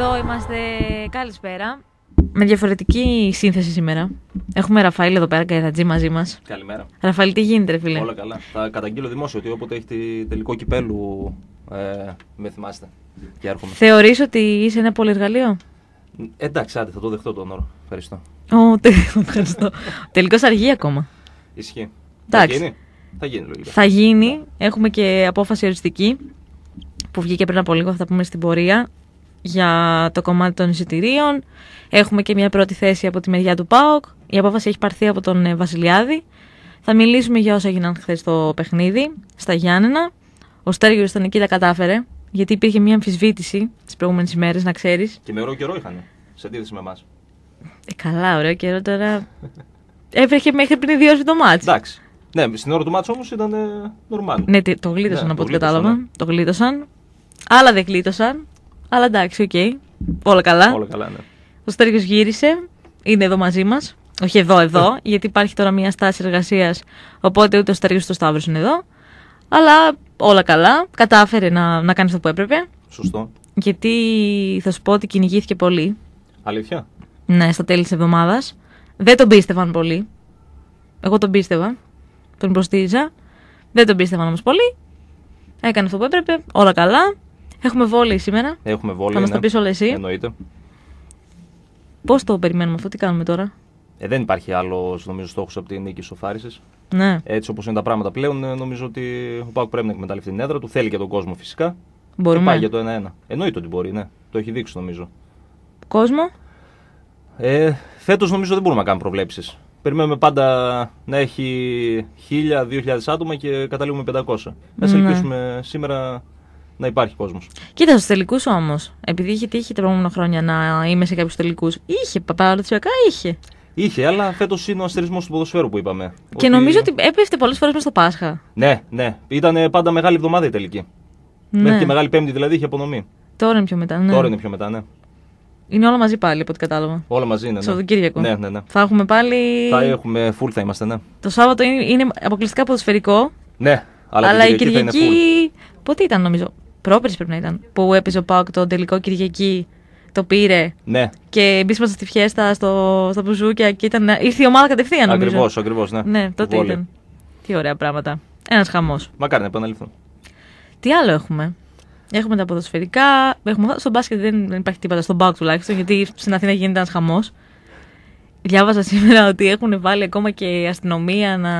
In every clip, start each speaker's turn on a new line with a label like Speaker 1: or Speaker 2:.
Speaker 1: Εδώ είμαστε. Καλησπέρα. Με διαφορετική σύνθεση σήμερα. Έχουμε Ραφαήλ εδώ πέρα, Καϊδατζή μαζί μας. Καλημέρα. Ραφαήλ, τι γίνεται, φίλε. Όλα
Speaker 2: καλά. Θα καταγγείλω δημόσιο ότι όποτε έχει τελικό κυπέλου. Ε, με θυμάστε. Και έρχομαι. Θεωρείς
Speaker 1: ότι είσαι ένα πολύ Ε,
Speaker 2: εντάξει, άντε, θα το δεχτώ τον όρο. Ευχαριστώ.
Speaker 1: Ω, τε, ευχαριστώ. Τελικώ αργεί ακόμα.
Speaker 2: Ισχύει. Θα γίνει. Θα γίνει, λογικά. Θα
Speaker 1: γίνει. Έχουμε και απόφαση οριστική που βγήκε πριν από λίγο, θα τα πούμε στην πορεία για το κομμάτι των εισιτηρίων. Έχουμε και μια πρώτη θέση από τη μεριά του ΠΑΟΚ. Η απόφαση έχει πάρθει από τον ε, Βασιλιάδη. Θα μιλήσουμε για όσα έγιναν χθες στο παιχνίδι, στα Γιάννενα. Ο Στέργιος ήταν εκεί τα κατάφερε, γιατί υπήρχε μια αμφισβήτηση τις προηγούμενες ημέρες, να ξέρεις.
Speaker 2: Και με ωραίο καιρό είχαν, σε αντίθεση με εμάς.
Speaker 1: Ε, καλά, ωραίο καιρό τώρα. Έφερε μέχρι πριν δύο ώρες το μάτσο. Εντάξει.
Speaker 2: Ναι, στην ώρα του μάτσο όμω ήταν ε, Ναι,
Speaker 1: το γλίτωσαν ναι, από ό,τι κατάλαβα. Ναι. Το γλίτωσαν. Άλλα δεν γλίτωσαν. Αλλά εντάξει, οκ. Okay. Όλα καλά. Όλα καλά, ναι. Ο Στέργιος γύρισε, είναι εδώ μαζί μας. Όχι εδώ, εδώ, ναι. γιατί υπάρχει τώρα μια στάση εργασίας. Οπότε ούτε ο Στέργιος ούτε ο Σταύρος είναι εδώ. Αλλά όλα καλά. Κατάφερε να, να κάνεις αυτό που έπρεπε. Σωστό. Γιατί θα σου πω ότι κυνηγήθηκε πολύ. Αλήθεια. Ναι, στα τέλη της εβδομάδας. Δεν τον πίστευαν πολύ. Εγώ τον πίστευα. Τον προστίζα. Δεν τον πίστευαν όμως πολύ. Έκανε αυτό που έπρεπε. Όλα καλά. Έχουμε βόλεϊ σήμερα. Έχουμε βόλεϊ. Θα μας ναι. τα πει όλα εσύ. Εννοείται. Πώς το περιμένουμε αυτό, τι κάνουμε τώρα.
Speaker 2: Ε, δεν υπάρχει άλλος νομίζω στόχος από την νίκη σοφάρισης. Ναι. Έτσι όπως είναι τα πράγματα πλέον, ε, νομίζω ότι ο Πάκου πρέπει να εκμεταλλευτεί την έδρα του. Θέλει και τον κόσμο φυσικά.
Speaker 1: Μπορούμε. να πάει για το
Speaker 2: 1-1. Εννοείται ότι μπορεί, ναι. Το έχει δείξει νομίζω. Κόσμο. Ε, Φέτος νομίζω δεν μπορούμε να κάνουμε προβλέψεις. Περιμένουμε πάντα να έχει 1000-2000 άτομα και καταλήγουμε 500. Ας ναι. ελπίσουμε σήμερα να υπάρχει κόσμος.
Speaker 1: Κοίτα, στους τελικούς όμως, επειδή είχε τύχει τα προηγούμενα χρόνια να είμαι σε κάποιους τελικούς, είχε παπαρατσιακά είχε.
Speaker 2: Είχε, αλλά φέτος είναι ο αστερισμός του ποδοσφαίρου που είπαμε. Και ότι... νομίζω
Speaker 1: ότι έπεφτε πολλές φορές με στο Πάσχα.
Speaker 2: Ναι, ναι. Ήταν πάντα μεγάλη εβδομάδα η τελική. Ναι. Μέχρι και μεγάλη Πέμπτη δηλαδή είχε απονομή.
Speaker 1: Τώρα είναι πιο μετά, ναι. Τώρα είναι πιο μετά, ναι. Είναι όλα μαζί πάλι από ό,τι κατάλαβα.
Speaker 2: Όλα μαζί είναι. Ναι, Σαββατοκύριακο. Ναι, ναι, ναι.
Speaker 1: Θα έχουμε πάλι. Θα
Speaker 2: έχουμε full, θα είμαστε, ναι.
Speaker 1: Το Σάββατο είναι, αποκλειστικά ποδοσφαιρικό.
Speaker 2: Ναι, αλλά, αλλά η Κυριακή. Θα είναι
Speaker 1: Πότε ήταν, νομίζω πρόπερση πρέπει να ήταν. Που έπαιζε ο Πάοκ το τελικό Κυριακή. Το πήρε. Ναι. Και μπήσαμε στη φιέστα στο, στα μπουζούκια και ήταν, ήρθε η ομάδα κατευθείαν. Ακριβώς, ακριβώς. Ναι. ναι, τότε ήταν. Τι ωραία πράγματα. Ένας χαμός. Μακάρι να επαναληφθούν. Τι άλλο έχουμε. Έχουμε τα ποδοσφαιρικά. Έχουμε... Στον μπάσκετ δεν, υπάρχει τίποτα. Στον μπάουκ τουλάχιστον, γιατί στην Αθήνα γίνεται ένας χαμός. Διάβασα σήμερα ότι έχουν βάλει ακόμα και η αστυνομία να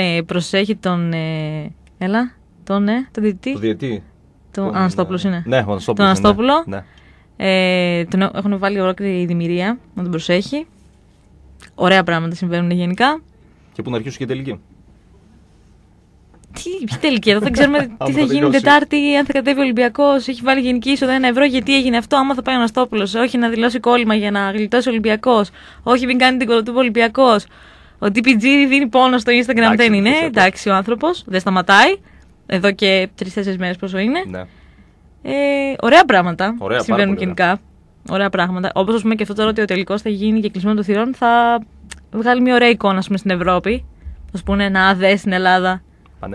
Speaker 1: ε, προσέχει τον. Ε, έλα. Τον, ναι, τον Το διαιτητή. Το Αναστόπουλος είναι. Ναι, ο Αναστόπουλος. Τον ναι. Αναστόπουλο. Ναι. Ε, τον έχουν βάλει ολόκληρη η δημιουργία να τον προσέχει. Ωραία πράγματα συμβαίνουν γενικά.
Speaker 2: Και που να αρχίσουν και τελική.
Speaker 1: Τι, ποια τελική, εδώ δεν ξέρουμε τι θα γίνει Τετάρτη, αν θα κατέβει ο Ολυμπιακός. Έχει βάλει γενική είσοδο ένα ευρώ, γιατί έγινε αυτό. Άμα θα πάει ο Αναστόπουλος, όχι να δηλώσει κόλλημα για να γλιτώσει ο Ολυμπιακός. Όχι, μην κάνει την κολοτούπο Ολυμπιακός. Ο TPG δίνει πόνο στο Instagram, δεν είναι. Εντάξει, ο άνθρωπος δεν σταματάει εδώ και τρει-τέσσερι μέρες πόσο είναι. Ναι. Ε, ωραία πράγματα ωραία, συμβαίνουν γενικά. Ωραία πράγματα. Όπως ας πούμε και αυτό τώρα ότι ο τελικός θα γίνει και κλεισμένο των θυρών θα βγάλει μια ωραία εικόνα ας πούμε, στην Ευρώπη. Θα σου πούνε να δες στην Ελλάδα.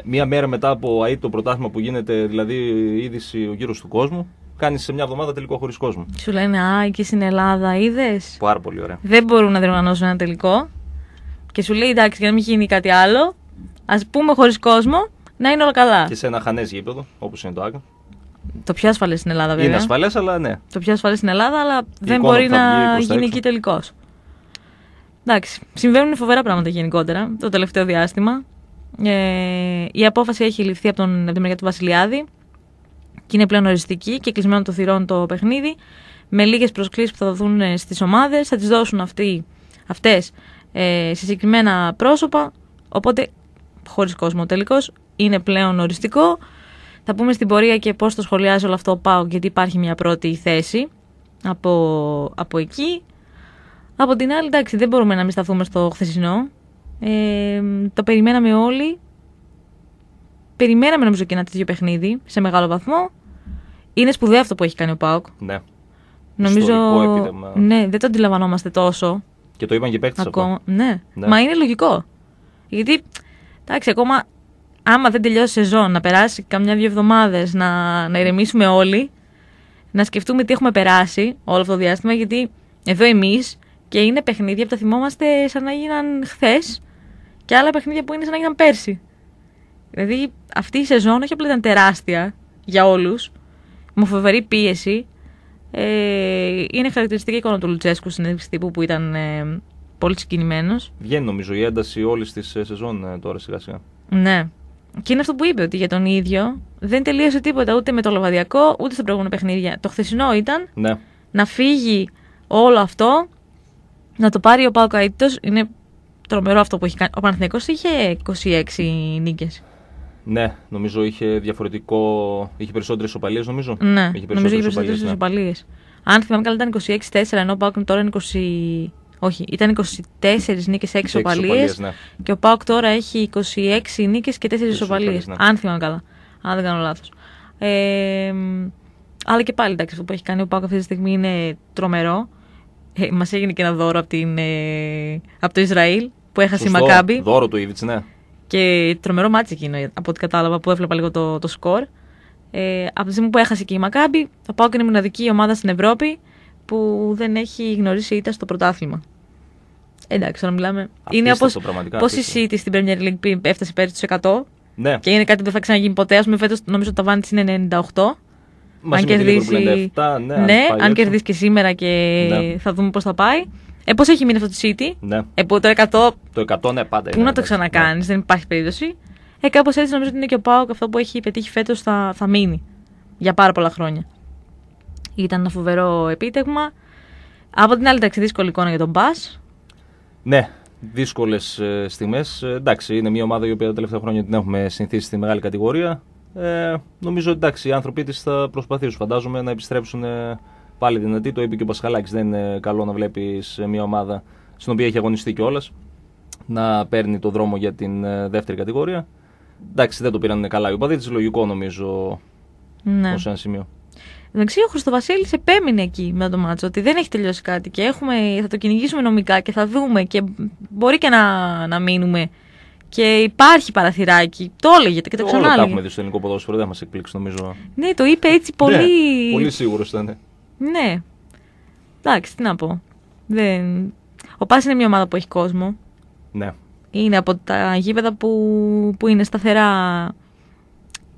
Speaker 2: Μία ναι. μέρα μετά από το πρωτάθλημα που γίνεται, δηλαδή η είδηση ο γύρος του κόσμου, κάνεις σε μια εβδομάδα τελικό χωρίς κόσμο.
Speaker 1: Σου λένε Α, εκεί στην Ελλάδα είδες.
Speaker 2: Πάρα πολύ ωραία.
Speaker 1: Δεν μπορούν να διοργανώσουν ένα τελικό. Και σου λέει εντάξει, για να μην γίνει κάτι άλλο, ας πούμε χωρίς κόσμο να είναι όλα καλά. Και
Speaker 2: σε ένα χανές γήπεδο, όπως είναι το Άκα. Το πιο ασφαλές στην Ελλάδα, βέβαια. Είναι ασφαλές, αλλά ναι.
Speaker 1: Το πιο ασφαλές στην Ελλάδα, αλλά δεν μπορεί να γίνει εκεί τελικώ. Εντάξει. Συμβαίνουν φοβερά πράγματα γενικότερα το τελευταίο διάστημα. Ε, η απόφαση έχει ληφθεί από, τον, από μεριά του Βασιλιάδη και είναι πλέον οριστική και κλεισμένο το θυρών το παιχνίδι. Με λίγες προσκλήσεις που θα δοθούν ε, στις ομάδες, θα τις δώσουν αυτές ε, σε συγκεκριμένα πρόσωπα. Οπότε, χωρίς κόσμο τελικώ, είναι πλέον οριστικό. Θα πούμε στην πορεία και πώς το σχολιάζει όλο αυτό ο ΠΑΟΚ, γιατί υπάρχει μια πρώτη θέση από, από εκεί. Από την άλλη, εντάξει, δεν μπορούμε να μην σταθούμε στο χθεσινό. Ε, το περιμέναμε όλοι. Περιμέναμε νομίζω και ένα τέτοιο παιχνίδι σε μεγάλο βαθμό. Είναι σπουδαίο αυτό που έχει κάνει ο Πάοκ.
Speaker 2: Ναι. Νομίζω. Ναι,
Speaker 1: δεν το αντιλαμβανόμαστε τόσο.
Speaker 2: Και το είπαν και οι ακόμα.
Speaker 1: Ναι. ναι. Μα είναι λογικό. Γιατί. Εντάξει, ακόμα άμα δεν τελειώσει η σεζόν, να περάσει καμιά δύο εβδομάδες, να, να ηρεμήσουμε όλοι, να σκεφτούμε τι έχουμε περάσει όλο αυτό το διάστημα, γιατί εδώ εμείς και είναι παιχνίδια που τα θυμόμαστε σαν να έγιναν χθες και άλλα παιχνίδια που είναι σαν να έγιναν πέρσι. Δηλαδή αυτή η σεζόν όχι απλά ήταν τεράστια για όλους, με φοβερή πίεση. Ε, είναι χαρακτηριστική εικόνα του Λουτσέσκου στην τύπου που ήταν ε, πολύ συγκινημένος.
Speaker 2: Βγαίνει νομίζω η ένταση όλης της ε, σεζόν ε, τώρα σιγά σιγά.
Speaker 1: Ναι. Και είναι αυτό που είπε, ότι για τον ίδιο δεν τελείωσε τίποτα ούτε με το λοβαδιακό ούτε στα προηγούμενα παιχνίδια. Το χθεσινό ήταν ναι. να φύγει όλο αυτό, να το πάρει ο Πάο Καϊτό. Είναι τρομερό αυτό που έχει κάνει. Ο Παναθηναϊκός είχε 26 νίκες.
Speaker 2: Ναι, νομίζω είχε διαφορετικό. είχε περισσότερες οπαλίες, νομίζω. Ναι, είχε νομίζω είχε περισσότερες
Speaker 1: οπαλίες. Ναι. Αν θυμάμαι καλά, ήταν 26-4, ενώ ο Πάο τώρα είναι όχι, ήταν 24 νίκες, 6 οπαλίες ναι. και ο Πάοκ τώρα έχει 26 νίκες και 4 οπαλίες, ναι. αν θυμάμαι καλά, αν δεν κάνω λάθος. Ε, αλλά και πάλι, εντάξει, αυτό που έχει κάνει ο Πάοκ αυτή τη στιγμή είναι τρομερό. Ε, μας έγινε και ένα δώρο από, την, ε, από το Ισραήλ που έχασε η Μακάμπη. Δώρο του Ιβιτ, ναι. Και τρομερό μάτσι εκείνο, από ό,τι κατάλαβα, που έβλεπα λίγο το, το σκορ. Ε, από τη στιγμή που έχασε και η Μακάμπη, ο Πάοκ είναι μοναδική ομάδα στην Ευρώπη που δεν έχει γνωρίσει ήττα στο πρωτάθλημα. Εντάξει, να μιλάμε. Απίστευτο, είναι όπω. Πώς η City στην Premier League έφτασε πέρυσι τους 100. Ναι. Και είναι κάτι που δεν θα ξαναγίνει ποτέ. Ας πούμε, φέτος νομίζω το ταβάνι είναι 98. Μαζί αν κερδίσει. ναι, ναι αν, κερδίσει και σήμερα και ναι. θα δούμε πώς θα πάει. Ε, πώς έχει μείνει αυτό το City. Ναι. Ε, το 100.
Speaker 2: Το 100, ναι, πάντα. Πού να το ναι.
Speaker 1: ξανακάνεις, ναι. δεν υπάρχει περίπτωση. Ε, κάπως έτσι νομίζω ότι είναι και ο Πάοκ αυτό που έχει πετύχει φέτος θα, θα μείνει για πάρα πολλά χρόνια. Ήταν ένα φοβερό επίτευγμα. Από την άλλη, εντάξει, δύσκολη εικόνα για τον Μπα.
Speaker 2: Ναι, δύσκολες στιγμές. Ε, εντάξει, είναι μια ομάδα η οποία τα τελευταία χρόνια την έχουμε συνηθίσει στη μεγάλη κατηγορία. Ε, νομίζω ότι οι άνθρωποι της θα προσπαθήσουν, φαντάζομαι, να επιστρέψουν ε, πάλι δυνατοί. Το είπε και ο Πασχαλάκης. Δεν είναι καλό να βλέπεις ε, μια ομάδα στην οποία έχει αγωνιστεί κιόλας να παίρνει το δρόμο για την δεύτερη κατηγορία. Εντάξει, δεν το πήραν καλά οι οπαδοί Λογικό νομίζω ναι. ως ένα σημείο
Speaker 1: μεταξύ, ο Βασίλης επέμεινε εκεί με τον μάτσο ότι δεν έχει τελειώσει κάτι και έχουμε, θα το κυνηγήσουμε νομικά και θα δούμε και μπορεί και να, να μείνουμε. Και υπάρχει παραθυράκι. Το έλεγε και το ξανά. Όλα τα έχουμε
Speaker 2: δει στο ελληνικό ποδόσφαιρο, δεν μας εκπλήξει νομίζω.
Speaker 1: Ναι, το είπε έτσι πολύ. Ναι, πολύ
Speaker 2: σίγουρος ήταν.
Speaker 1: Ναι. Εντάξει, τι να πω. Δεν... Ο Πάση είναι μια ομάδα που έχει κόσμο. Ναι. Είναι από τα γήπεδα που, που είναι σταθερά.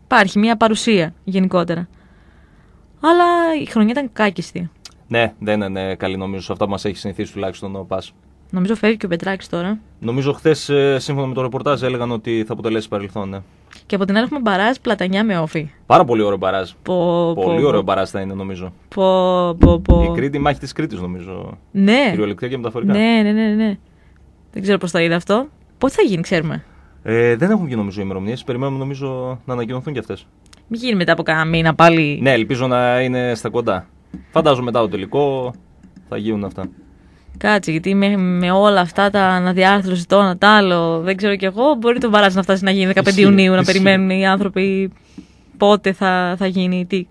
Speaker 1: Υπάρχει μια παρουσία γενικότερα. Αλλά η χρονιά ήταν κάκιστη.
Speaker 2: Ναι, δεν είναι ναι, ναι, καλή νομίζω σε αυτά που μας έχει συνηθίσει τουλάχιστον ο Πας.
Speaker 1: Νομίζω φεύγει και ο Πετράκης τώρα.
Speaker 2: Νομίζω χθες, ε, σύμφωνα με το ρεπορτάζ, έλεγαν ότι θα αποτελέσει παρελθόν. Ναι.
Speaker 1: Και από την άλλη έχουμε μπαράζ πλατανιά με όφη.
Speaker 2: Πάρα πολύ ωραίο μπαράζ. Πο, πολύ πο, ωραίο μπαράζ θα είναι νομίζω. Πο, πο, πο. Η Κρήτη, μάχη της Κρήτης νομίζω. Ναι. Κυριολεκτικά και μεταφορικά.
Speaker 1: Ναι, ναι, ναι. ναι. Δεν ξέρω πώς θα είδα αυτό. Πότε θα γίνει, ξέρουμε.
Speaker 2: Ε, δεν έχουν βγει νομίζω ημερομηνίες. Περιμένουμε νομίζω να ανακοινωθούν κι αυτές. Μην γίνει μετά από κάνα μήνα πάλι. Ναι, ελπίζω να είναι στα κοντά. Φαντάζομαι μετά το τελικό θα γίνουν αυτά.
Speaker 1: Κάτσε, γιατί με, όλα αυτά τα αναδιάρθρωση, το ένα, τ' άλλο, δεν ξέρω κι εγώ, μπορεί το βαράζει να φτάσει να γίνει 15 Ιουνίου, να περιμένουν οι άνθρωποι πότε θα, θα γίνει, τι.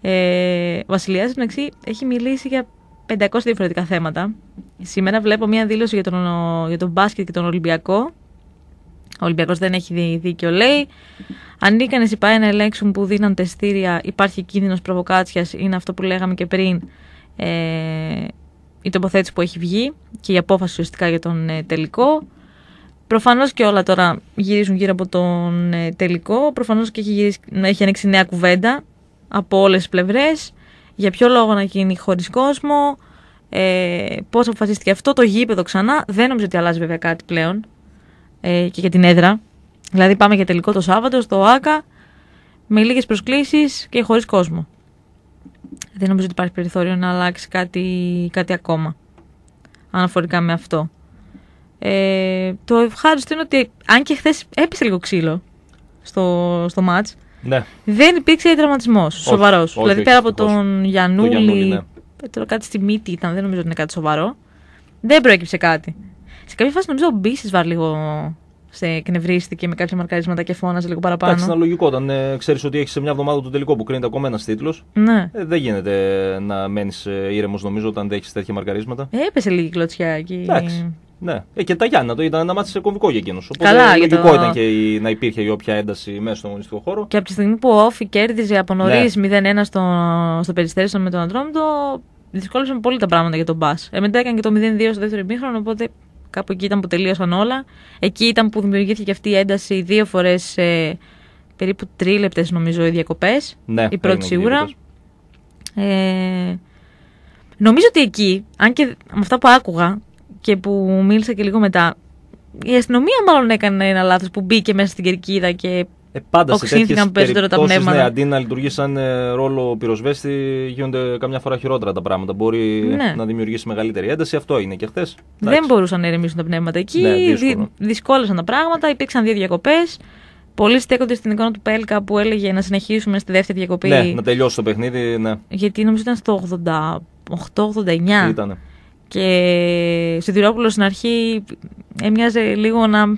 Speaker 1: Ε, ο Βασιλιά, στην έχει μιλήσει για 500 διαφορετικά θέματα. Σήμερα βλέπω μία δήλωση για τον, για τον μπάσκετ και τον Ολυμπιακό ο Ολυμπιακός δεν έχει δίκιο, λέει. Αν οι οι ΠΑΕ να ελέγξουν που δίναν τεστήρια, υπάρχει κίνδυνος προβοκάτσιας, είναι αυτό που λέγαμε και πριν. Ε, η τοποθέτηση που έχει βγει και η απόφαση ουσιαστικά για τον ε, τελικό. Προφανώς και όλα τώρα γυρίζουν γύρω από τον ε, τελικό. Προφανώς και έχει, έχει ανοίξει νέα κουβέντα από όλες τις πλευρές. Για ποιο λόγο να γίνει χωρίς κόσμο, ε, πώς αποφασίστηκε αυτό, το γήπεδο ξανά. Δεν νομίζω ότι αλλάζει βέβαια κάτι πλέον ε, και για την έδρα. Δηλαδή πάμε για τελικό το Σάββατο στο ΆΚΑ με λίγες προσκλήσεις και χωρίς κόσμο. Δεν νομίζω ότι υπάρχει περιθώριο να αλλάξει κάτι, κάτι ακόμα αναφορικά με αυτό. Ε, το ευχάριστο είναι ότι αν και χθες έπεσε λίγο ξύλο στο, στο μάτς, ναι. δεν υπήρξε τραυματισμός σοβαρό. Δηλαδή πέρα από τον Γιαννούλη ναι. ε, κάτι στη μύτη ήταν, δεν νομίζω ότι είναι κάτι σοβαρό. Δεν προέκυψε κάτι. Σε κάποια φάση νομίζω ο Μπίσης βάλει λίγο. Σε εκνευρίστηκε με κάποια μαρκαρίσματα και φώναζε λίγο παραπάνω. Εντάξει, είναι
Speaker 2: λογικό. Όταν ε, ξέρεις ότι έχεις σε μια εβδομάδα το τελικό που κρίνεται ακόμα ένας τίτλος. Ναι. Ε, δεν γίνεται να μένεις ε, ήρεμος, νομίζω, όταν έχεις τέτοια μαρκαρίσματα.
Speaker 1: Ε, έπεσε λίγη κλωτσιά εκεί. Εντάξει.
Speaker 2: Ναι. Ε, και τα Γιάννα το ήταν ένα μάτι σε κομβικό για εκείνους. Καλά, λογικό το... ήταν και η, να υπήρχε η όποια ένταση μέσα στον αγωνιστικό χώρο.
Speaker 1: Και από τη στιγμή που ο Όφη κέρδιζε από νωρί ναι. 0-1 στο, στο περιστέρισμα με τον Αντρόμητο, δυσκόλυψαν πολύ τα πράγματα για τον Μπα. Ε, μετά έκανε και το 0-2 στο δεύτερο ημίχρονο, οπότε Κάπου εκεί ήταν που τελείωσαν όλα. Εκεί ήταν που δημιουργήθηκε αυτή η ένταση δύο φορές ε, περίπου τρίλεπτέ, νομίζω οι διακοπές. Ναι, η πρώτη σίγουρα. Ε, νομίζω ότι εκεί, αν και με αυτά που άκουγα και που μίλησα και λίγο μετά, η αστυνομία μάλλον έκανε ένα λάθος που μπήκε μέσα στην Κερκίδα και
Speaker 2: ε, πάντα Οξύνθηκαν σε περισσότερο τα ναι, αντί να λειτουργεί σαν ε, ρόλο πυροσβέστη, γίνονται καμιά φορά χειρότερα τα πράγματα. Μπορεί ναι. να δημιουργήσει μεγαλύτερη ένταση. Αυτό είναι και χθες.
Speaker 1: Δεν μπορούσαν να ερεμήσουν τα πνεύματα εκεί. Ναι, δυσκόλεσαν τα πράγματα. Υπήρξαν δύο διακοπές. Πολλοί στέκονται στην εικόνα του Πέλκα που έλεγε να συνεχίσουμε στη δεύτερη διακοπή. Ναι, να
Speaker 2: τελειώσει το παιχνίδι. Ναι.
Speaker 1: Γιατί νομίζω ήταν στο 88-89. Ήτανε. Και ο Σιδηρόπουλος στην αρχή έμοιαζε λίγο να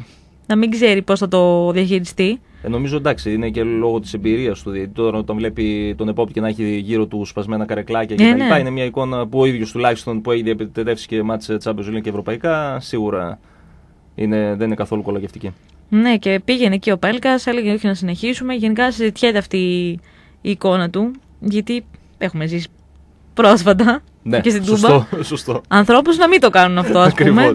Speaker 1: να μην ξέρει πώς θα το διαχειριστεί.
Speaker 2: Ε, νομίζω εντάξει, είναι και λόγω της εμπειρίας του γιατί Τώρα, όταν βλέπει τον επόπτη και να έχει γύρω του σπασμένα καρεκλάκια κτλ. Ναι, ναι. Είναι μια εικόνα που ο ίδιος τουλάχιστον που έχει διαπαιτεύσει και μάτσε Champions και ευρωπαϊκά, σίγουρα είναι, δεν είναι καθόλου κολακευτική.
Speaker 1: Ναι, και πήγαινε εκεί ο Πέλκας, έλεγε όχι να συνεχίσουμε. Γενικά συζητιέται αυτή η εικόνα του, γιατί έχουμε ζήσει πρόσφατα ναι, και στην Τούμπα. Ανθρώπους να μην το κάνουν αυτό, ας πούμε.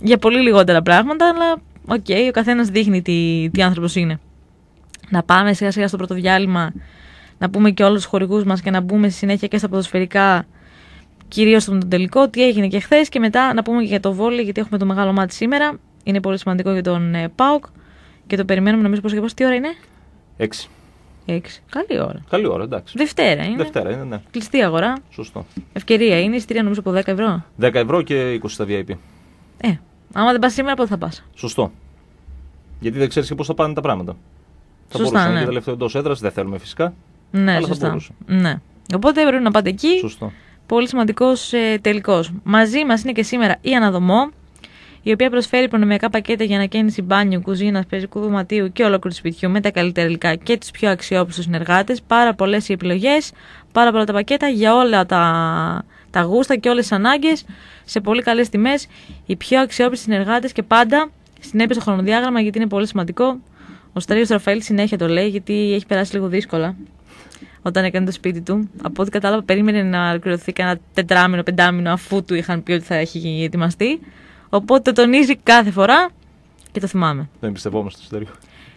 Speaker 1: Για πολύ λιγότερα πράγματα, αλλά οκ, okay, ο καθένας δείχνει τι, τι άνθρωπος είναι. Να πάμε σιγά σιγά στο πρώτο διάλειμμα, να πούμε και όλους τους χορηγούς μας και να μπούμε στη συνέχεια και στα ποδοσφαιρικά, κυρίως στον τελικό, τι έγινε και χθες και μετά να πούμε και για το βόλιο γιατί έχουμε το μεγάλο μάτι σήμερα. Είναι πολύ σημαντικό για τον ε, ΠΑΟΚ και το περιμένουμε νομίζω πω και πώς. Τι ώρα είναι, 6. 6. Καλή
Speaker 2: ώρα. Καλή ώρα, εντάξει. Δευτέρα είναι. Δευτέρα είναι, ναι.
Speaker 1: Κλειστή αγορά. Σωστό. Ευκαιρία είναι, εισιτήρια νομίζω από 10 ευρώ.
Speaker 2: 10 ευρώ και 20 στα VIP.
Speaker 1: Ε, Άμα δεν πας σήμερα, πότε θα πας.
Speaker 2: Σωστό. Γιατί δεν ξέρεις πώς θα πάνε τα πράγματα. Σωστά, θα μπορούσε ναι. να είναι τελευταίο εντός έδρας, δεν θέλουμε φυσικά. Ναι, σωστά. Θα
Speaker 1: ναι. Οπότε πρέπει να πάτε εκεί. Σωστό. Πολύ σημαντικός ε, τελικός. Μαζί μας είναι και σήμερα η Αναδομό, η οποία προσφέρει προνομιακά πακέτα για ανακαίνιση μπάνιου, κουζίνας, πεζικού δωματίου και ολόκληρου του σπιτιού με τα καλύτερα υλικά και τους πιο αξιόπιστους συνεργάτες. Πάρα πολλές οι επιλογές, πάρα πολλά τα πακέτα για όλα τα τα γούστα και όλες τις ανάγκες σε πολύ καλές τιμές, οι πιο αξιόπιστοι συνεργάτες και πάντα συνέπεια στο χρονοδιάγραμμα γιατί είναι πολύ σημαντικό. Ο Στρέγιο Ραφαήλ συνέχεια το λέει γιατί έχει περάσει λίγο δύσκολα όταν έκανε το σπίτι του. Από ό,τι κατάλαβα, περίμενε να ολοκληρωθεί κανένα τετράμινο, πεντάμινο αφού του είχαν πει ότι θα έχει ετοιμαστεί. Οπότε το τονίζει κάθε φορά και το θυμάμαι.
Speaker 2: Δεν εμπιστευόμαστε το Στέριο.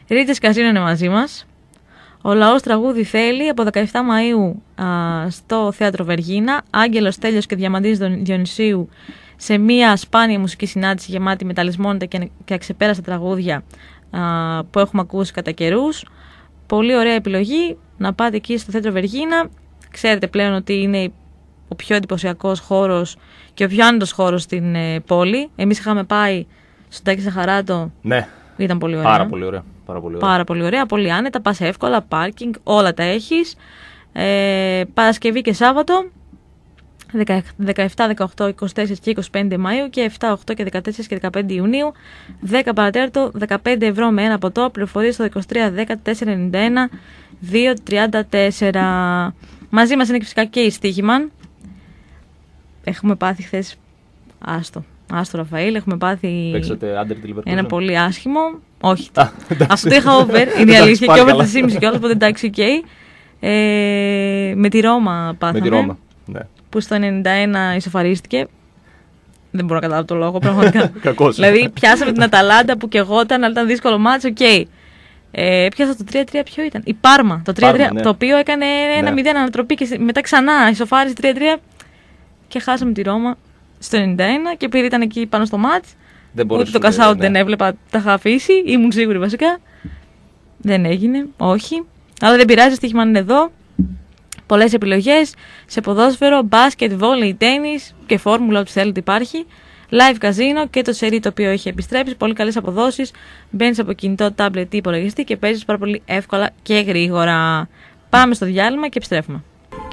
Speaker 1: Ρίτες Καζίνο είναι μαζί μας. Ο λαός τραγούδι θέλει από 17 Μαου στο θέατρο Βεργίνα. Άγγελος Τέλειο και Διαμαντής Διονυσίου σε μια σπάνια μουσική συνάντηση γεμάτη με ταλισμόντα και αξεπέραστα τραγούδια που έχουμε ακούσει κατά καιρούς. Πολύ ωραία επιλογή να πάτε εκεί στο θέατρο Βεργίνα. Ξέρετε πλέον ότι είναι ο πιο εντυπωσιακός χώρος και ο πιο άνετος χώρος στην ε, πόλη. Εμείς είχαμε πάει στον Τάκη Σαχαράτο.
Speaker 2: Ναι. Ήταν πολύ ωραία. Πάρα πολύ ωραία. Πάρα πολύ ωραία. Πάρα
Speaker 1: πολύ, ωραία, πολύ άνετα, πας εύκολα, πάρκινγκ, όλα τα έχεις. Ε, Παρασκευή και Σάββατο 17, 18, 24 και 25 Μαΐου και 7, 8 και 14 και 15 Ιουνίου 10 παρατέρτο 15 ευρώ με ένα ποτό πληροφορίες στο 23 14 91 234 Μαζί μας είναι φυσικά και η Στίχημαν Έχουμε πάθει χθες άστο Άστο Ραφαήλ, έχουμε πάθει ένα πολύ άσχημο όχι. Α, Αυτό είχα over, είναι η αλήθεια. και over 3,5 κιόλας, οπότε εντάξει, οκ. Okay. Ε, με τη Ρώμα πάθαμε. Με τη Ρώμα, ναι. Που στο 91 ισοφαρίστηκε. Δεν μπορώ να καταλάβω το λόγο, πραγματικά.
Speaker 2: Κακός. Δηλαδή, πιάσαμε την
Speaker 1: Αταλάντα που και εγώ ήταν, αλλά ήταν δύσκολο μάτσο, οκ. Okay. Ε, πιάσα το 3-3, ποιο ήταν. Η Πάρμα. Το, 3-3, ναι. το οποίο έκανε ένα 0 ναι. ανατροπή και μετά ξανά ισοφάρισε 3-3 και χάσαμε τη Ρώμα στο 91 και πήρε ήταν εκεί πάνω στο μάτς δεν Ούτε το Κασάουτ ναι. δεν έβλεπα, τα είχα αφήσει. Ήμουν σίγουρη βασικά. Δεν έγινε, όχι. Αλλά δεν πειράζει, στοίχημα είναι εδώ. Πολλές επιλογές σε ποδόσφαιρο, μπάσκετ, βόλεϊ, τέννη και φόρμουλα, ό,τι θέλετε υπάρχει. Live καζίνο και το σερί το οποίο έχει επιστρέψει. Πολύ καλές αποδόσεις. Μπαίνεις από κινητό, τάμπλετ ή υπολογιστή και παίζεις πάρα πολύ εύκολα και γρήγορα. Πάμε στο διάλειμμα και επιστρέφουμε.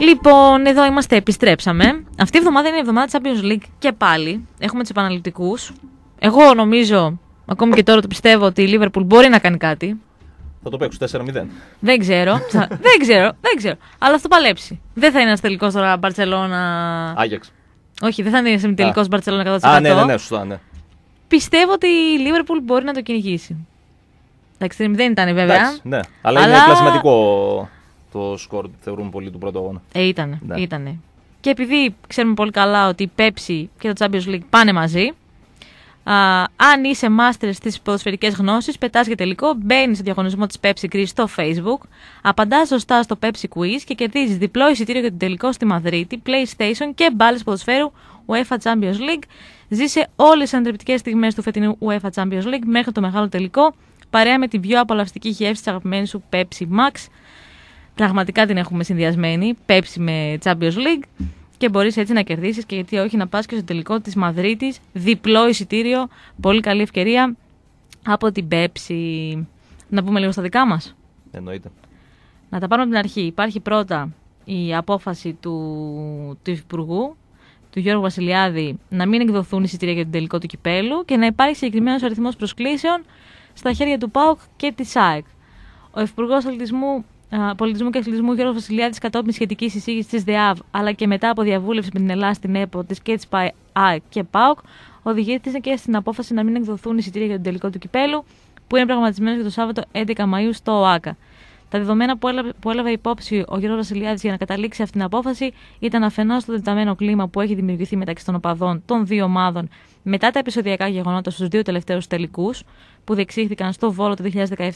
Speaker 1: Λοιπόν, εδώ είμαστε, επιστρέψαμε. Αυτή η εβδομάδα είναι η εβδομάδα Champions League και πάλι. Έχουμε τους επαναληπτικούς εγώ νομίζω, ακόμη και τώρα το πιστεύω, ότι η Λίβερπουλ μπορεί να κάνει κάτι.
Speaker 2: Θα το παίξω 4-0.
Speaker 1: Δεν ξέρω. δεν ξέρω. Δεν ξέρω. Αλλά θα το παλέψει. Δεν θα είναι ένας τελικός τώρα Μπαρσελόνα. Άγιαξ. Όχι, δεν θα είναι ένας τελικό Μπαρσελόνα 100%. Α, ναι, ναι, ναι, σωστά, ναι. Πιστεύω ότι η Λίβερπουλ μπορεί να το κυνηγήσει. Εντάξει, δεν ήταν βέβαια. Εντάξει, ναι. Αλλά, είναι
Speaker 2: πλασματικό το σκορ, θεωρούμε πολύ του πρώτου Ε, ναι. ήτανε.
Speaker 1: Και επειδή ξέρουμε πολύ καλά ότι η Pepsi και το Champions League πάνε μαζί, αν είσαι μάστερ στις ποδοσφαιρικές γνώσεις, πετάς για τελικό, μπαίνει στο διαγωνισμό της Pepsi Greece στο Facebook, απαντάς σωστά στο Pepsi Quiz και κερδίζεις διπλό εισιτήριο για τον τελικό στη Μαδρίτη, PlayStation και μπάλες ποδοσφαίρου UEFA Champions League. Ζήσε όλες τις αντρεπτικέ στιγμές του φετινού UEFA Champions League μέχρι το μεγάλο τελικό, παρέα με την πιο απολαυστική γεύση της αγαπημένης σου Pepsi Max. Πραγματικά την έχουμε συνδυασμένη, Pepsi με Champions League και μπορείς έτσι να κερδίσεις και γιατί όχι να πας και στο τελικό της Μαδρίτης. Διπλό εισιτήριο. Πολύ καλή ευκαιρία από την Πέψη. Να πούμε λίγο στα δικά μας. Εννοείται. Να τα πάρουμε από την αρχή. Υπάρχει πρώτα η απόφαση του, του Υπουργού, του Γιώργου Βασιλιάδη, να μην εκδοθούν εισιτήρια για τον τελικό του κυπέλου και να υπάρχει συγκεκριμένος αριθμός προσκλήσεων στα χέρια του ΠΑΟΚ και της ΣΑΕΚ. Ο Υπουργός Αθλητισμού Πολιτισμού και Αθλητισμού Γιώργος Βασιλιάδης κατόπιν σχετικής εισήγησης της ΔΕΑΒ, αλλά και μετά από διαβούλευση με την Ελλάδα στην ΕΠΟ της Κέτ και ΠΑΟΚ, οδηγήθηκε και στην απόφαση να μην εκδοθούν εισιτήρια για τον τελικό του κυπέλου, που είναι πραγματισμένος για το Σάββατο 11 Μαου στο ΟΑΚΑ. Τα δεδομένα που έλαβε, που έλαβε υπόψη ο Γιώργος Βασιλιάδης για να καταλήξει αυτή την απόφαση ήταν αφενός το τεταμένο κλίμα που έχει δημιουργηθεί μεταξύ των οπαδών των δύο ομάδων μετά τα επεισοδιακά γεγονότα στους δύο τελευταίους τελικούς που δεξήχθηκαν στο Βόλο το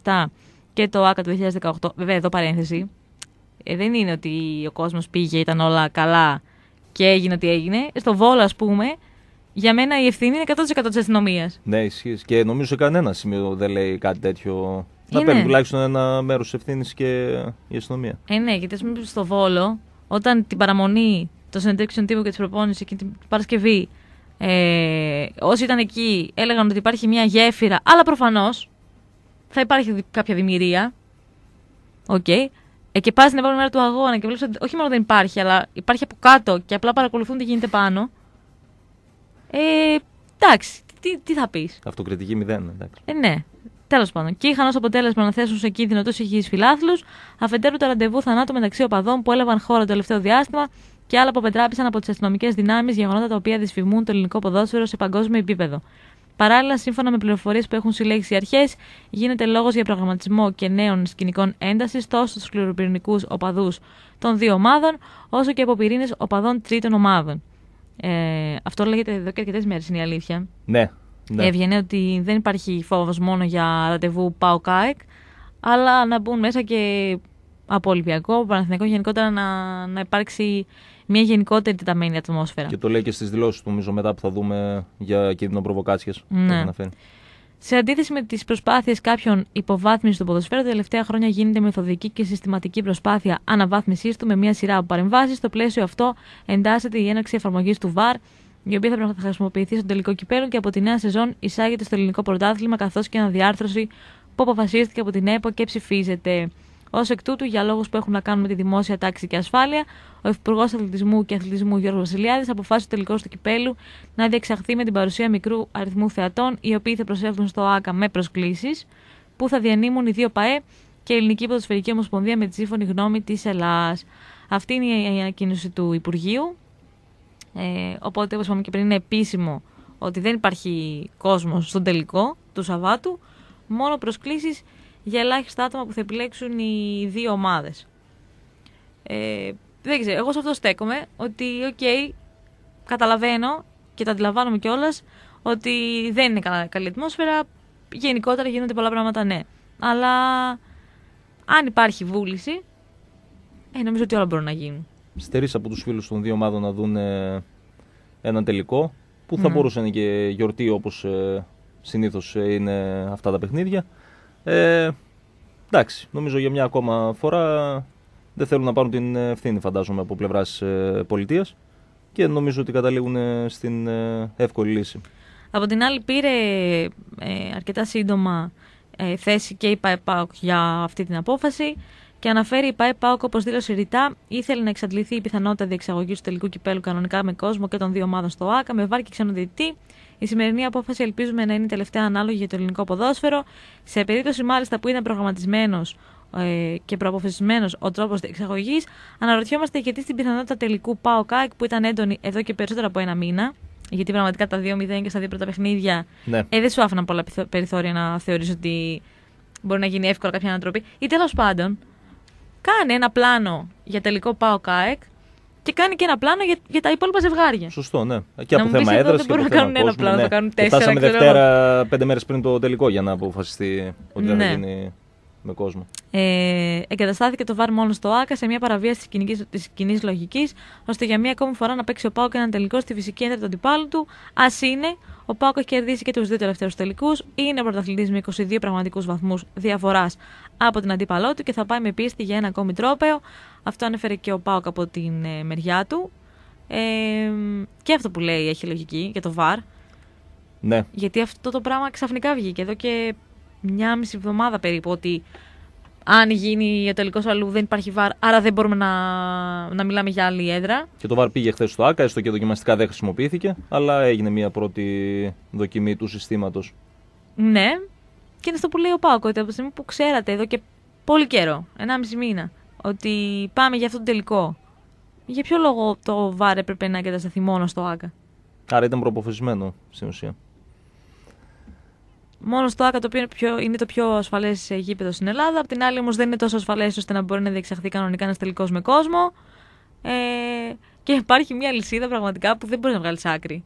Speaker 1: 2017 και το ΆΚΑ του 2018. Βέβαια, εδώ παρένθεση. Ε, δεν είναι ότι ο κόσμος πήγε, ήταν όλα καλά και έγινε ό,τι έγινε. Στο Βόλο, ας πούμε, για μένα η ευθύνη είναι 100% της αστυνομίας.
Speaker 2: Ναι, ισχύει. Και νομίζω σε κανένα σημείο δεν λέει κάτι τέτοιο. Είναι. Να ε, παίρνει ναι. τουλάχιστον ένα μέρος ευθύνης και η αστυνομία.
Speaker 1: Ε, ναι, γιατί ας πούμε στο Βόλο, όταν την παραμονή των συνεντεύξεων τύπου και της προπόνησης και την Παρασκευή, ε, όσοι ήταν εκεί έλεγαν ότι υπάρχει μια γέφυρα, αλλά προφανώς θα υπάρχει κάποια δημιουργία. Οκ. Okay. Ε, και πας την επόμενη μέρα του αγώνα και βλέπεις ότι όχι μόνο δεν υπάρχει, αλλά υπάρχει από κάτω και απλά παρακολουθούν τι γίνεται πάνω. Ε, εντάξει, τι, τι θα πεις.
Speaker 2: Αυτοκριτική μηδέν, εντάξει.
Speaker 1: Ε, ναι. Τέλος πάντων. Και είχαν ως αποτέλεσμα να θέσουν σε κίνδυνο του υγιεί φιλάθλου, αφεντέρου το ραντεβού θανάτου μεταξύ οπαδών που έλαβαν χώρα το τελευταίο διάστημα και άλλα που πετράπησαν από τις αστυνομικές δυνάμεις γεγονότα τα οποία δυσφημούν το ελληνικό ποδόσφαιρο σε παγκόσμιο επίπεδο. Παράλληλα, σύμφωνα με πληροφορίες που έχουν συλλέξει οι αρχές, γίνεται λόγος για προγραμματισμό και νέων σκηνικών έντασης τόσο στους κληροπυρηνικούς οπαδούς των δύο ομάδων, όσο και από πυρήνες οπαδών τρίτων ομάδων. Ε, αυτό λέγεται εδώ και αρκετές μέρες, είναι η αλήθεια. Ναι. ναι. ότι δεν υπάρχει φόβος μόνο για ραντεβού ΠΑΟΚΑΕΚ, αλλά να μπουν μέσα και από Ολυμπιακό, γενικότερα να, να υπάρξει μια γενικότερη τεταμένη ατμόσφαιρα. Και
Speaker 2: το λέει και στις δηλώσεις του, νομίζω, μετά που θα δούμε για κίνδυνο προβοκάτσιας. Ναι.
Speaker 1: Σε αντίθεση με τις προσπάθειες κάποιων υποβάθμισης του ποδοσφαίρου, τα τελευταία χρόνια γίνεται μεθοδική και συστηματική προσπάθεια αναβάθμισης του με μια σειρά από παρεμβάσεις. Στο πλαίσιο αυτό εντάσσεται η έναρξη εφαρμογής του ΒΑΡ, η οποία θα χρησιμοποιηθεί στο τελικό κυπέλο και από τη νέα σεζόν εισάγεται στο ελληνικό πρωτάθλημα, καθώς και αναδιάρθρωση που αποφασίστηκε από την ΕΠΟ και ψηφίζεται. Ως εκ τούτου, για λόγους που έχουν να κάνουν με τη δημόσια τάξη και ασφάλεια, ο Υπουργός Αθλητισμού και Αθλητισμού Γιώργος Βασιλιάδης αποφάσισε το τελικό του κυπέλου να διεξαχθεί με την παρουσία μικρού αριθμού θεατών, οι οποίοι θα προσέλθουν στο ΆΚΑ με προσκλήσεις, που θα διανύμουν οι δύο ΠαΕ και η Ελληνική Ποδοσφαιρική Ομοσπονδία με τη σύμφωνη γνώμη της Ελλάδα. Αυτή είναι η ανακοίνωση του Υπουργείου. Ε, οπότε, όπως είπαμε και πριν, είναι επίσημο ότι δεν υπάρχει κόσμος στον τελικό του Σαββάτου. Μόνο προσκλήσεις για ελάχιστα άτομα που θα επιλέξουν οι δύο ομάδες. Ε, δεν ξέρω, εγώ σε αυτό στέκομαι ότι, οκ, καταλαβαίνω και τα αντιλαμβάνομαι κιόλας ότι δεν είναι καλά, καλή ατμόσφαιρα. Γενικότερα γίνονται πολλά πράγματα, ναι. Αλλά αν υπάρχει βούληση, ε, νομίζω ότι όλα μπορούν να γίνουν.
Speaker 2: Στερείς από τους φίλους των δύο ομάδων να δουν ένα τελικό που θα ναι. μπορούσε να είναι και γιορτή όπως ε, συνήθως ε, είναι αυτά τα παιχνίδια. Ε, εντάξει, νομίζω για μια ακόμα φορά δεν θέλουν να πάρουν την ευθύνη, φαντάζομαι, από πλευράς ε, πολιτείας και νομίζω ότι καταλήγουν ε, στην ε, εύκολη λύση.
Speaker 1: Από την άλλη, πήρε αρκετά σύντομα θέση και η ΠΑΕΠΑΟΚ για αυτή την απόφαση. Και αναφέρει η ΠΑΕ ΠΑΟΚ όπως δήλωσε ρητά, ήθελε να εξαντληθεί η πιθανότητα διεξαγωγής του τελικού κυπέλου κανονικά με κόσμο και των δύο ομάδων στο ΑΚΑ, με βάρκη ξενοδητή. Η σημερινή απόφαση ελπίζουμε να είναι η τελευταία ανάλογη για το ελληνικό ποδόσφαιρο. Σε περίπτωση μάλιστα που είναι προγραμματισμένος ε, και προαποφασισμένος ο τρόπος διεξαγωγής, αναρωτιόμαστε γιατί στην πιθανότητα τελικού ΠΑΟΚ που ήταν έντονη εδώ και περισσότερο από ένα μήνα, γιατί πραγματικά τα 2-0 και στα δύο πρώτα παιχνίδια ναι. ε, δεν σου άφηναν πολλά περιθώρια να θεωρείς ότι μπορεί να γίνει εύκολα κάποια ανατροπή. Ή τέλος πάντων, κάνει ένα πλάνο για τελικό πάω ΚΑΕΚ και κάνει και ένα πλάνο για, για τα υπόλοιπα ζευγάρια.
Speaker 2: Σωστό, ναι. Και από θέμα έδρας. Δεν από να κάνουν ένα πλάνο, ναι. θα κάνουν τέσσερα. Φτάσαμε Δευτέρα, πέντε μέρες πριν το τελικό για να αποφασιστεί ότι ναι. θα γίνει με κόσμο.
Speaker 1: Ε, εγκαταστάθηκε το βάρ μόνο στο ΑΚΑ σε μια παραβίαση της κοινής λογικής, ώστε για μια ακόμη φορά να παίξει ο Πάοκ έναν τελικό στη φυσική έντρα του αντιπάλου του. Ας είναι, ο Πάοκ έχει κερδίσει και τους δύο τελευταίους τελικούς. Είναι πρωταθλητής με 22 πραγματικούς βαθμούς διαφοράς από την αντίπαλό του και θα πάει με πίστη για ένα ακόμη τρόπεο. Αυτό ανέφερε και ο Πάοκ από την ε, μεριά του. Ε, και αυτό που λέει έχει λογική για το βαρ. Ναι. Γιατί αυτό το πράγμα ξαφνικά βγήκε εδώ και μια μισή εβδομάδα περίπου ότι αν γίνει ο τελικός αλλού δεν υπάρχει βαρ, άρα δεν μπορούμε να, να μιλάμε για άλλη έδρα.
Speaker 2: Και το βαρ πήγε χθες στο ΑΚΑ, έστω και δοκιμαστικά δεν χρησιμοποιήθηκε, αλλά έγινε μια πρώτη δοκιμή του συστήματος.
Speaker 1: Ναι, και είναι αυτό που λέει ο Πάκο, ότι από τη στιγμή που ξέρατε εδώ και πολύ καιρό, ένα μισή μήνα, ότι πάμε για αυτό το τελικό. Για ποιο λόγο το βάρ έπρεπε να εγκατασταθεί μόνο στο ΑΚΑ.
Speaker 2: Άρα ήταν προποφασισμένο στην ουσία
Speaker 1: μόνο στο ΑΚΑ το οποίο είναι, πιο, το πιο ασφαλές γήπεδο στην Ελλάδα. Απ' την άλλη όμως δεν είναι τόσο ασφαλές ώστε να μπορεί να διεξαχθεί κανονικά ένας τελικός με κόσμο. Ε, και υπάρχει μια λυσίδα πραγματικά που δεν μπορείς να βγάλεις άκρη.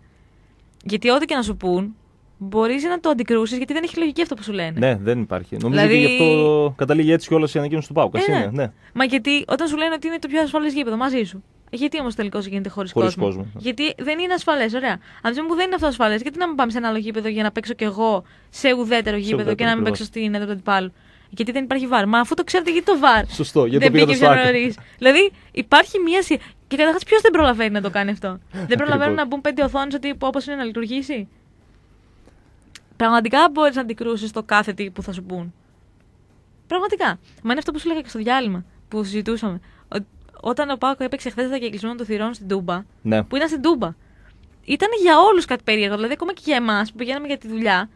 Speaker 1: Γιατί ό,τι και να σου πούν, μπορείς να το αντικρούσεις γιατί δεν έχει λογική αυτό που σου λένε.
Speaker 2: Ναι, δεν υπάρχει. Νομίζω δηλαδή... ότι γι' αυτό καταλήγει έτσι κιόλας η ανακοίνωση του Πάουκα. Ε, ναι. ναι.
Speaker 1: Μα γιατί όταν σου λένε ότι είναι το πιο ασφαλές γήπεδο μαζί σου. Ε, γιατί όμως τελικώς γίνεται χωρίς κόσμο. κόσμο. Ναι. Γιατί δεν είναι ασφαλές, ωραία. Αν πούμε που δεν είναι αυτό ασφαλές, γιατί να μην πάμε σε ένα άλλο γήπεδο για να παίξω κι εγώ σε ουδέτερο γήπεδο σε ουδέτερο, και να μην παίξω στην έδρα του αντιπάλου. Γιατί δεν υπάρχει βάρ. Μα αφού το ξέρετε, γιατί το βάρ. Σωστό, γιατί δεν πήγε πιο νωρίς. δηλαδή υπάρχει μία. Και καταρχάς ποιος δεν προλαβαίνει να το κάνει αυτό. δεν προλαβαίνουν να μπουν πέντε οθόνες ότι όπως είναι να λειτουργήσει πραγματικά μπορείς να αντικρούσεις το κάθε τι που θα σου πούν. Πραγματικά. Μα είναι αυτό που σου λέγα και στο διάλειμμα που συζητούσαμε. όταν ο πάκο έπαιξε χθες τα κεκλεισμένα των θυρών στην Τούμπα, ναι. που ήταν στην Τούμπα, ήταν για όλους κάτι περίεργο. Δηλαδή, ακόμα και για εμάς που πηγαίναμε για τη δουλειά,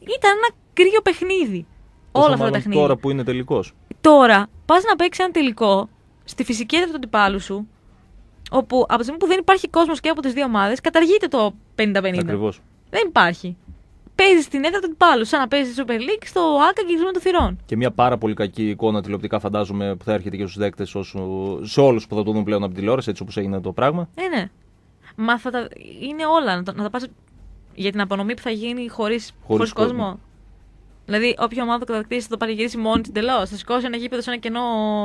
Speaker 1: ήταν ένα κρύο παιχνίδι.
Speaker 2: Όλα αυτά τα παιχνίδια. Τώρα που είναι τελικός.
Speaker 1: Τώρα, πας να παίξεις ένα τελικό στη φυσική έδρα του αντιπάλου σου, όπου από τη στιγμή που δεν υπάρχει κόσμος και από τις δύο ομάδες, καταργείται το 50-50. Ακριβώς. Δεν υπάρχει παίζεις στην έδρα του αντιπάλου. Σαν να παίζεις στο Super League στο ΑΚΑ και γυρίζουμε το θυρών.
Speaker 2: Και μια πάρα πολύ κακή εικόνα τηλεοπτικά φαντάζομαι που θα έρχεται και στους δέκτες σε όλους που θα το δουν πλέον από την τηλεόραση, έτσι όπως έγινε το πράγμα.
Speaker 1: Ε, ναι. Μα θα είναι όλα. Να, τα, τα πας για την απονομή που θα γίνει χωρίς κόσμο. κόσμο. Δηλαδή, όποια ομάδα κατακτήσει θα το παρηγυρίσει μόνη της εντελώς. Θα σηκώσει ένα γήπεδο σε ένα κενό,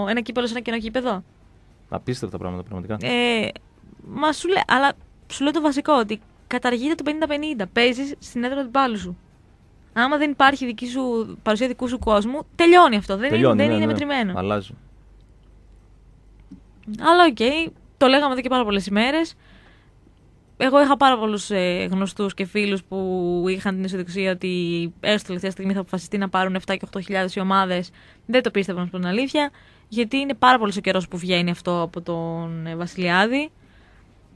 Speaker 1: ένα κύπελο σε ένα κενό γήπεδο.
Speaker 2: Απίστευτα πράγματα πραγματικά.
Speaker 1: Ε, μα σου λέει, αλλά σου το βασικό ότι καταργείται το 50-50. Παίζεις στην έδρα του μπάλου σου. Άμα δεν υπάρχει δική σου, παρουσία δικού σου κόσμου, τελειώνει αυτό. Δεν, είναι, δεν ναι, είναι ναι. μετρημένο. Αλλάζει. Αλλά οκ, okay, το λέγαμε εδώ και πάρα πολλές ημέρες. Εγώ είχα πάρα πολλούς ε, γνωστούς και φίλους που είχαν την ισοδεξία ότι έστω τελευταία στιγμή θα αποφασιστεί να πάρουν 7 και 8.000 οι ομάδες. Δεν το πίστευαν, να την αλήθεια. Γιατί είναι πάρα πολύ ο καιρός που βγαίνει αυτό από τον ε, Βασιλιάδη.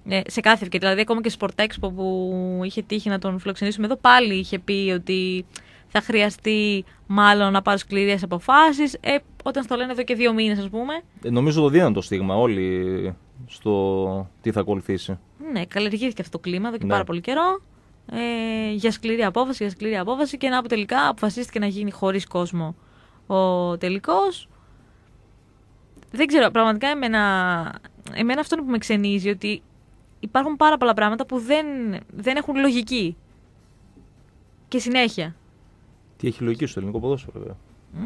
Speaker 1: Ναι, σε κάθε ευκαιρία. Δηλαδή, ακόμα και Sportexpo που είχε τύχει να τον φιλοξενήσουμε εδώ, πάλι είχε πει ότι θα χρειαστεί μάλλον να πάρει σκληρές αποφάσεις. Ε, όταν στο λένε εδώ και δύο μήνες, ας πούμε.
Speaker 2: Ε, νομίζω το δίναν το στίγμα όλοι στο τι θα ακολουθήσει.
Speaker 1: Ναι, καλλιεργήθηκε αυτό το κλίμα εδώ και ναι. πάρα πολύ καιρό. Ε, για σκληρή απόφαση, για σκληρή απόφαση και να που τελικά αποφασίστηκε να γίνει χωρίς κόσμο ο τελικός. Δεν ξέρω, πραγματικά εμένα, εμένα αυτό που με ξενίζει ότι υπάρχουν πάρα πολλά πράγματα που δεν, δεν έχουν λογική. Και συνέχεια.
Speaker 2: Τι έχει λογική στο ελληνικό ποδόσφαιρο, βέβαια.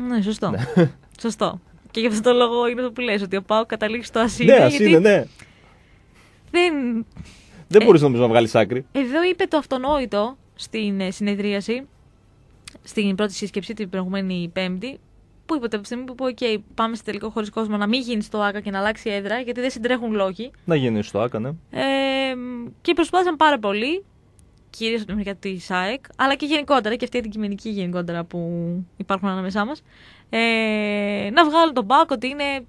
Speaker 1: Ναι, σωστό. Ναι. σωστό. Και γι' αυτό το λόγο είναι το που λες, ότι ο Πάο καταλήγει στο ασύλιο. Ναι, γιατί... ναι. Δεν,
Speaker 2: δεν μπορεί ε, νομίζω να βγάλεις άκρη.
Speaker 1: Εδώ είπε το αυτονόητο στην ε, συνεδρίαση, στην πρώτη σύσκεψη την προηγούμενη Πέμπτη, Πού είπατε, από τη στιγμή που OK, πάμε σε τελικό χωρίς κόσμο να μην γίνεις στο ΑΚΑ και να αλλάξει έδρα, γιατί δεν συντρέχουν λόγοι.
Speaker 2: Να γίνεις στο ΑΚΑ, ναι.
Speaker 1: Ε, και προσπάθησαν πάρα πολύ, κυρίως από την μεριά της ΣΑΕΚ, αλλά και γενικότερα, και αυτή η κειμενική γενικότερα που υπάρχουν ανάμεσά μας, ε, να βγάλουν τον πάκο, ότι είναι.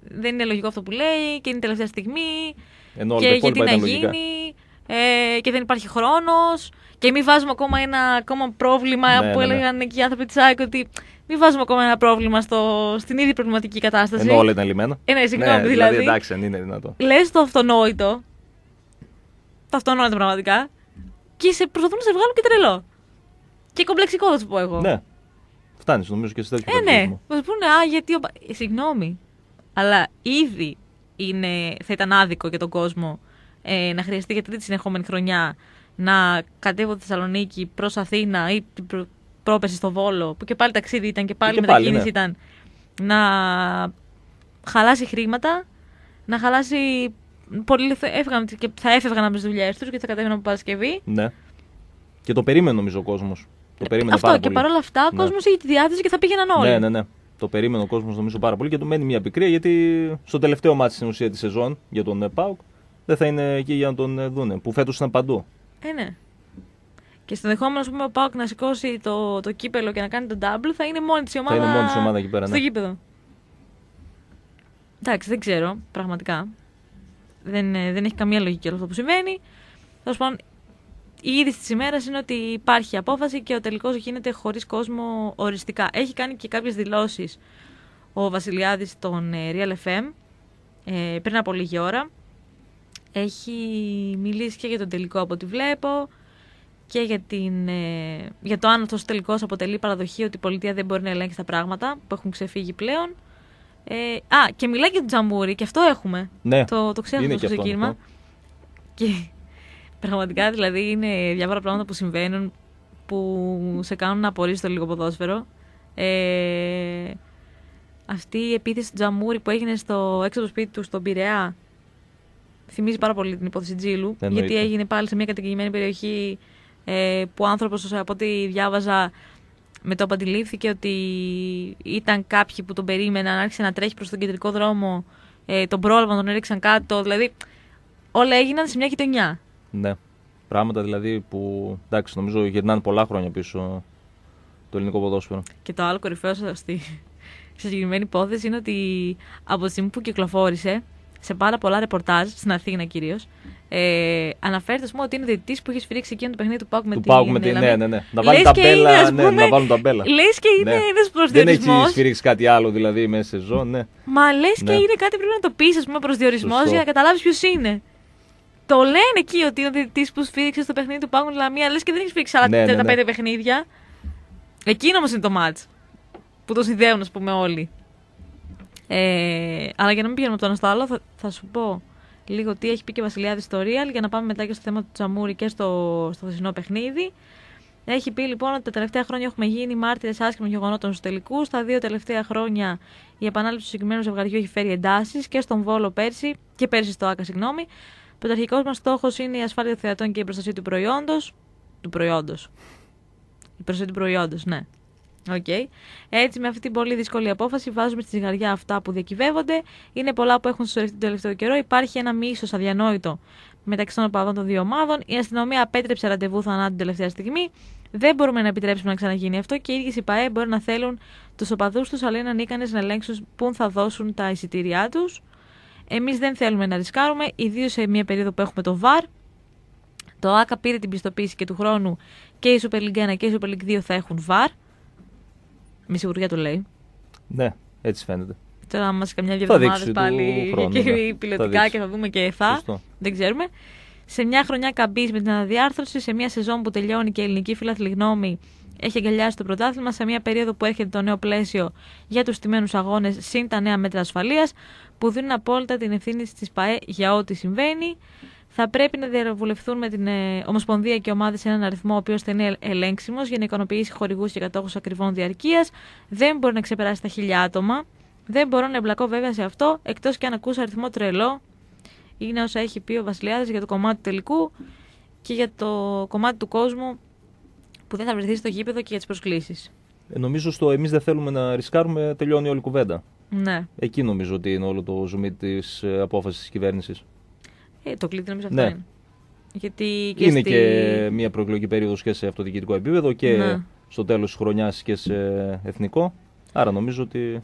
Speaker 1: Δεν είναι λογικό αυτό που λέει και είναι τελευταία στιγμή.
Speaker 2: Ενώ και γιατί να γίνει.
Speaker 1: Ε, και δεν υπάρχει χρόνος. Και μην βάζουμε ακόμα ένα ακόμα πρόβλημα ναι, που ναι, ναι. έλεγαν και οι άνθρωποι της ότι μην βάζουμε ακόμα ένα πρόβλημα στο, στην ίδια προβληματική κατάσταση. Ενώ όλα
Speaker 2: είναι λιμένα. Ε, ναι, συγγνώμη ναι, δηλαδή, δηλαδή. εντάξει, αν είναι δυνατό.
Speaker 1: Λες το αυτονόητο. Το αυτονόητο πραγματικά. Και σε προσπαθούν να σε βγάλουν και τρελό. Και κομπλεξικό θα σου πω εγώ. Ναι.
Speaker 2: Φτάνεις, νομίζω και σε τέτοιο. Ε,
Speaker 1: ναι. Θα σου πούνε, Α, γιατί. Ο... Ε, συγγνώμη. Αλλά ήδη είναι, θα ήταν άδικο για τον κόσμο ε, να χρειαστεί για τρίτη συνεχόμενη χρονιά να κατέβω τη Θεσσαλονίκη προς Αθήνα ή πρόπεση στο Βόλο, που και πάλι ταξίδι ήταν και πάλι μετακίνηση ναι. ήταν, να χαλάσει χρήματα, να χαλάσει. Πολλοί και θα έφευγαν από τις δουλειές τους και θα κατέβαιναν από Παρασκευή.
Speaker 2: Ναι. Και το περίμενε νομίζω ο κόσμος. Το ε, περίμενε Αυτό πάρα και παρόλα αυτά ο ναι. κόσμος
Speaker 1: είχε τη διάθεση και θα πήγαιναν όλοι. Ναι, ναι,
Speaker 2: ναι. Το περίμενε ο κόσμος νομίζω πάρα πολύ και του μένει μια πικρία γιατί στο τελευταίο μάτι στην ουσία της σεζόν για τον ΠΑΟΚ δεν θα είναι εκεί για να τον ε, δούνε. Που φέτος ήταν παντού.
Speaker 1: Ε, ναι και στο δεχόμενο πούμε, ο Πάοκ να σηκώσει το, το κύπελο και να κάνει τον double, θα είναι μόνη της ομάδα. Θα είναι μόνη της ομάδα εκεί πέρα. Στο ναι. Εντάξει, δεν ξέρω, πραγματικά. Δεν, ε, δεν έχει καμία λογική όλο αυτό που συμβαίνει. Τέλος πάντων, η είδηση της ημέρας είναι ότι υπάρχει απόφαση και ο τελικός γίνεται χωρίς κόσμο οριστικά. Έχει κάνει και κάποιες δηλώσεις ο Βασιλιάδης των ε, Real FM ε, πριν από λίγη ώρα. Έχει μιλήσει και για τον τελικό από ό,τι βλέπω και για, την, ε, για το αν αυτός τελικώ αποτελεί παραδοχή ότι η πολιτεία δεν μπορεί να ελέγξει τα πράγματα που έχουν ξεφύγει πλέον. Ε, α, και μιλάει για τον Τζαμπούρη, και αυτό έχουμε. Ναι, το, το στο είναι το ξεκίνημα. Ναι. Και πραγματικά δηλαδή είναι διάφορα πράγματα που συμβαίνουν που σε κάνουν να απορρίσει το λίγο ποδόσφαιρο. Ε, αυτή η επίθεση του Τζαμούρι που έγινε στο έξω από το σπίτι του στον Πειραιά θυμίζει πάρα πολύ την υπόθεση Τζίλου, γιατί έγινε πάλι σε μια κατοικημένη περιοχή ε, που ο άνθρωπος ε, από ό,τι διάβαζα με το απαντηλήφθηκε ότι ήταν κάποιοι που τον περίμεναν, άρχισε να τρέχει προς τον κεντρικό δρόμο, ε, τον πρόλαβαν, τον έριξαν κάτω, δηλαδή όλα έγιναν σε μια γειτονιά.
Speaker 2: Ναι, πράγματα δηλαδή που εντάξει νομίζω γυρνάνε πολλά χρόνια πίσω το ελληνικό ποδόσφαιρο.
Speaker 1: Και το άλλο κορυφαίο στη, συγκεκριμένη υπόθεση είναι ότι από τη στιγμή που κυκλοφόρησε σε πάρα πολλά ρεπορτάζ, στην Αθήνα κυρίως. Ε, αναφέρεται πούμε, ότι είναι διαιτητής που έχεις σφυρίξει εκείνο το παιχνίδι του Πάουκ με την Πάουκ με την. Ναι, ναι,
Speaker 2: ναι. Να βάλει τα μπέλα. Ναι, να βάλουν τα μπέλα. Λες και είναι ναι. ένας προσδιορισμό. Δεν έχεις σφυρίξει κάτι άλλο δηλαδή μέσα σε ζώνη. Ναι.
Speaker 1: Μα λες ναι. και είναι κάτι πρέπει να το πεις, ας πούμε, προσδιορισμός για να καταλάβεις ποιος είναι. Το λένε εκεί ότι είναι ο διαιτητής που σφίριξε το παιχνίδι του Πάουκ Λαμία. Λες και δεν έχεις σφυρίξει άλλα ναι, 35 ναι, ναι. παιχνίδια. Εκείνο όμως είναι το μάτ που το συνδέουν, ας πούμε, όλοι. Ε, αλλά για να μην πηγαίνουμε από το ένα στο άλλο, θα, θα σου πω λίγο τι έχει πει και η Βασιλιάδης στο Real για να πάμε μετά και στο θέμα του Τσαμούρη και στο, στο θεσινό παιχνίδι. Έχει πει λοιπόν ότι τα τελευταία χρόνια έχουμε γίνει μάρτυρες άσχημων γεγονότων στους τελικούς. Τα δύο τελευταία χρόνια η επανάληψη του συγκεκριμένου ζευγαριού έχει φέρει εντάσεις και στον Βόλο πέρσι και πέρσι στο ΑΚΑ, συγγνώμη. Πρωταρχικός μας στόχος είναι η ασφάλεια των θεατών και η προστασία του προϊόντος. Του προϊόντος. Η προστασία του προϊόντος, ναι. Okay. Έτσι, με αυτή την πολύ δύσκολη απόφαση, βάζουμε στη ζυγαριά αυτά που διακυβεύονται. Είναι πολλά που έχουν συσσωρευτεί τον τελευταίο καιρό. Υπάρχει ένα μίσος αδιανόητο μεταξύ των οπαδών των δύο ομάδων. Η αστυνομία απέτρεψε ραντεβού θανάτου την τελευταία στιγμή. Δεν μπορούμε να επιτρέψουμε να ξαναγίνει αυτό και οι ίδιες οι ΠαΕ μπορεί να θέλουν τους οπαδούς τους, αλλά είναι ανίκανες να ελέγξουν πού θα δώσουν τα εισιτήριά τους. Εμείς δεν θέλουμε να ρισκάρουμε, ιδίως σε μια περίοδο που έχουμε το VAR. Το ΆΚΑ πήρε την πιστοποίηση και του χρόνου και η Super League 1 και η Super League 2 θα έχουν VAR. Με σιγουριά το λέει.
Speaker 2: Ναι, έτσι φαίνεται.
Speaker 1: Τώρα μα καμιά δύο εβδομάδε πάλι και ναι. πιλωτικά και θα δούμε και θα. Δεν ξέρουμε. Σε μια χρονιά καμπής με την αναδιάρθρωση, σε μια σεζόν που τελειώνει και η ελληνική φιλαθλή γνώμη έχει αγκαλιάσει το πρωτάθλημα, σε μια περίοδο που έρχεται το νέο πλαίσιο για τους τιμένου αγώνες συν τα νέα μέτρα ασφαλείας που δίνουν απόλυτα την ευθύνη της ΠαΕ για ό,τι συμβαίνει θα πρέπει να διαβουλευτούν με την ε, Ομοσπονδία και ομάδες έναν αριθμό ο οποίος θα είναι ελέγξιμος για να ικανοποιήσει χορηγούς και κατόχους ακριβών διαρκείας. Δεν μπορεί να ξεπεράσει τα χιλιά άτομα. Δεν μπορώ να εμπλακώ βέβαια σε αυτό, εκτός και αν ακούσω αριθμό τρελό. Είναι όσα έχει πει ο Βασιλιάδης για το κομμάτι του τελικού και για το κομμάτι του κόσμου που δεν θα βρεθεί στο γήπεδο και για τις προσκλήσεις.
Speaker 2: Ε, νομίζω στο εμείς δεν θέλουμε να ρισκάρουμε, τελειώνει όλη η κουβέντα. Ναι. Εκεί νομίζω ότι είναι όλο το ζουμί της ε, απόφασης της κυβέρνησης.
Speaker 1: Ε, το κλειδί νομίζω αυτό ναι. είναι. Γιατί και είναι και
Speaker 2: μια προεκλογική περίοδος και σε αυτοδιοικητικό επίπεδο και ναι. στο τέλος της χρονιάς και σε εθνικό. Άρα νομίζω ότι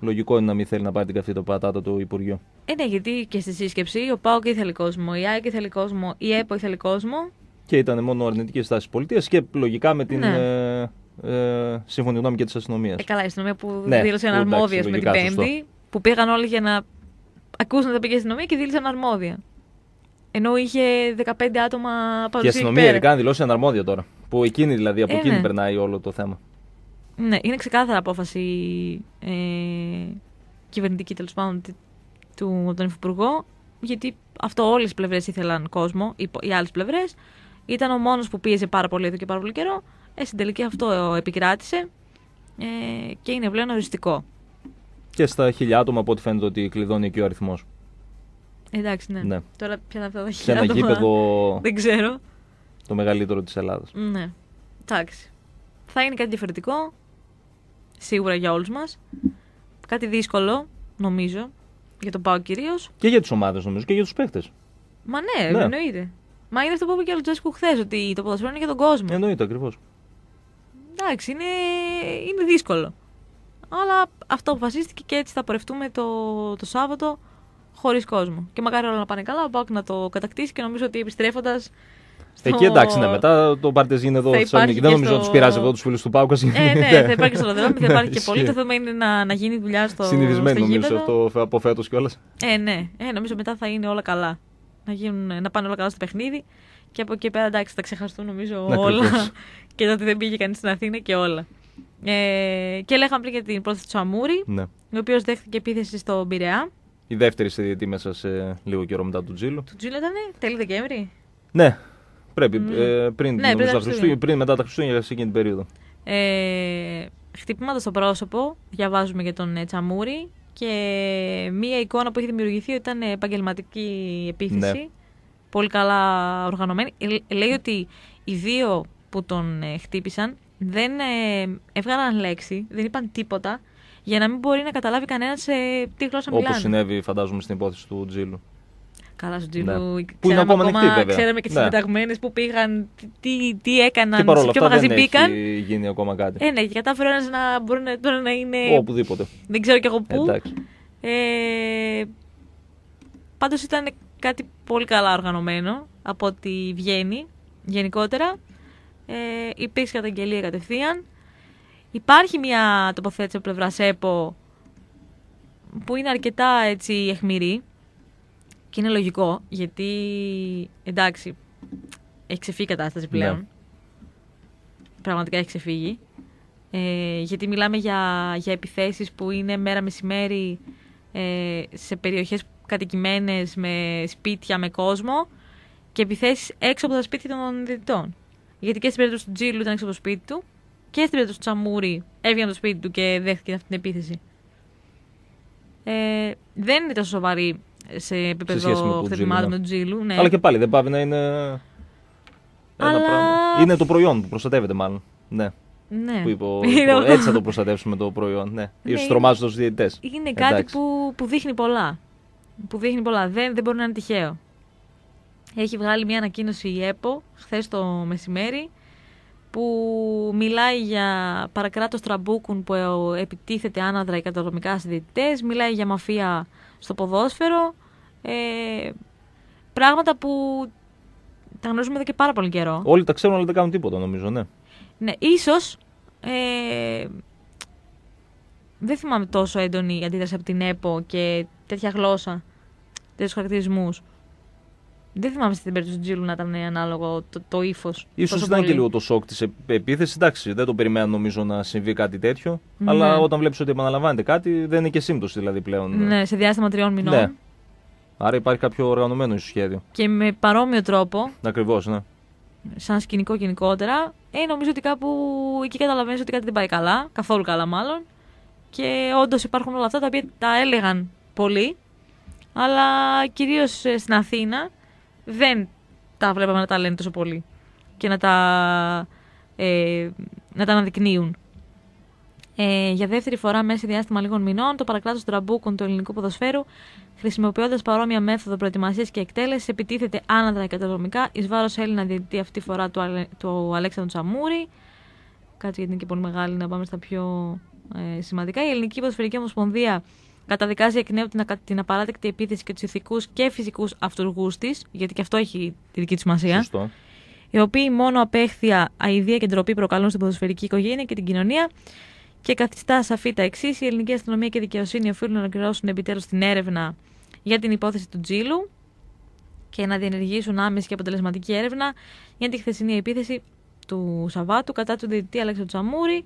Speaker 2: λογικό είναι να μην θέλει να πάρει την καυτή το πατάτα του Υπουργείου.
Speaker 1: Ε, ναι, γιατί και στη σύσκεψη ο και ήθελε κόσμος, η ΑΕΚ ήθελε κόσμος, η ΕΠΟ ήθελε κόσμος.
Speaker 2: Και ήταν μόνο αρνητική τάσεις πολιτείας και λογικά με την ναι. ε, ε σύμφωνη γνώμη και της αστυνομίας. Ε,
Speaker 1: καλά, η αστυνομία που ναι, δήλωσε αναρμόδια με την Πέμπτη, που πήγαν όλοι για να ακούσαν τα πήγε αστυνομία και δήλωσαν αρμόδια. Ενώ είχε 15 άτομα παρουσία. Και η αστυνομία ειδικά
Speaker 2: να δηλώσει αναρμόδια τώρα. Που εκείνη δηλαδή, από ε, εκείνη ναι. περνάει όλο το θέμα.
Speaker 1: Ναι, είναι ξεκάθαρα απόφαση ε, κυβερνητική τέλος πάντων του, τον Υφυπουργό. Γιατί αυτό όλες οι πλευρές ήθελαν κόσμο, οι, οι άλλες πλευρές. Ήταν ο μόνος που πίεζε πάρα πολύ εδώ και πάρα πολύ καιρό. Ε, στην τελική αυτό επικράτησε ε, και είναι πλέον οριστικό
Speaker 2: και στα χιλιά άτομα από ό,τι φαίνεται ότι κλειδώνει εκεί ο αριθμός.
Speaker 1: Εντάξει, ναι. ναι. Τώρα πια να τα χιλιά άτομα. γήπεδο... Δεν ξέρω.
Speaker 2: Το μεγαλύτερο της Ελλάδας.
Speaker 1: Ναι. Εντάξει. Θα είναι κάτι διαφορετικό. Σίγουρα για όλους μας. Κάτι δύσκολο, νομίζω. Για τον Πάο κυρίως.
Speaker 2: Και για τις ομάδες, νομίζω. Και για τους παίχτε.
Speaker 1: Μα ναι, ναι, εννοείται. Μα είναι αυτό που είπε και ο Λουτζέσκου χθες, ότι το ποδοσφαίρο είναι για τον κόσμο.
Speaker 2: Εννοείται ακριβώς.
Speaker 1: Εντάξει, είναι, είναι δύσκολο. Αλλά αυτό αποφασίστηκε και έτσι θα πορευτούμε το, το Σάββατο χωρίς κόσμο. Και μακάρι όλα να πάνε καλά, ο Μπάουκ να το κατακτήσει και νομίζω ότι επιστρέφοντας.
Speaker 2: Στο... Εκεί εντάξει, ναι, μετά το πάρτε είναι εδώ στη Θεσσαλονίκη. Δεν νομίζω να τους πειράζει εδώ τους φίλους του Πάουκα. Ε, ναι, ναι, θα υπάρχει στο Ροδρόμι, θα υπάρχει και πολύ. Το θέμα
Speaker 1: είναι να, να γίνει δουλειά στο. Συνηθισμένο νομίζω αυτό
Speaker 2: από φέτος κιόλας.
Speaker 1: Ε, ναι, ε, νομίζω μετά θα είναι όλα καλά. Να, γίνουν, να πάνε όλα καλά στο παιχνίδι και από εκεί πέρα εντάξει, θα ξεχαστούν νομίζω όλα. και τότε δεν πήγε κανείς στην Αθήνα και όλα. Ε, και λέγαμε πριν για την πρόθεση του Σαμούρη, ναι. ο οποίο δέχτηκε επίθεση στον Πειραιά.
Speaker 2: Η δεύτερη σε διετή μέσα σε λίγο καιρό μετά του Τζίλου. Του
Speaker 1: Τζίλου ήταν τέλη Δεκέμβρη.
Speaker 2: Ναι, πρέπει. Mm. Ε, πριν, ναι, πριν, πριν, μετά τα Χριστούγεννα, σε εκείνη την περίοδο.
Speaker 1: Ε, χτυπήματα στο πρόσωπο, διαβάζουμε για τον Τσαμούρη. Ε, και ε, μία εικόνα που έχει δημιουργηθεί ήταν επαγγελματική επίθεση. Ναι. Πολύ καλά οργανωμένη. Ε, λέει ότι οι δύο που τον χτύπησαν δεν ε, έβγαλαν λέξη, δεν είπαν τίποτα για να μην μπορεί να καταλάβει κανένας σε τι γλώσσα Όπως μιλάνε. Όπω
Speaker 2: συνέβη, φαντάζομαι, στην υπόθεση του Τζίλου.
Speaker 1: Καλά, στον ναι. Τζίλου. Ναι. Που είναι ακόμα ανοιχτή, βέβαια. Ξέραμε και τις ναι. συνταγμένες που πήγαν, τι, τι έκαναν, και σε ποιο μαγαζί δεν μπήκαν.
Speaker 2: Έχει γίνει ακόμα κάτι. Ε,
Speaker 1: ναι, και κατάφερε ένας να μπορεί τώρα να είναι. Οπουδήποτε. Δεν ξέρω κι εγώ πού. Εντάξει. Ε, Πάντως ήταν κάτι πολύ καλά οργανωμένο από ό,τι βγαίνει γενικότερα ε, υπήρξε καταγγελία κατευθείαν. Υπάρχει μια τοποθέτηση από πλευράς ΕΠΟ που είναι αρκετά έτσι εχμηρή και είναι λογικό γιατί εντάξει έχει ξεφύγει η κατάσταση πλέον. Ναι. Πραγματικά έχει ξεφύγει. Ε, γιατί μιλάμε για, για επιθέσεις που είναι μέρα μεσημέρι ε, σε περιοχές κατοικημένες με σπίτια, με κόσμο και επιθέσεις έξω από τα σπίτια των διδυτών. Γιατί και στην περίπτωση του Τζίλου ήταν έξω από το σπίτι του και στην περίπτωση του Τσαμούρη έβγαινε από το σπίτι του και δέχτηκε αυτή την επίθεση. Ε, δεν είναι τόσο σοβαρή σε επίπεδο χτυπημάτων με τον ναι. Τζίλου. Ναι. Αλλά και
Speaker 2: πάλι δεν πάει να είναι.
Speaker 1: Αλλά... Είναι το
Speaker 2: προϊόν που προστατεύεται, μάλλον. Ναι. Ναι. Που είπε, έτσι θα το προστατεύσουμε το προϊόν. Ναι. ναι ίσως τρομάζουν τους διαιτητές. Είναι Εντάξει. κάτι
Speaker 1: που, που δείχνει πολλά. Που δείχνει πολλά. Δεν, δεν μπορεί να είναι τυχαίο. Έχει βγάλει μια ανακοίνωση η ΕΠΟ χθες το μεσημέρι που μιλάει για παρακράτος τραμπούκουν που επιτίθεται άναδρα οι καταδρομικά συντηρητές, μιλάει για μαφία στο ποδόσφαιρο, ε, πράγματα που τα γνωρίζουμε εδώ και πάρα πολύ καιρό.
Speaker 2: Όλοι τα ξέρουν αλλά δεν κάνουν τίποτα νομίζω, ναι.
Speaker 1: Ναι, ίσως ε, δεν θυμάμαι τόσο έντονη αντίδραση από την ΕΠΟ και τέτοια γλώσσα, τέτοιους χαρακτηρισμούς. Δεν θυμάμαι στην περίπτωση του Τζίλου να ήταν ανάλογο το, το ύφος. σω ήταν πολύ. και λίγο το
Speaker 2: σοκ της επίθεσης. Εντάξει, δεν το περιμένω νομίζω να συμβεί κάτι τέτοιο. Ναι. Αλλά όταν βλέπεις ότι επαναλαμβάνεται κάτι, δεν είναι και σύμπτωση δηλαδή πλέον.
Speaker 1: Ναι, σε διάστημα τριών μηνών. Ναι.
Speaker 2: Άρα υπάρχει κάποιο οργανωμένο ίσω σχέδιο.
Speaker 1: Και με παρόμοιο τρόπο. Ακριβώς, ναι. Σαν σκηνικό γενικότερα. Ε, νομίζω ότι κάπου εκεί καταλαβαίνεις ότι κάτι δεν πάει καλά. Καθόλου καλά, μάλλον. Και όντως υπάρχουν όλα αυτά τα οποία τα έλεγαν πολύ, Αλλά κυρίως ε, στην Αθήνα δεν τα βλέπαμε να τα λένε τόσο πολύ και να τα, ε, να τα αναδεικνύουν. Ε, για δεύτερη φορά μέσα σε διάστημα λίγων μηνών, το παρακράτος του τραμπούκων του ελληνικού ποδοσφαίρου, χρησιμοποιώντας παρόμοια μέθοδο προετοιμασίας και εκτέλεσης, επιτίθεται άναδρα και εις βάρος Έλληνα διαιτητή αυτή τη φορά του, Αλε... του Αλέξανδρου Τσαμούρη. Κάτσε γιατί είναι και πολύ μεγάλη να πάμε στα πιο ε, σημαντικά. Η Ελληνική Ποδοσφαιρική Ομοσπονδία καταδικάζει εκ νέου την, απαράδεκτη επίθεση και τους ηθικούς και φυσικούς αυτούργους της, γιατί και αυτό έχει τη δική τους σημασία. Σωστό. Οι οποίοι μόνο απέχθεια, αηδία και ντροπή προκαλούν στην ποδοσφαιρική οικογένεια και την κοινωνία. Και καθιστά σαφή τα εξής: Η ελληνική αστυνομία και η δικαιοσύνη οφείλουν να ολοκληρώσουν επιτέλους την έρευνα για την υπόθεση του Τζίλου και να διενεργήσουν άμεση και αποτελεσματική έρευνα για τη χθεσινή επίθεση του Σαββάτου κατά του διαιτητή Αλέξα Τσαμούρη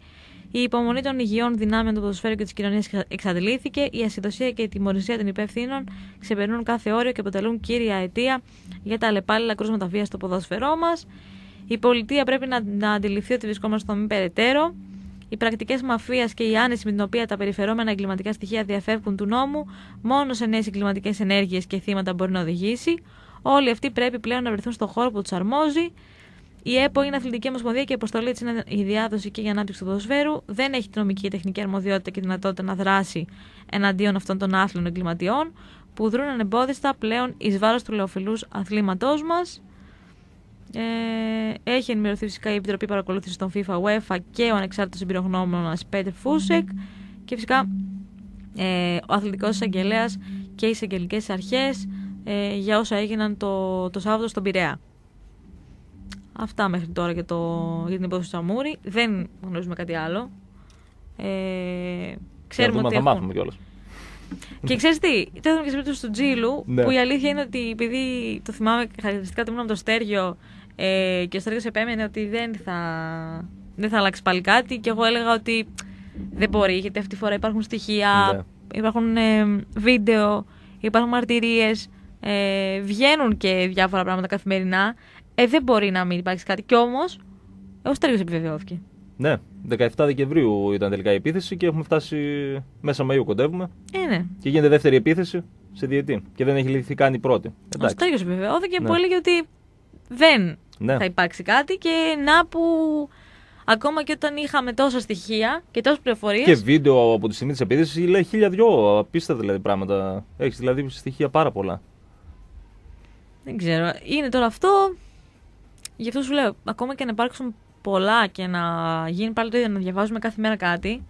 Speaker 1: η υπομονή των υγιών δυνάμεων του ποδοσφαίρου και της κοινωνίας εξαντλήθηκε. Η ασυνδοσία και η τιμωρησία των υπευθύνων ξεπερνούν κάθε όριο και αποτελούν κύρια αιτία για τα αλλεπάλληλα κρούσματα βίας στο ποδόσφαιρό μας. Η πολιτεία πρέπει να, να αντιληφθεί ότι βρισκόμαστε στο μη περαιτέρω. Οι πρακτικές μαφίας και η άνεση με την οποία τα περιφερόμενα εγκληματικά στοιχεία διαφεύγουν του νόμου, μόνο σε νέες εγκληματικές ενέργειες και θύματα μπορεί να οδηγήσει. Όλοι αυτοί πρέπει πλέον να βρεθούν στον χώρο που τους αρμόζει. Η ΕΠΟ είναι αθλητική ομοσπονδία και η αποστολή της είναι η διάδοση και η ανάπτυξη του ποδοσφαίρου. Δεν έχει την νομική η τεχνική αρμοδιότητα και δυνατότητα να δράσει εναντίον αυτών των άθλων εγκληματιών που δρούν ανεμπόδιστα πλέον εις βάρος του λεωφιλούς αθλήματός μας. Ε, έχει ενημερωθεί φυσικά η Επιτροπή Παρακολούθησης των FIFA, UEFA και ο ανεξάρτητος εμπειρογνώμονας Πέτερ Φούσεκ. Και φυσικά ε, ο αθλητικός εισαγγελέας και οι εισαγγελικές αρχές ε, για όσα έγιναν το, το Σάββατο στον Πειραιά. Αυτά μέχρι τώρα για, το, για την υπόθεση του Σαμούρη. Δεν γνωρίζουμε κάτι άλλο. Ε, ξέρουμε ότι. Θα έχουν... μάθουμε κιόλας. Και ξέρεις τι, το έδωσα και σε περίπτωση του Τζίλου, ναι. που η αλήθεια είναι ότι επειδή το θυμάμαι χαρακτηριστικά το ήμουν με το Στέργιο ε, και ο Στέργιος επέμενε ότι δεν θα, δεν θα αλλάξει πάλι κάτι, και εγώ έλεγα ότι δεν μπορεί, γιατί αυτή τη φορά υπάρχουν στοιχεία, ναι. υπάρχουν ε, βίντεο, υπάρχουν μαρτυρίες, ε, βγαίνουν και διάφορα πράγματα καθημερινά. Ε, δεν μπορεί να μην υπάρξει κάτι. Κι όμως, ο Στέργο επιβεβαιώθηκε.
Speaker 2: Ναι, 17 Δεκεμβρίου ήταν τελικά η επίθεση και έχουμε φτάσει μέσα Μαΐου κοντεύουμε. Ε, ναι. Και γίνεται δεύτερη επίθεση σε διετή και δεν έχει λυθεί καν η πρώτη. Εντάξει. Ο Στέργος
Speaker 1: επιβεβαιώθηκε ναι. που έλεγε ότι δεν ναι. θα υπάρξει κάτι και να που ακόμα και όταν είχαμε τόσα στοιχεία και τόσες πληροφορίες. Και
Speaker 2: βίντεο από τη στιγμή της επίθεσης λέει χίλια δυο απίστευτα δηλαδή πράγματα. Έχεις δηλαδή στοιχεία πάρα πολλά.
Speaker 1: Δεν ξέρω. Είναι τώρα αυτό. Γι' αυτό σου λέω, ακόμα και να υπάρξουν πολλά και να γίνει πάλι το ίδιο, να διαβάζουμε κάθε μέρα κάτι,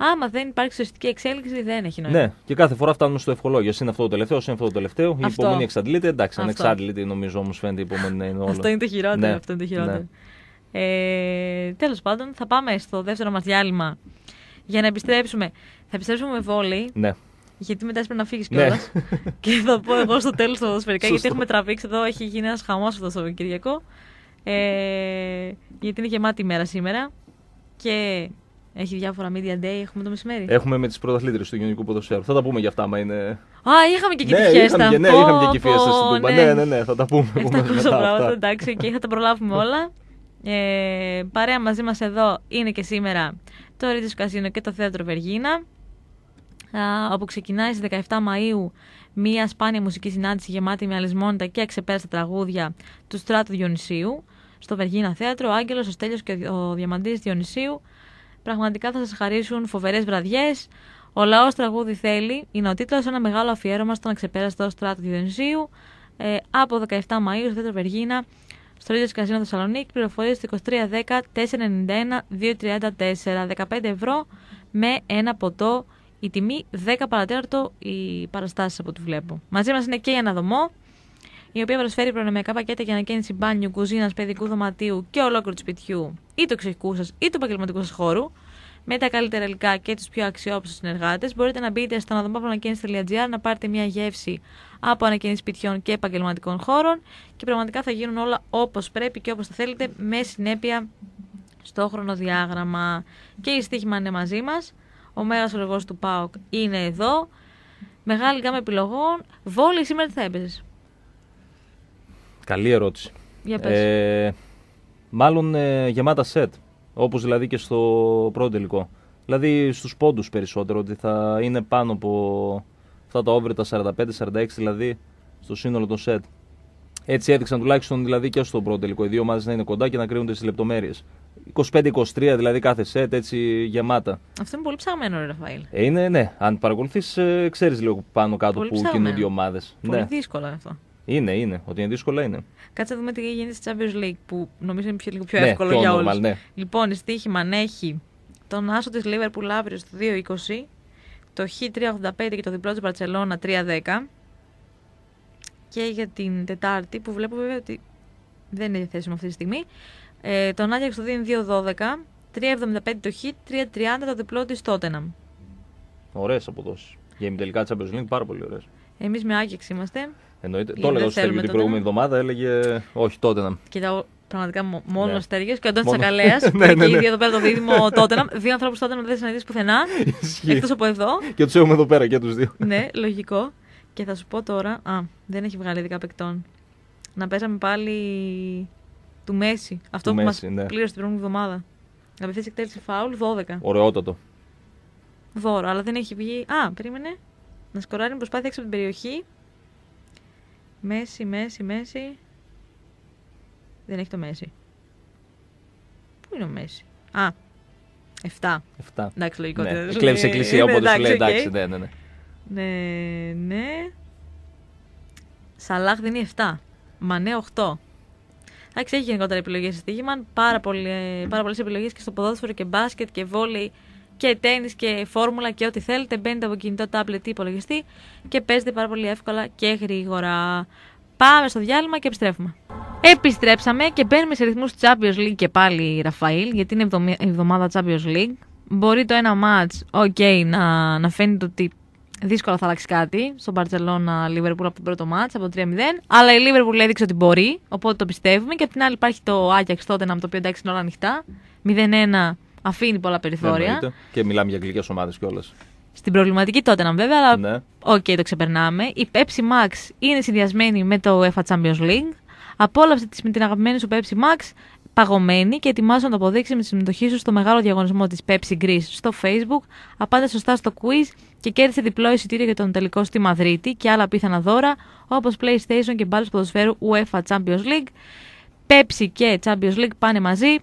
Speaker 1: Άμα δεν υπάρχει σωστική εξέλιξη, δεν έχει νόημα. Ναι,
Speaker 2: και κάθε φορά φτάνουμε στο ευχολόγιο. Είναι αυτό το τελευταίο, είναι αυτό το τελευταίο. Η υπομονή εξαντλείται. Εντάξει, ανεξάντλητη νομίζω όμως φαίνεται η υπομονή να είναι όλο. Αυτό είναι το χειρότερο. Ναι. Αυτό είναι το χειρότερο.
Speaker 1: Ναι. Ε, Τέλος πάντων, θα πάμε στο δεύτερο μας διάλειμμα για να επιστρέψουμε. Θα επιστρέψουμε με βόλη. Ναι. Γιατί μετά πρέπει να φύγεις κιόλα. Ναι. και θα πω εγώ στο τέλος τα δοσφαιρικά. γιατί έχουμε τραβήξει εδώ, έχει γίνει ένας χαμός αυτό το Σαββατοκύριακο. Ε, γιατί είναι γεμάτη η μέρα σήμερα και έχει διάφορα media day, έχουμε το μεσημέρι. Έχουμε με τις
Speaker 2: πρωταθλήτρε του Γενικού Ποδοσφαίρου. Θα τα πούμε για αυτά, μα είναι. Α, είχαμε και εκεί ναι, τη φιέστα. Είχαμε, ναι, είχαμε και εκεί φιέστα στην Τούμπα. Ναι. ναι. ναι, ναι, θα τα πούμε. Έχουμε πράγματα,
Speaker 1: εντάξει, και θα τα προλάβουμε όλα. Ε, παρέα μαζί μας εδώ είναι και σήμερα το Ρίτσο Καζίνο και το Θέατρο Βεργίνα, όπου ξεκινάει στις 17 Μαΐου Μία σπάνια μουσική συνάντηση γεμάτη με αλυσμόντα και εξεπέραστα τραγούδια του Στράτου Διονυσίου στο Βεργίνα Θέατρο. Ο Άγγελος, ο Στέλιος και ο Διαμαντής Διονυσίου. Πραγματικά θα σας χαρίσουν φοβερές βραδιές. Ο λαός τραγούδι θέλει είναι ο τίτλος. Ένα μεγάλο αφιέρωμα στον αξεπέραστο στράτου Διονυσίου ε, από 17 Μαου στο Θέατρο Βεργίνα στο ίδιο Καζίνο Θεσσαλονίκη. Πληροφορίες στο 2310 491 234 15 ευρώ με ένα ποτό η τιμή 10 παρατέταρτο οι παραστάσεις από ό,τι βλέπω. Μαζί μας είναι και η Αναδομό, η οποία προσφέρει προνομιακά πακέτα για ανακαίνιση μπάνιου, κουζίνας, παιδικού δωματίου και ολόκληρου του σπιτιού ή του εξοχικού σας ή του επαγγελματικού σας χώρου. Με τα καλύτερα υλικά και τους πιο αξιόπιστους συνεργάτες, μπορείτε να μπείτε στο αναδομόπλανακαίνιση.gr να πάρετε μια γεύση από ανακαίνιση σπιτιών και επαγγελματικών χώρων και πραγματικά θα γίνουν όλα όπως πρέπει και όπως θα θέλετε με συνέπεια στο χρονοδιάγραμμα. Και η στίχημα είναι μαζί μας. Ο μέγα του ΠΑΟΚ είναι εδώ. Μεγάλη γάμα επιλογών. Βόλη, σήμερα τι θα έπαιζες.
Speaker 2: Καλή ερώτηση. Για πες. Ε, μάλλον ε, γεμάτα σετ. Όπως δηλαδή και στο πρώτο τελικό. Δηλαδή στους πόντους περισσότερο. Ότι θα είναι πάνω από αυτά τα οβρίτα τα 45-46 δηλαδή στο σύνολο των σετ. Έτσι έδειξαν τουλάχιστον δηλαδή και στον πρώτο τελικό. Οι δύο ομάδες να είναι κοντά και να κρίνονται στις λεπτομέρειες. 25-23 δηλαδή κάθε σετ έτσι γεμάτα.
Speaker 1: Αυτό είναι πολύ ψαγμένο, ρε Ραφαήλ.
Speaker 2: Ε, είναι, ναι. Αν παρακολουθείς, ε, ξέρεις λίγο πάνω κάτω πολύ που κινούνται οι ομάδες. Πολύ ναι.
Speaker 1: δύσκολο αυτό.
Speaker 2: Είναι, είναι. Ότι είναι δύσκολο είναι.
Speaker 1: Κάτσε να δούμε τι γίνεται στη Champions League που νομίζω είναι πιο, λίγο πιο ναι, εύκολο πιο για όλους. Ναι. Λοιπόν, η Στίχημαν έχει τον Άσο της Λίβερπουλ αύριο στο 2-20, το Χ 385 και το διπλό της Μπαρσελόνα 3-10 και για την Τετάρτη, που βλέπω βέβαια ότι δεν είναι διαθέσιμο αυτή τη στιγμή. Ε, τον Άγιαξ το δίνει 2-12, 3-75 το Χι, 3-30 το διπλό της Τότεναμ.
Speaker 2: Ωραίες αποδόσεις. Για ημιτελικά τη Champions πάρα πολύ ωραίες.
Speaker 1: Εμείς με Άγιαξ είμαστε.
Speaker 2: Εννοείται. Το έλεγα ο Στέργιο την προηγούμενη εβδομάδα, έλεγε όχι Τότεναμ.
Speaker 1: Κοιτάω πραγματικά μόνο ναι. Στέργιος και ο Αντώνης Τσακαλέας. ναι, ναι, ναι. εδώ πέρα το δίδυμο Τότεναμ. Δύο ανθρώπους Τότεναμ δεν συναντήσεις πουθενά. Εκτός από εδώ. Και
Speaker 2: τους έχουμε εδώ πέρα και τους δύο.
Speaker 1: ναι, λογικό. Και θα σου πω τώρα. Α, δεν έχει βγάλει δικά παικτών. Να παίζαμε πάλι του Μέση. Αυτό του που μας ναι. πλήρωσε την προηγούμενη εβδομάδα. πεθύσει εκτέλεση φάουλ 12. Ωραιότατο. Δώρο, αλλά δεν έχει βγει. Α, περίμενε. Να σκοράρει μια προσπάθεια έξω από την περιοχή. Μέση, μέση, μέση. Δεν έχει το μέση. Πού είναι ο μέση. Α, 7. 7. Εντάξει, λογικό. Ναι. Κλέβει εκκλησία, οπότε σου λέει εντάξει, ναι, ναι. ναι. Ναι, ναι. Σαλάχ δίνει 7. Μανέ 8. Εντάξει, έχει γενικότερα επιλογές στη Στίγημαν. Πάρα, πολλέ, πάρα επιλογές και στο ποδόσφαιρο και μπάσκετ και βόλεϊ και τέννη και φόρμουλα και ό,τι θέλετε. Μπαίνετε από κινητό, τάμπλετ ή υπολογιστή και παίζετε πάρα πολύ εύκολα και γρήγορα. Πάμε στο διάλειμμα και επιστρέφουμε. Επιστρέψαμε και μπαίνουμε σε ρυθμούς Champions League και πάλι, Ραφαήλ, γιατί είναι η εβδομάδα Champions League. Μπορεί το ένα match, ok, να, να φαίνεται ότι δύσκολα θα αλλάξει κάτι στον Μπαρτσελώνα Λίβερπουλ από τον πρώτο μάτς, από το 3-0. Αλλά η Λίβερπουλ έδειξε ότι μπορεί, οπότε το πιστεύουμε. Και απ' την άλλη υπάρχει το Άγιαξ τότε να το οποίο εντάξει είναι όλα ανοιχτά. 0-1 αφήνει πολλά περιθώρια. Ναι,
Speaker 2: και μιλάμε για αγγλικές ομάδες κιόλας.
Speaker 1: Στην προβληματική τότε να βέβαια, αλλά ναι. okay, το ξεπερνάμε. Η Pepsi Max είναι συνδυασμένη με το UEFA Champions League. Απόλαυσε με την αγαπημένη σου Pepsi Max παγωμένη και ετοιμάζω να το αποδείξει με τη συμμετοχή σου στο μεγάλο διαγωνισμό της Pepsi Greece στο Facebook. Απάντα σωστά στο quiz και κέρδισε διπλό εισιτήριο για τον τελικό στη Μαδρίτη και άλλα πίθανα δώρα όπως PlayStation και μπάλες ποδοσφαίρου UEFA Champions League. Pepsi και Champions League πάνε μαζί,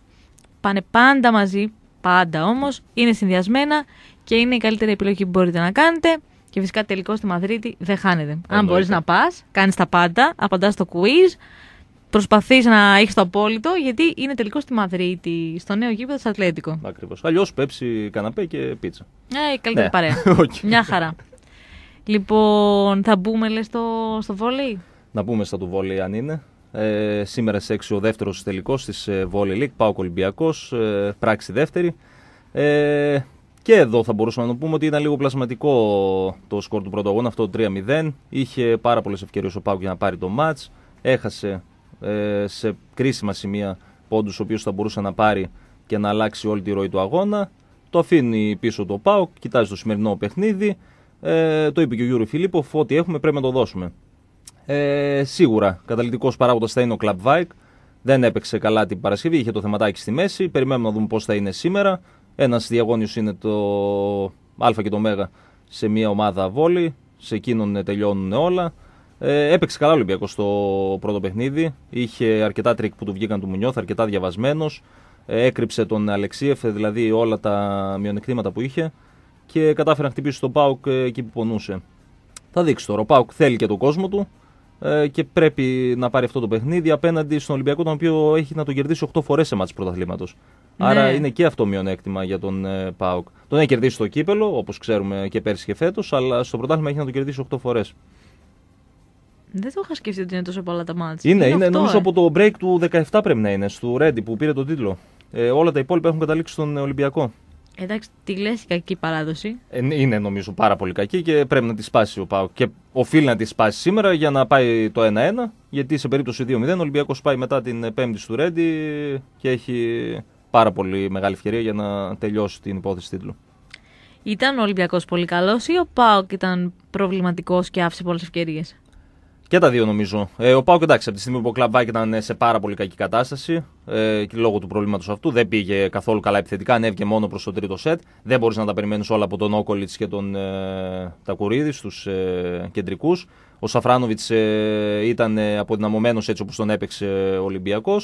Speaker 1: πάνε πάντα μαζί, πάντα όμως, είναι συνδυασμένα και είναι η καλύτερη επιλογή που μπορείτε να κάνετε. Και φυσικά τελικό στη Μαδρίτη δεν χάνεται. Αν μπορείς να πας, κάνεις τα πάντα, απαντάς στο quiz, προσπαθείς να έχεις το απόλυτο, γιατί είναι τελικό στη Μαδρίτη, στο νέο γήπεδο της Ατλέτικο.
Speaker 2: Ακριβώς. Αλλιώς πέψει καναπέ και πίτσα. Ε, καλύτερη ναι. παρέα. okay.
Speaker 1: Μια χαρά. Λοιπόν, θα μπούμε λες στο, στο βόλεϊ.
Speaker 2: Να μπούμε στα του βόλεϊ αν είναι. Ε, σήμερα σε 6 ο δεύτερος τελικός της ε, Βόλεϊ Λίκ. Πάω Ολυμπιακός, ε, πράξη δεύτερη. Ε, και εδώ θα μπορούσαμε να το πούμε ότι ήταν λίγο πλασματικό το σκορ του πρώτου αγώνα, αυτό το 3-0. Είχε πάρα πολλές ευκαιρίες ο Πάουκ για να πάρει το match. Έχασε ε, σε κρίσιμα σημεία πόντους, ο οποίος θα μπορούσε να πάρει και να αλλάξει όλη τη ροή του αγώνα. Το αφήνει πίσω το Πάοκ, κοιτάζει το σημερινό παιχνίδι. Ε, το είπε και ο Γιούρι Φιλίπποφ, ό,τι έχουμε πρέπει να το δώσουμε. Ε, σίγουρα καταλητικός παράγοντας θα είναι ο Club Βάικ. Δεν έπαιξε καλά την Παρασκευή, είχε το θεματάκι στη μέση. Περιμένουμε να δούμε πώς θα είναι σήμερα. Ένας διαγώνιος είναι το Α και το Μέγα σε μια ομάδα βόλη. Σε εκείνον τελειώνουν όλα. Ε, έπαιξε καλά ο Ολυμπιακός στο πρώτο παιχνίδι. Είχε αρκετά τρίκ που του βγήκαν του Μουνιώθ, αρκετά διαβασμένος. Ε, έκρυψε τον Αλεξίεφ, ε, δηλαδή όλα τα μειονεκτήματα που είχε και κατάφερε να χτυπήσει τον Πάουκ ε, εκεί που πονούσε. Θα δείξει τώρα. Ο Πάουκ θέλει και τον κόσμο του και πρέπει να πάρει αυτό το παιχνίδι απέναντι στον Ολυμπιακό, τον οποίο έχει να τον κερδίσει 8 φορές σε μάτς πρωταθλήματος. Ναι. Άρα είναι και αυτό μειονέκτημα για τον ε, Πάουκ. Τον έχει κερδίσει στο κύπελο, όπως ξέρουμε και πέρσι και φέτος, αλλά στο πρωτάθλημα έχει να τον κερδίσει 8 φορές.
Speaker 1: Δεν το είχα σκεφτεί ότι είναι τόσο πολλά τα μάτια. Είναι, είναι, είναι νομίζω ε? από
Speaker 2: το break του 17 πρέπει να είναι, στο Ρέντι που πήρε τον τίτλο. Ε, όλα τα υπόλοιπα έχουν καταλήξει στον Ολυμπιακό.
Speaker 1: Εντάξει, τη λες η κακή παράδοση.
Speaker 2: Ε, ναι, είναι νομίζω πάρα πολύ κακή και πρέπει να τη σπάσει ο Πάο. Και οφείλει να τη σπάσει σήμερα για να πάει το 1-1. Γιατί σε περίπτωση 2-0 ο Ολυμπιακός πάει μετά την πέμπτη του Ρέντι και έχει πάρα πολύ μεγάλη ευκαιρία για να τελειώσει την υπόθεση τίτλου.
Speaker 1: Ήταν ο Ολυμπιακός πολύ καλός ή ο Πάο ήταν προβληματικός και άφησε πολλές ευκαιρίες.
Speaker 2: Και τα δύο νομίζω. Ε, ο Πάουκ εντάξει, από τη στιγμή που ο Κλαμπάκ ήταν ε, σε πάρα πολύ κακή κατάσταση ε, και λόγω του προβλήματος αυτού δεν πήγε καθόλου καλά επιθετικά, ανέβηκε μόνο προς το τρίτο σετ. Δεν μπορείς να τα περιμένεις όλα από τον Όκολιτ και τον ε, Τακουρίδης, τους ε, κεντρικούς. Ο Σαφράνοβιτ ε, ήταν ε, αποδυναμωμένος έτσι όπως τον έπαιξε ο Ολυμπιακός.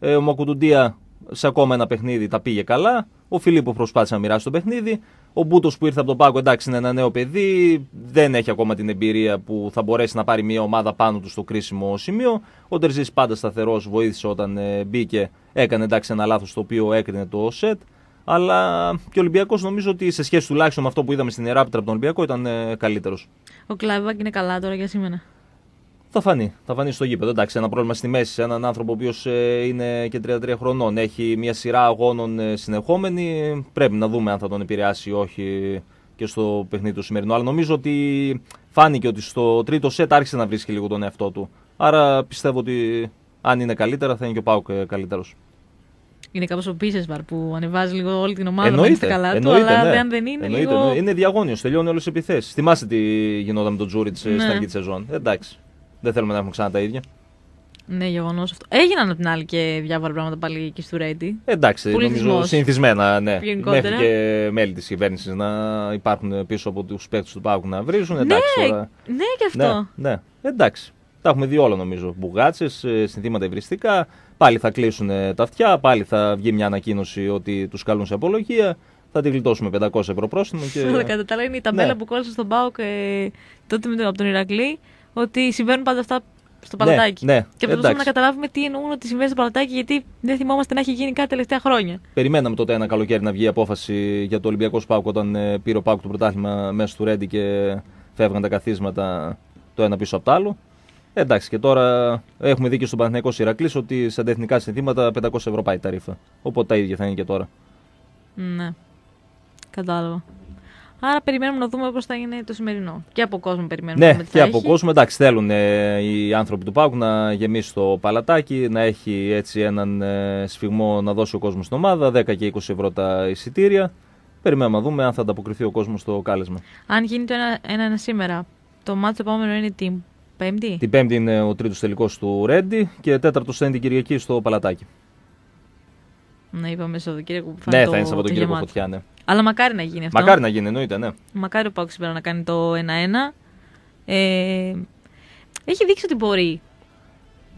Speaker 2: Ε, ο Μακουντουντία σε ακόμα ένα παιχνίδι τα πήγε καλά. Ο Φιλίππο προσπάθησε να μοιράσει το παιχνίδι. Ο Μπούτος που ήρθε από τον πάκο εντάξει, είναι ένα νέο παιδί. Δεν έχει ακόμα την εμπειρία που θα μπορέσει να πάρει μια ομάδα πάνω του στο κρίσιμο σημείο. Ο Ντερζή πάντα σταθερός βοήθησε όταν ε, μπήκε. Έκανε εντάξει ένα λάθος το οποίο έκρινε το σετ. Αλλά και ο Ολυμπιακός νομίζω ότι σε σχέση τουλάχιστον με αυτό που είδαμε στην Εράπτρα από τον Ολυμπιακό ήταν ε, καλύτερος.
Speaker 1: Ο Κλάβιμπακ είναι καλά τώρα για σήμερα.
Speaker 2: Θα φανεί. Θα φανεί στο γήπεδο. Εντάξει, ένα πρόβλημα στη μέση. Έναν άνθρωπο ο οποίος ε, είναι και 33 χρονών. Έχει μια σειρά αγώνων ε, συνεχόμενη. Πρέπει να δούμε αν θα τον επηρεάσει ή όχι και στο παιχνίδι του σημερινού. Αλλά νομίζω ότι φάνηκε ότι στο τρίτο σετ άρχισε να βρίσκει λίγο τον εαυτό του. Άρα πιστεύω ότι αν είναι καλύτερα θα είναι και ο Πάουκ ε, καλύτερος.
Speaker 1: Είναι κάπως ο Πίσεσβαρ που ανεβάζει λίγο όλη την ομάδα εννοείται, καλά του, αλλά ναι. αν δεν είναι. Εννοείται, λίγο... Ναι.
Speaker 2: Είναι διαγώνιος, τελειώνει όλες τι επιθέσει. Θυμάστε τι γινόταν με τον Τζούριτ ναι. στην αρχή της σεζόν. Εντάξει. Δεν θέλουμε να έχουμε ξανά τα ίδια.
Speaker 1: Ναι, γεγονός αυτό. Έγιναν από την άλλη και διάφορα πράγματα πάλι και στο Ρέντι. Ε, εντάξει, νομίζω
Speaker 2: συνηθισμένα. Ναι. Μέχρι και μέλη της κυβέρνησης να υπάρχουν πίσω από τους παίκτες του Πάγου να βρίζουν. Ναι, εντάξει, ναι, τώρα...
Speaker 1: ναι, και αυτό.
Speaker 2: Ναι, ναι, Εντάξει. Τα έχουμε δει όλα νομίζω. Μπουγάτσες, ε, συνθήματα υβριστικά. Πάλι θα κλείσουν ε, τα αυτιά. Πάλι θα βγει μια ανακοίνωση ότι τους καλούν σε απολογία. Θα τη γλιτώσουμε 500 ευρώ πρόστιμο. Και... Κατά
Speaker 1: τα είναι η ταμπέλα ναι. που κόλλησε στον Πάοκ τότε με τον, από τον Ηρακλή ότι συμβαίνουν πάντα αυτά στο παλατάκι. Ναι, ναι. Και προσπαθούμε να καταλάβουμε τι εννοούν ότι συμβαίνει στο παλατάκι, γιατί δεν θυμόμαστε να έχει γίνει κάτι τελευταία χρόνια.
Speaker 2: Περιμέναμε τότε ένα καλοκαίρι να βγει η απόφαση για το Ολυμπιακό Σπάκο όταν ε, πήρε ο Πάουκ το πρωτάθλημα μέσα του Ρέντι και φεύγαν τα καθίσματα το ένα πίσω από το άλλο. Ε, εντάξει, και τώρα έχουμε δίκιο στον Παναθηναϊκό Σιρακλής ότι σαν τεχνικά συνθήματα 500 ευρώ πάει η ταρήφα. Οπότε τα ίδια θα είναι και τώρα.
Speaker 1: Ναι. Κατάλαβα. Άρα περιμένουμε να δούμε πώς θα γίνει το σημερινό. Και από κόσμο περιμένουμε. Ναι, και από
Speaker 2: κόσμο. Εντάξει, θέλουν ε, οι άνθρωποι του Πάουκ να γεμίσει το παλατάκι, να έχει έτσι έναν ε, σφιγμό να δώσει ο κόσμος στην ομάδα. 10 και 20 ευρώ τα εισιτήρια. Περιμένουμε να δούμε αν θα ανταποκριθεί ο κόσμος στο κάλεσμα. Αν
Speaker 1: γίνει το ένα, ένα, σήμερα, το μάτι το επόμενο είναι την Πέμπτη. Την
Speaker 2: Πέμπτη είναι ο τρίτος τελικός του Ρέντι και τέταρτος θα είναι την Κυριακή στο παλατάκι.
Speaker 1: Ναι, είπαμε Σαββατοκύριακο που θα Ναι, θα είναι Σαββατοκύριακο φωτιά, ναι. Αλλά μακάρι να γίνει αυτό. Μακάρι να
Speaker 2: γίνει, εννοείται, ναι.
Speaker 1: Μακάρι ο Πάουκ σήμερα να κάνει το 1-1. Ε, έχει δείξει ότι μπορεί.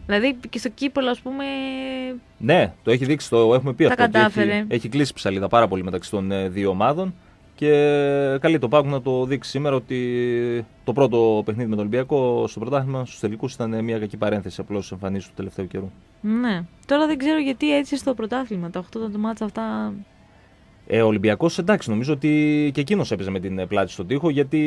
Speaker 1: Δηλαδή και στο κύπελο, ας πούμε.
Speaker 2: Ναι, το έχει δείξει, το έχουμε πει αυτό. Κατάφερε. Έχει, έχει κλείσει ψαλίδα πάρα πολύ μεταξύ των ε, δύο ομάδων. Και ε, καλή το Πάουκ να το δείξει σήμερα ότι το πρώτο παιχνίδι με τον Ολυμπιακό στο πρωτάθλημα στους τελικούς ήταν ε, μια κακή παρένθεση απλώς εμφανίσει του τελευταίου καιρού.
Speaker 1: Ναι. Τώρα δεν ξέρω γιατί έτσι στο πρωτάθλημα. Τα 8 τα μάτσα αυτά
Speaker 2: ε, ο Ολυμπιακός, εντάξει, νομίζω ότι και εκείνος έπαιζε με την ε, πλάτη στον τοίχο γιατί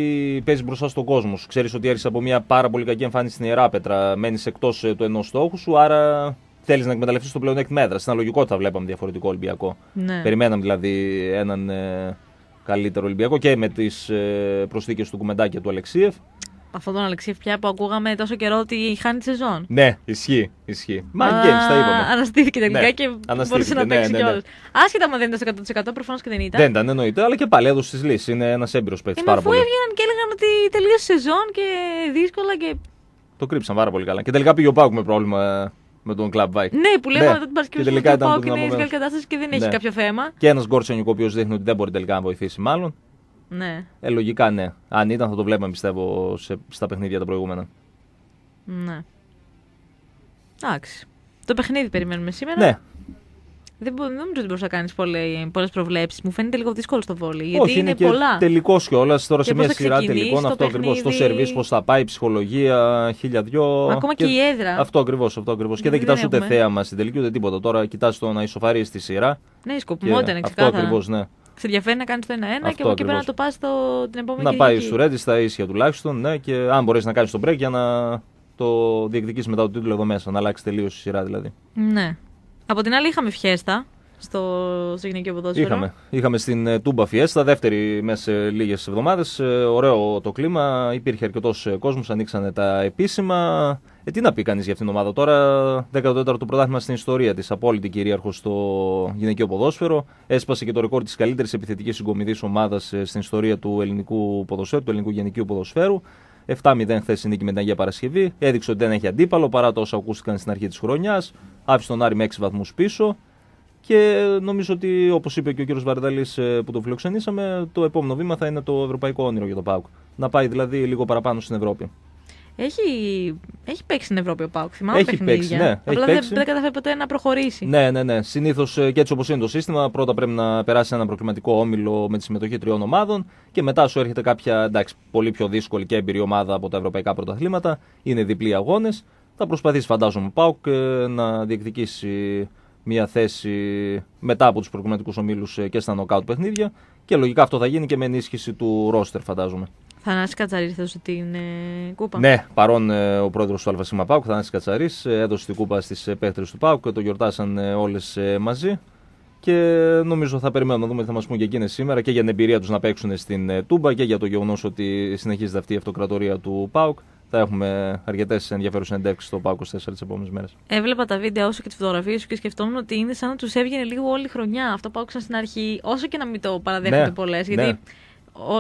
Speaker 2: παίζει μπροστά στον κόσμος Ξέρεις ότι έρχεσαι από μια πάρα πολύ κακή εμφάνιση στην ιερά μένεις εκτός ε, του ενός στόχου σου, άρα θέλεις να εκμεταλλευτείς το πλεονέκτημα μέτρας. Στην θα βλέπαμε διαφορετικό Ολυμπιακό. Ναι. Περιμέναμε δηλαδή έναν καλύτερο Ολυμπιακό και με τις ε, προσθήκες του Κουμεντάκη και του Αλεξίεφ
Speaker 1: αυτόν τον Αλεξίευ πια που ακούγαμε τόσο καιρό ότι χάνει τη σεζόν.
Speaker 2: Ναι, ισχύει. ισχύει. Μα τα είπαμε.
Speaker 1: Αναστήθηκε τελικά ναι, και μπορούσε να ναι, παίξει ναι, ναι, ναι. Άσχετα αν δεν ήταν 100%, προφανώς και δεν ήταν. Δεν ήταν,
Speaker 2: εννοείται, αλλά και πάλι έδωσε τη λύσεις. Είναι ένας έμπειρος παίκτης ε, πάρα πολύ. Αφού
Speaker 1: έβγαιναν και έλεγαν ότι τελείωσε η σεζόν και δύσκολα και.
Speaker 2: Το κρύψαν πάρα πολύ καλά. Και τελικά πήγε ο Πάουκ με πρόβλημα ε, με τον Club Vike. Ναι, που λέμε ναι. την Παρασκευή και ο Πάουκ είναι σε καλή
Speaker 1: κατάσταση και δεν έχει ναι. κάποιο θέμα.
Speaker 2: Και ένας Γκόρτσενικ ο οποίος δείχνει ότι δεν μπορεί τελικά να βοηθήσει, μάλλον. Ναι. Ε, λογικά ναι. Αν ήταν θα το βλέπαμε πιστεύω σε, στα παιχνίδια τα προηγούμενα.
Speaker 1: Ναι. Εντάξει. Το παιχνίδι περιμένουμε σήμερα. Ναι. Δεν, δεν νομίζω ότι μπορείς να κάνεις πολλέ προβλέψεις. Μου φαίνεται λίγο δύσκολο στο βόλιο. Γιατί Όχι, είναι, είναι πολλά.
Speaker 2: Τελικός κιόλας. Τώρα και σε μια σειρά τελικών, αυτό ακριβώς. Το σερβίς, πώς θα πάει, η ψυχολογία, χίλια δυο. Ακόμα και, και η έδρα. Αυτό ακριβώς. Αυτό Και δεν, δεν, δεν κοιτάς ούτε θέαμα στην τελική ούτε τίποτα. Τώρα κοιτάς το να ισοφαρεί τη σειρά. Ναι, σκοπιμότητα είναι ξεκάθαρα. Αυτό ακριβώς, ναι
Speaker 1: σε ενδιαφέρει να κάνεις το 1-1 και από εκεί πέρα να το πας την επόμενη Να πάει στο ρέντι
Speaker 2: στα ίσια τουλάχιστον, ναι, και αν μπορέσει να κάνεις τον break για να το διεκδικήσεις μετά το τίτλο εδώ μέσα, να αλλάξεις τελείως η σειρά δηλαδή.
Speaker 1: Ναι. Από την άλλη είχαμε φιέστα στο, γυναικείο ποδόσφαιρο. Είχαμε,
Speaker 2: είχαμε στην ε, Τούμπα Φιέστα, δεύτερη μέσα σε λίγες εβδομάδες. Ε, ωραίο το κλίμα, υπήρχε αρκετός ε, κόσμος, ανοίξανε τα επίσημα. Ε, τι να πει κανείς για αυτήν την ομάδα τώρα, 14ο πρωτάθλημα στην ιστορία της, απόλυτη κυρίαρχος στο γυναικείο ποδόσφαιρο. Έσπασε και το ρεκόρ της καλύτερης επιθετικής συγκομιδής ομάδας στην ιστορία του ελληνικού ποδοσφαίρου, του ελληνικού γενικού ποδοσφαίρου. 7-0 χθες η νίκη με την Αγία Παρασκευή. Έδειξε ότι δεν έχει αντίπαλο παρά τα όσα ακούστηκαν στην αρχή της χρονιάς. Άφησε τον Άρη με 6 βαθμούς πίσω. Και νομίζω ότι, όπως είπε και ο κύριος Βαρδαλή ε, που τον φιλοξενήσαμε, το επόμενο βήμα θα είναι το ευρωπαϊκό όνειρο για το Πάουκ. Να πάει δηλαδή λίγο παραπάνω στην Ευρώπη.
Speaker 1: Έχει, έχει παίξει στην Ευρώπη ο Πάουκ. Θυμάμαι έχει παίξει. Ναι, Απλά δεν, δεν καταφέρει ποτέ να προχωρήσει.
Speaker 2: Ναι, ναι, ναι. Συνήθως ε, και έτσι όπως είναι το σύστημα, πρώτα πρέπει να περάσει ένα προκληματικό όμιλο με τη συμμετοχή τριών ομάδων και μετά σου έρχεται κάποια εντάξει, πολύ πιο δύσκολη και έμπειρη ομάδα από τα ευρωπαϊκά πρωταθλήματα. Είναι διπλοί αγώνες. Θα προσπαθήσει, φαντάζομαι, ο Πάουκ ε, να διεκδικήσει μια θέση μετά από τους προκριματικού ομίλους ε, και στα νοκάουτ παιχνίδια. Και λογικά αυτό θα γίνει και με ενίσχυση του ρόστερ, φαντάζομαι.
Speaker 1: Θανάση Κατσαρής ε, ναι, ε, έδωσε την κούπα. Ναι,
Speaker 2: παρόν ο πρόεδρος του Αλφασίμα Πάουκ, Θανάση Κατσαρής, έδωσε την κούπα στις παίχτε του Πάουκ και το γιορτάσαν ε, όλες μαζί. Και νομίζω θα περιμένουμε να δούμε τι θα μας πούν και εκείνες σήμερα και για την εμπειρία τους να παίξουν στην Τούμπα και για το γεγονός ότι συνεχίζεται αυτή η αυτοκρατορία του Πάουκ θα έχουμε αρκετές ενδιαφέρουσες εντεύξει στο Πάκο 4 τι επόμενες μέρες.
Speaker 1: Έβλεπα τα βίντεο σου και τις φωτογραφίες σου και σκεφτόμουν ότι είναι σαν να τους έβγαινε λίγο όλη χρονιά. Αυτό που άκουσαν στην αρχή, όσο και να μην το παραδέχονται ναι, πολλές. Ναι. Γιατί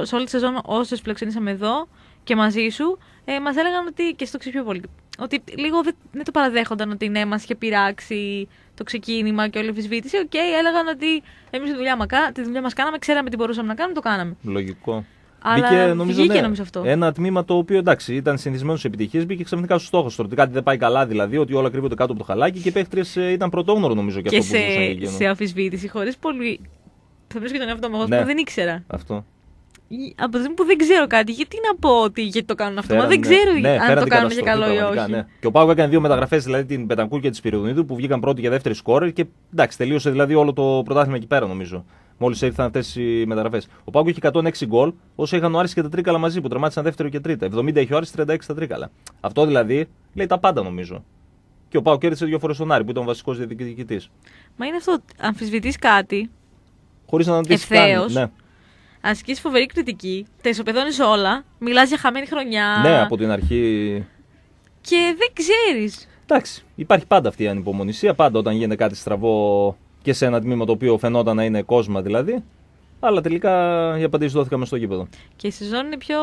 Speaker 1: σε όλη τη σεζόν, όσες φιλοξενήσαμε εδώ και μαζί σου, ε, μας έλεγαν ότι και στο πιο πολύ. Ότι λίγο δεν, το παραδέχονταν ότι ναι, μας είχε πειράξει το ξεκίνημα και όλη η αμφισβήτηση. Οκ, okay, έλεγαν ότι εμείς τη δουλειά, τη δουλειά μας κάναμε, ξέραμε τι μπορούσαμε να κάνουμε, το κάναμε.
Speaker 2: Λογικό. Αλλά νομίζω, βγήκε ναι, νομίζω αυτό. Ένα τμήμα το οποίο εντάξει ήταν συνηθισμένος σε επιτυχίες, μπήκε ξαφνικά στους στόχους του. Ότι κάτι δεν πάει καλά, δηλαδή ότι όλα κρύβονται κάτω από το χαλάκι και οι παίχτριε ήταν πρωτόγνωρο νομίζω και, και αυτό σε, που σε
Speaker 1: αμφισβήτηση, χωρίς πολύ. Θα βρίσκω τον εαυτό μου ναι. δεν ήξερα. Αυτό. Από τη στιγμή που δεν ξέρω κάτι, γιατί να πω ότι γιατί το κάνουν αυτό. Μα δεν ναι. ξέρω ναι, αν το κάνουν για καλό ή όχι. Ναι.
Speaker 2: Και ο Πάγκο έκανε δύο μεταγραφές, δηλαδή την Πετανκούλ και της Πυριδονίδου, που βγήκαν πρώτη και δεύτερη σκόρε και εντάξει, τελείωσε δηλαδή όλο το πρωτάθλημα εκεί πέρα νομίζω μόλις ήρθαν αυτές οι μεταγραφές. Ο Πάουκ είχε 106 γκολ, όσο είχαν ο Άρης και τα Τρίκαλα μαζί που τερμάτισαν δεύτερο και τρίτα. 70 έχει ο Άρης, 36 τα Τρίκαλα. Αυτό δηλαδή λέει τα πάντα νομίζω. Και ο Πάοκ κέρδισε δύο φορές τον Άρη που ήταν βασικό διοικητή.
Speaker 1: Μα είναι αυτό, αμφισβητείς κάτι.
Speaker 2: Χωρίς να αναρωτήσει κάτι. Ναι.
Speaker 1: Ασκείς φοβερή κριτική, τα ισοπεδώνεις όλα, μιλάς για χαμένη χρονιά. Ναι, από
Speaker 2: την αρχή.
Speaker 1: Και δεν ξέρεις.
Speaker 2: Εντάξει, υπάρχει πάντα αυτή η ανυπομονησία. Πάντα όταν γίνεται κάτι στραβό και σε ένα τμήμα το οποίο φαινόταν να είναι κόσμο δηλαδή. Αλλά τελικά οι απαντήσεις δόθηκαν στο γήπεδο.
Speaker 1: Και η σεζόν είναι πιο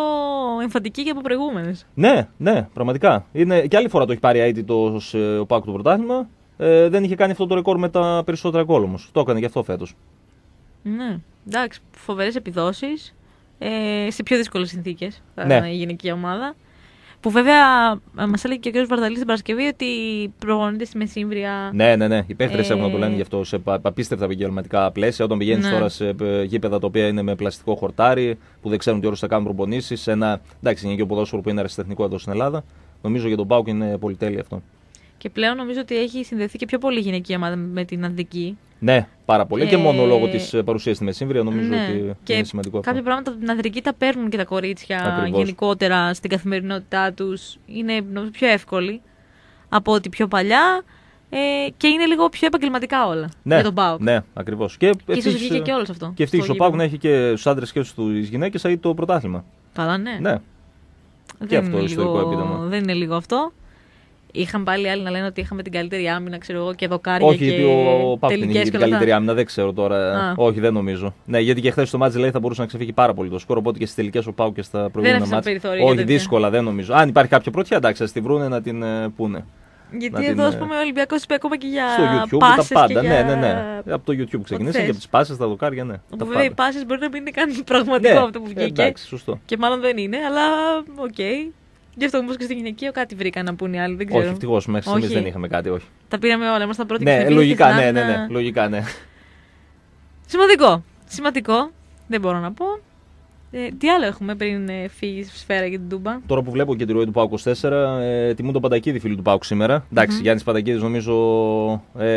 Speaker 1: εμφαντική και από προηγούμενες.
Speaker 2: Ναι, ναι, πραγματικά. Είναι... Και άλλη φορά το έχει πάρει το ε, ο Πάκου του πρωτάθλημα. Ε, δεν είχε κάνει αυτό το ρεκόρ με τα περισσότερα γκολ Το έκανε και αυτό φέτος.
Speaker 1: Ναι, εντάξει, φοβερές επιδόσεις. Ε, σε πιο δύσκολες συνθήκες ναι. η γενική ομάδα. Που βέβαια ε, μας έλεγε και ο κ. Βαρδαλής την Παρασκευή ότι προγονείται στη Μεσύμβρια. Ναι,
Speaker 2: ναι, ναι. Οι ε... έχουν να το λένε γι' αυτό σε απίστευτα επαγγελματικά πλαίσια. Όταν πηγαίνεις ναι. τώρα σε ε, γήπεδα τα οποία είναι με πλαστικό χορτάρι, που δεν ξέρουν τι ώρες θα κάνουν προπονήσεις. Ένα... Εντάξει, είναι και ο ποδόσφαιρο που είναι αριστεχνικό εδώ στην Ελλάδα. Νομίζω για τον Πάουκ είναι πολυτέλεια αυτό.
Speaker 1: Και πλέον νομίζω ότι έχει συνδεθεί και πιο πολύ γυναικεία ομάδα με την Ανδική.
Speaker 2: Ναι, πάρα πολύ. Και, και ε, μόνο λόγω της ε, παρουσίας στη Μεσύμβρια νομίζω ναι. ότι και είναι σημαντικό αυτό. Κάποια
Speaker 1: πράγματα από την Ανδρική τα παίρνουν και τα κορίτσια Ακριβώς. γενικότερα στην καθημερινότητά τους. Είναι νομίζω, πιο εύκολη από ότι πιο παλιά. Ε, και είναι λίγο πιο επαγγελματικά όλα ναι, για τον ΠΑΟΚ.
Speaker 2: Ναι, ακριβώς. Και, και ίσως βγήκε και ε, όλος αυτό. Και ευτυχώς ο ΠΑΟΚ να έχει και στους άντρες και στι γυναίκε το πρωτάθλημα. Καλά, ναι. ναι. Δεν και αυτό είναι ιστορικό λίγο...
Speaker 1: Δεν είναι λίγο αυτό. Είχαν πάλι άλλοι να λένε ότι είχαμε την καλύτερη άμυνα, ξέρω εγώ, και δοκάρια. Όχι, και... ο Πάπτιν είχε την καλύτερη
Speaker 2: άμυνα, δεν ξέρω τώρα. Α. Όχι, δεν νομίζω. Ναι, γιατί και χθες το μάτζι λέει θα μπορούσε να ξεφύγει πάρα πολύ το σκορ. Οπότε και στις τελικές ο Πάου και στα προηγούμενα Όχι, δύσκολα, δεν νομίζω. Αν υπάρχει κάποια πρώτη, εντάξει, ας τη βρούνε να την ε, πούνε. Γιατί να εδώ, ε, ας την... πούμε, ο
Speaker 1: Ολυμπιακός είπε ακόμα και για. Στο YouTube, τα πάντα. Ναι, ναι, ναι.
Speaker 2: Από το YouTube ξεκινήσε και από τις πάσες, τα δοκάρια, ναι. Όπου βέβαια οι
Speaker 1: πάσες μπορεί να μην είναι καν ναι, πραγματικό αυτό που βγήκε. Εντάξει, σωστό. Και μάλλον δεν είναι, αλλά οκ. Γι' αυτό μήπως και στην γυναικείο κάτι βρήκα να πούνε οι άλλοι. Δεν ξέρω. Όχι, ευτυχώς μέχρι στιγμής δεν είχαμε κάτι. Όχι.
Speaker 2: Τα πήραμε όλα. Ήμασταν πρώτη Ναι, λογικά, ναι, ναι, ναι, ναι, λογικά, ναι.
Speaker 1: Σημαντικό. Σημαντικό. Δεν μπορώ να πω. Ε, τι άλλο έχουμε πριν ε, φύγει η σφαίρα για την Τούμπα.
Speaker 2: Τώρα που βλέπω και τη ροή του Πάου 24, ε, τιμούν τον Παντακίδη φίλου του Πάου σήμερα. Mm-hmm. Γιάννης Παντακίδης νομίζω ε,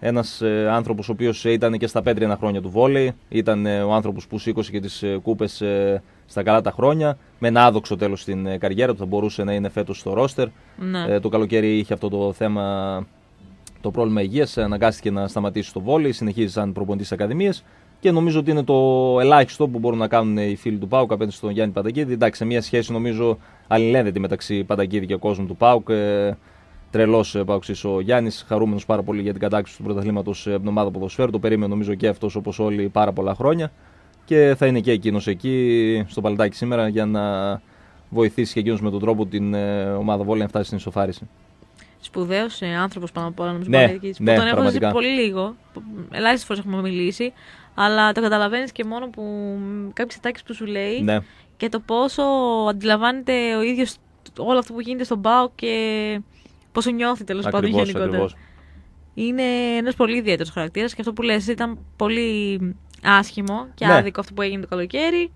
Speaker 2: ένας ε, άνθρωπος ο οποίος ήταν και στα πέτρινα χρόνια του βόλεϊ. Ήταν ε, ο άνθρωπος που σήκωσε και τις ε, κούπες ε, στα καλά τα χρόνια. Με ένα άδοξο τέλος στην ε, καριέρα του, θα μπορούσε να είναι φέτος στο ρόστερ. Ναι. Ε, το καλοκαίρι είχε αυτό το θέμα, το πρόβλημα υγείας. Αναγκάστηκε να σταματήσει το βόλιο. συνεχίζεις σαν προπονητής Ακαδημίας. Και νομίζω ότι είναι το ελάχιστο που μπορούν να κάνουν οι φίλοι του Πάουκ απέναντι στον Γιάννη Πατακίδη Εντάξει, μια σχέση νομίζω αλληλένδετη μεταξύ Πατακίδη και κόσμου του Πάουκ. Ε, Τρελός ε, Πάουξή ο Γιάννης. Χαρούμενος πάρα πολύ για την κατάκτηση του πρωταθλήματος ε, από ποδοσφαίρου. Το περίμενε νομίζω και αυτός όπως όλοι πάρα πολλά χρόνια και θα είναι και εκείνος εκεί στο Παλαιτάκι σήμερα για να βοηθήσει και εκείνος με τον τρόπο την ε, ομάδα βόλια να φτάσει στην ισοφάριση.
Speaker 1: Σπουδαίος ε, άνθρωπος πάνω απ' όλα να ναι, ναι, που τον έχω ζήσει πολύ λίγο. Ελάχιστες φορές έχουμε μιλήσει. Αλλά το καταλαβαίνεις και μόνο που κάποιες τάξει που σου λέει ναι. και το πόσο αντιλαμβάνεται ο ίδιος όλο αυτό που γίνεται στον Πάο και πόσο νιώθει τέλος πάντων γενικότερα. Είναι ένας πολύ ιδιαίτερος χαρακτήρας και αυτό που λες ήταν πολύ άσχημο και ναι. άδικο αυτό που έγινε το καλοκαίρι.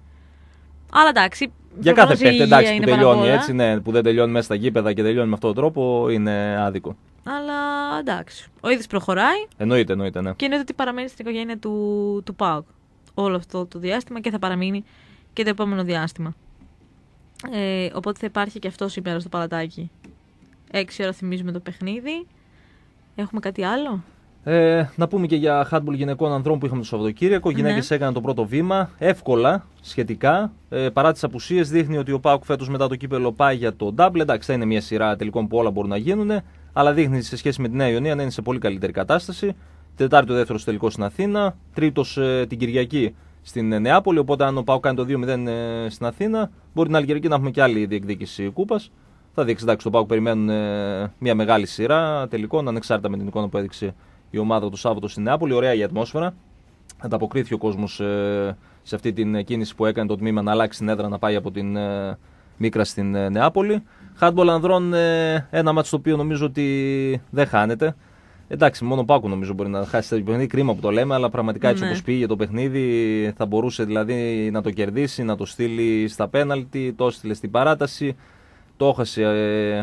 Speaker 1: Αλλά εντάξει. Για κάθε παίχτη εντάξει που τελειώνει ε. έτσι,
Speaker 2: ναι, που δεν τελειώνει μέσα στα γήπεδα και τελειώνει με αυτόν τον τρόπο είναι άδικο.
Speaker 1: Αλλά εντάξει. Ο ίδιο προχωράει.
Speaker 2: Εννοείται, εννοείται, ναι. Και
Speaker 1: εννοείται ότι παραμένει στην οικογένεια του, του ΠΑΟΚ όλο αυτό το διάστημα και θα παραμείνει και το επόμενο διάστημα. Ε, οπότε θα υπάρχει και αυτό σήμερα στο παλατάκι. Έξι ώρα θυμίζουμε το παιχνίδι. Έχουμε κάτι άλλο.
Speaker 2: Ε, να πούμε και για χάντμπολ γυναικών ανδρών που είχαμε το Σαββατοκύριακο. Οι γυναίκες ναι. έκαναν το πρώτο βήμα, εύκολα σχετικά. Ε, παρά τις απουσίες, δείχνει ότι ο Πάουκ φέτος μετά το κύπελο πάει για το double. Εντάξει, θα είναι μια σειρά τελικών που όλα μπορούν να γίνουν. Αλλά δείχνει σε σχέση με τη Νέα Ιωνία να είναι σε πολύ καλύτερη κατάσταση. Τετάρτο δεύτερος τελικός στην Αθήνα. Τρίτος ε, την Κυριακή στην ε, Νεάπολη. Οπότε, αν ο Πάουκ κάνει το 2-0 ε, στην Αθήνα, μπορεί την Αλγερική να έχουμε και άλλη διεκδίκηση κούπας. Θα δείξει εντάξει, το Πάουκ περιμένουν ε, μια μεγάλη σειρά τελικών ανεξάρτητα με την εικόνα που έδειξε η ομάδα το Σάββατο στην Νεάπολη, Ωραία η ατμόσφαιρα. Ανταποκρίθηκε ο κόσμος ε, σε αυτή την κίνηση που έκανε το τμήμα να αλλάξει την έδρα να πάει από την ε, Μίκρα στην ε, Νεάπολη. Χάντμπολ ανδρών, ένα μάτσο το οποίο νομίζω ότι δεν χάνεται. Εντάξει, μόνο Πάκου νομίζω μπορεί να χάσει την παιχνίδι. Κρίμα που το λέμε, αλλά πραγματικά έτσι ναι. όπως πήγε το παιχνίδι, θα μπορούσε δηλαδή να το κερδίσει, να το στείλει στα πέναλτι. Το έστειλε στην παράταση, το έχασε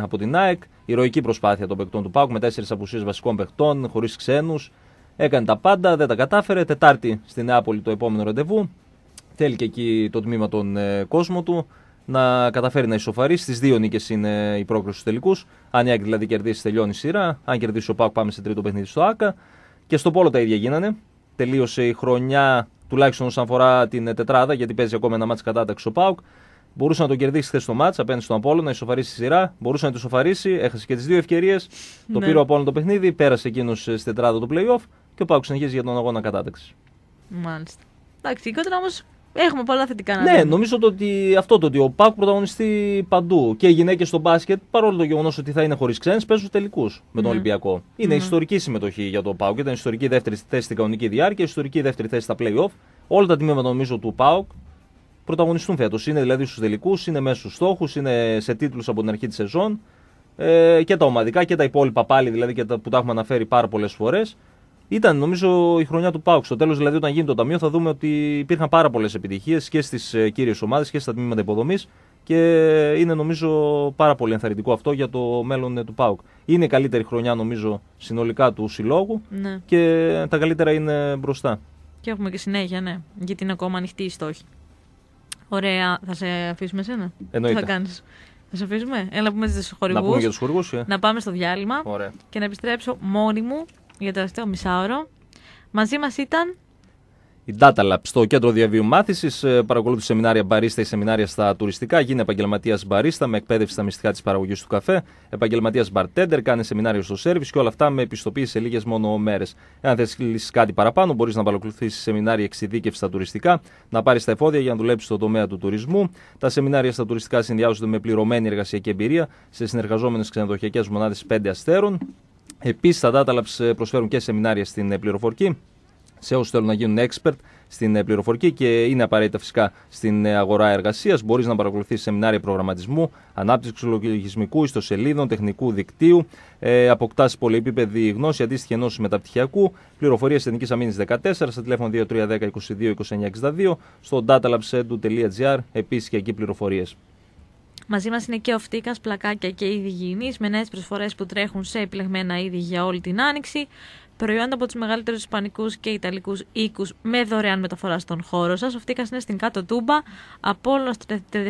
Speaker 2: από την ΑΕΚ ηρωική προσπάθεια των παικτών του Πάουκ με τέσσερις απουσίες βασικών παικτών, χωρίς ξένους. Έκανε τα πάντα, δεν τα κατάφερε. Τετάρτη στην Νεάπολη το επόμενο ραντεβού. Θέλει και εκεί το τμήμα τον ε, κόσμο του να καταφέρει να ισοφαρεί. Στις δύο νίκες είναι η πρόκληση στους τελικούς. Αν η δηλαδή κερδίσει, τελειώνει η σειρά. Αν κερδίσει ο Πάουκ, πάμε σε τρίτο παιχνίδι στο Άκα. Και στο Πόλο τα ίδια γίνανε. Τελείωσε η χρονιά, τουλάχιστον όσον αφορά την ε, τετράδα, γιατί παίζει ακόμα ένα μάτσο κατάταξη ο Πάουκ. Μπορούσε να τον κερδίσει χθες στο μάτσα απέναντι στον Απόλο, να ισοφαρίσει τη σειρά. Μπορούσε να το ισοφαρίσει. Έχασε και τις δύο ευκαιρίες. Ναι. Το πήρε ο Απόλο το παιχνίδι. Πέρασε εκείνος στην τετράδα του playoff και ο Πάουκ συνεχίζει για τον αγώνα κατάταξης.
Speaker 1: Μάλιστα. Εντάξει, γενικότερα όμως Έχουμε πολλά θετικά να Ναι,
Speaker 2: νομίζω ότι αυτό το ότι ο Πάουκ πρωταγωνιστεί παντού και οι γυναίκες στο μπάσκετ, παρόλο το γεγονός ότι θα είναι χωρίς ξένες, παίζουν τελικούς με τον ναι. Ολυμπιακό. Είναι ναι. ιστορική συμμετοχή για τον Πάουκ. Ήταν ιστορική δεύτερη θέση στην κανονική διάρκεια, ιστορική δεύτερη θέση στα playoff. Όλα τα τμήματα νομίζω του Πάουκ πρωταγωνιστούν φέτος. Είναι δηλαδή στους τελικούς, είναι μέσα στους στόχους, είναι σε τίτλους από την αρχή της σεζόν. Ε, και τα ομαδικά και τα υπόλοιπα πάλι δηλαδή και που τα έχουμε αναφέρει πάρα πολλές φορές. Ήταν νομίζω η χρονιά του Πάουξ. Στο τέλος, δηλαδή, όταν γίνει το ταμείο, θα δούμε ότι υπήρχαν πάρα πολλές επιτυχίες και στις ε, κύριες ομάδες και στα τμήματα υποδομής. Και είναι νομίζω πάρα πολύ ενθαρρυντικό αυτό για το μέλλον ε, του ΠΑΟΚ. Είναι η καλύτερη χρονιά νομίζω συνολικά του συλλόγου ναι. και τα καλύτερα είναι μπροστά.
Speaker 1: Και έχουμε και συνέχεια, ναι, γιατί είναι ακόμα ανοιχτή η στόχη. Ωραία. Θα σε αφήσουμε εσένα. Εννοείται. Τι θα κάνεις. Θα σε αφήσουμε. Έλα πούμε στους χορηγούς. να πούμε για τους ε. Να πάμε στο διάλειμμα Ωραία. και να επιστρέψω μόνη μου για το τελευταίο μισάωρο. Μαζί μας ήταν
Speaker 2: η Data Lab στο κέντρο διαβίου μάθησης. Ε, παρακολούθησε σεμινάρια μπαρίστα ή σεμινάρια στα τουριστικά. Γίνει επαγγελματίας μπαρίστα με εκπαίδευση στα μυστικά της παραγωγής του καφέ. Επαγγελματίας μπαρτέντερ, κάνει σεμινάριο στο σερβις και όλα αυτά με επιστοποίηση σε λίγες μόνο μέρες. Εάν λύσεις κάτι παραπάνω, μπορείς να παρακολουθήσεις σεμινάρια εξειδίκευση στα τουριστικά, να πάρεις τα εφόδια για να δουλέψεις στον τομέα του τουρισμού. Τα σεμινάρια στα τουριστικά συνδυάζονται με πληρωμένη εργασιακή εμπειρία σε συνεργαζόμενες ξενοδοχειακές μονάδες 5 αστέρων. Επίσης, τα Data Labs ε, προσφέρουν και σεμινάρια στην ε, πληροφορική σε όσους θέλουν να γίνουν expert στην ε, πληροφορική και είναι απαραίτητα φυσικά στην ε, αγορά εργασίας. Μπορείς να παρακολουθεί σεμινάρια προγραμματισμού, ανάπτυξης λογισμικού, ιστοσελίδων, τεχνικού δικτύου, ε, αποκτάς πολυεπίπεδη γνώση, αντίστοιχη ενό μεταπτυχιακού, πληροφορίες Εθνικής Αμήνης 14, στα τηλέφωνα 2310-22-2962, στο datalabsedu.gr, επίσης και εκεί πληροφορίες.
Speaker 1: Μαζί μας είναι και ο πλακάκια και είδη γηγενή, με νέες προσφορές που τρέχουν σε επιλεγμένα είδη για όλη την άνοιξη προϊόντα από τους μεγαλύτερους Ισπανικούς και Ιταλικούς οίκους με δωρεάν μεταφορά στον χώρο σας. Ο Φτήκα είναι στην κάτω τούμπα, όλο 3739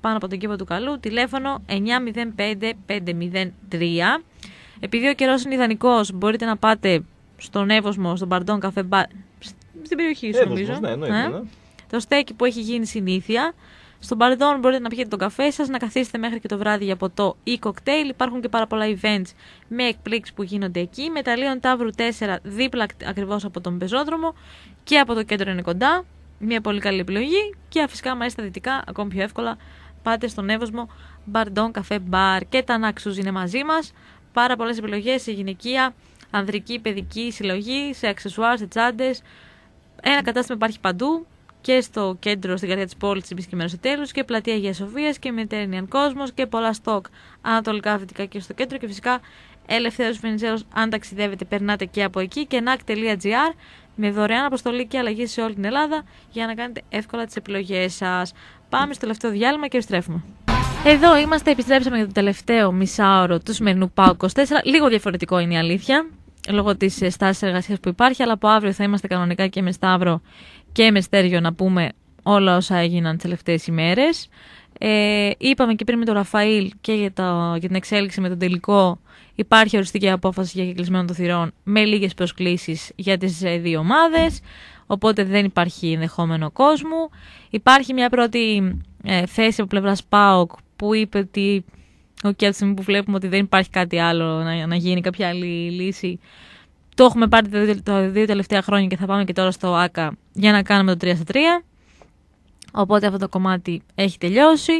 Speaker 1: πάνω από τον κήπο του καλού, τηλέφωνο 905 Επειδή ο καιρός είναι ιδανικός, μπορείτε να πάτε στον Εύωσμο, στον Παρτόν Καφέ Μπαρ. Στην περιοχή σου, νομίζω. Ναι, ναι, ναι. Το στέκι που έχει γίνει συνήθεια. Στον Μπαρδόν μπορείτε να πιείτε τον καφέ σας, να καθίσετε μέχρι και το βράδυ για ποτό ή κοκτέιλ. Υπάρχουν και πάρα πολλά events με εκπλήξεις που γίνονται εκεί. Μεταλλείον Ταύρου 4, δίπλα ακριβώς από τον πεζόδρομο και από το κέντρο είναι κοντά. Μια πολύ καλή επιλογή. Και φυσικά, μέσα στα δυτικά, ακόμη πιο εύκολα, πάτε στον Εύωσμο Μπαρντόν Καφέ Μπαρ και τα Νάξου είναι μαζί μας. Πάρα πολλές επιλογές σε γυναικεία, ανδρική, παιδική συλλογή, σε αξεσουάρ, σε τσάντες. Ένα κατάστημα υπάρχει παντού και στο κέντρο, στην καρδιά της πόλης, της Επισκευμένη Ετέλου και πλατεία Αγίας Σοφίας και Μετέρνιαν Κόσμος και πολλά στόκ ανατολικά, δυτικά και στο κέντρο. Και φυσικά ελευθέρω Βενιζέο, αν ταξιδεύετε, περνάτε και από εκεί και nac.gr με δωρεάν αποστολή και αλλαγή σε όλη την Ελλάδα για να κάνετε εύκολα τις επιλογές σας. Πάμε στο τελευταίο διάλειμμα και επιστρέφουμε. Εδώ είμαστε, επιστρέψαμε για το τελευταίο μισάωρο του σημερινού ΠΑΟ 24. Λίγο διαφορετικό είναι η αλήθεια, λόγω της ε, στάσης εργασίας που υπάρχει, αλλά από αύριο θα είμαστε κανονικά και με Σταύρο και με στέριο να πούμε όλα όσα έγιναν τις τελευταίες ημέρες. Ε, είπαμε και πριν με τον Ραφαήλ και για, το, για την εξέλιξη με τον τελικό υπάρχει οριστική απόφαση για κλεισμένο των θυρών με λίγες προσκλήσεις για τις ε, δύο ομάδες οπότε δεν υπάρχει ενδεχόμενο κόσμο. Υπάρχει μια πρώτη ε, θέση από πλευράς ΠΑΟΚ που είπε ότι okay, από τη στιγμή που βλέπουμε ότι δεν υπάρχει κάτι άλλο να, να γίνει κάποια άλλη λύση το έχουμε πάρει τα δύο, τα δύο τελευταία χρόνια και θα πάμε και τώρα στο ΆΚΑ για να κάνουμε το 3 στα 3. Οπότε αυτό το κομμάτι έχει τελειώσει.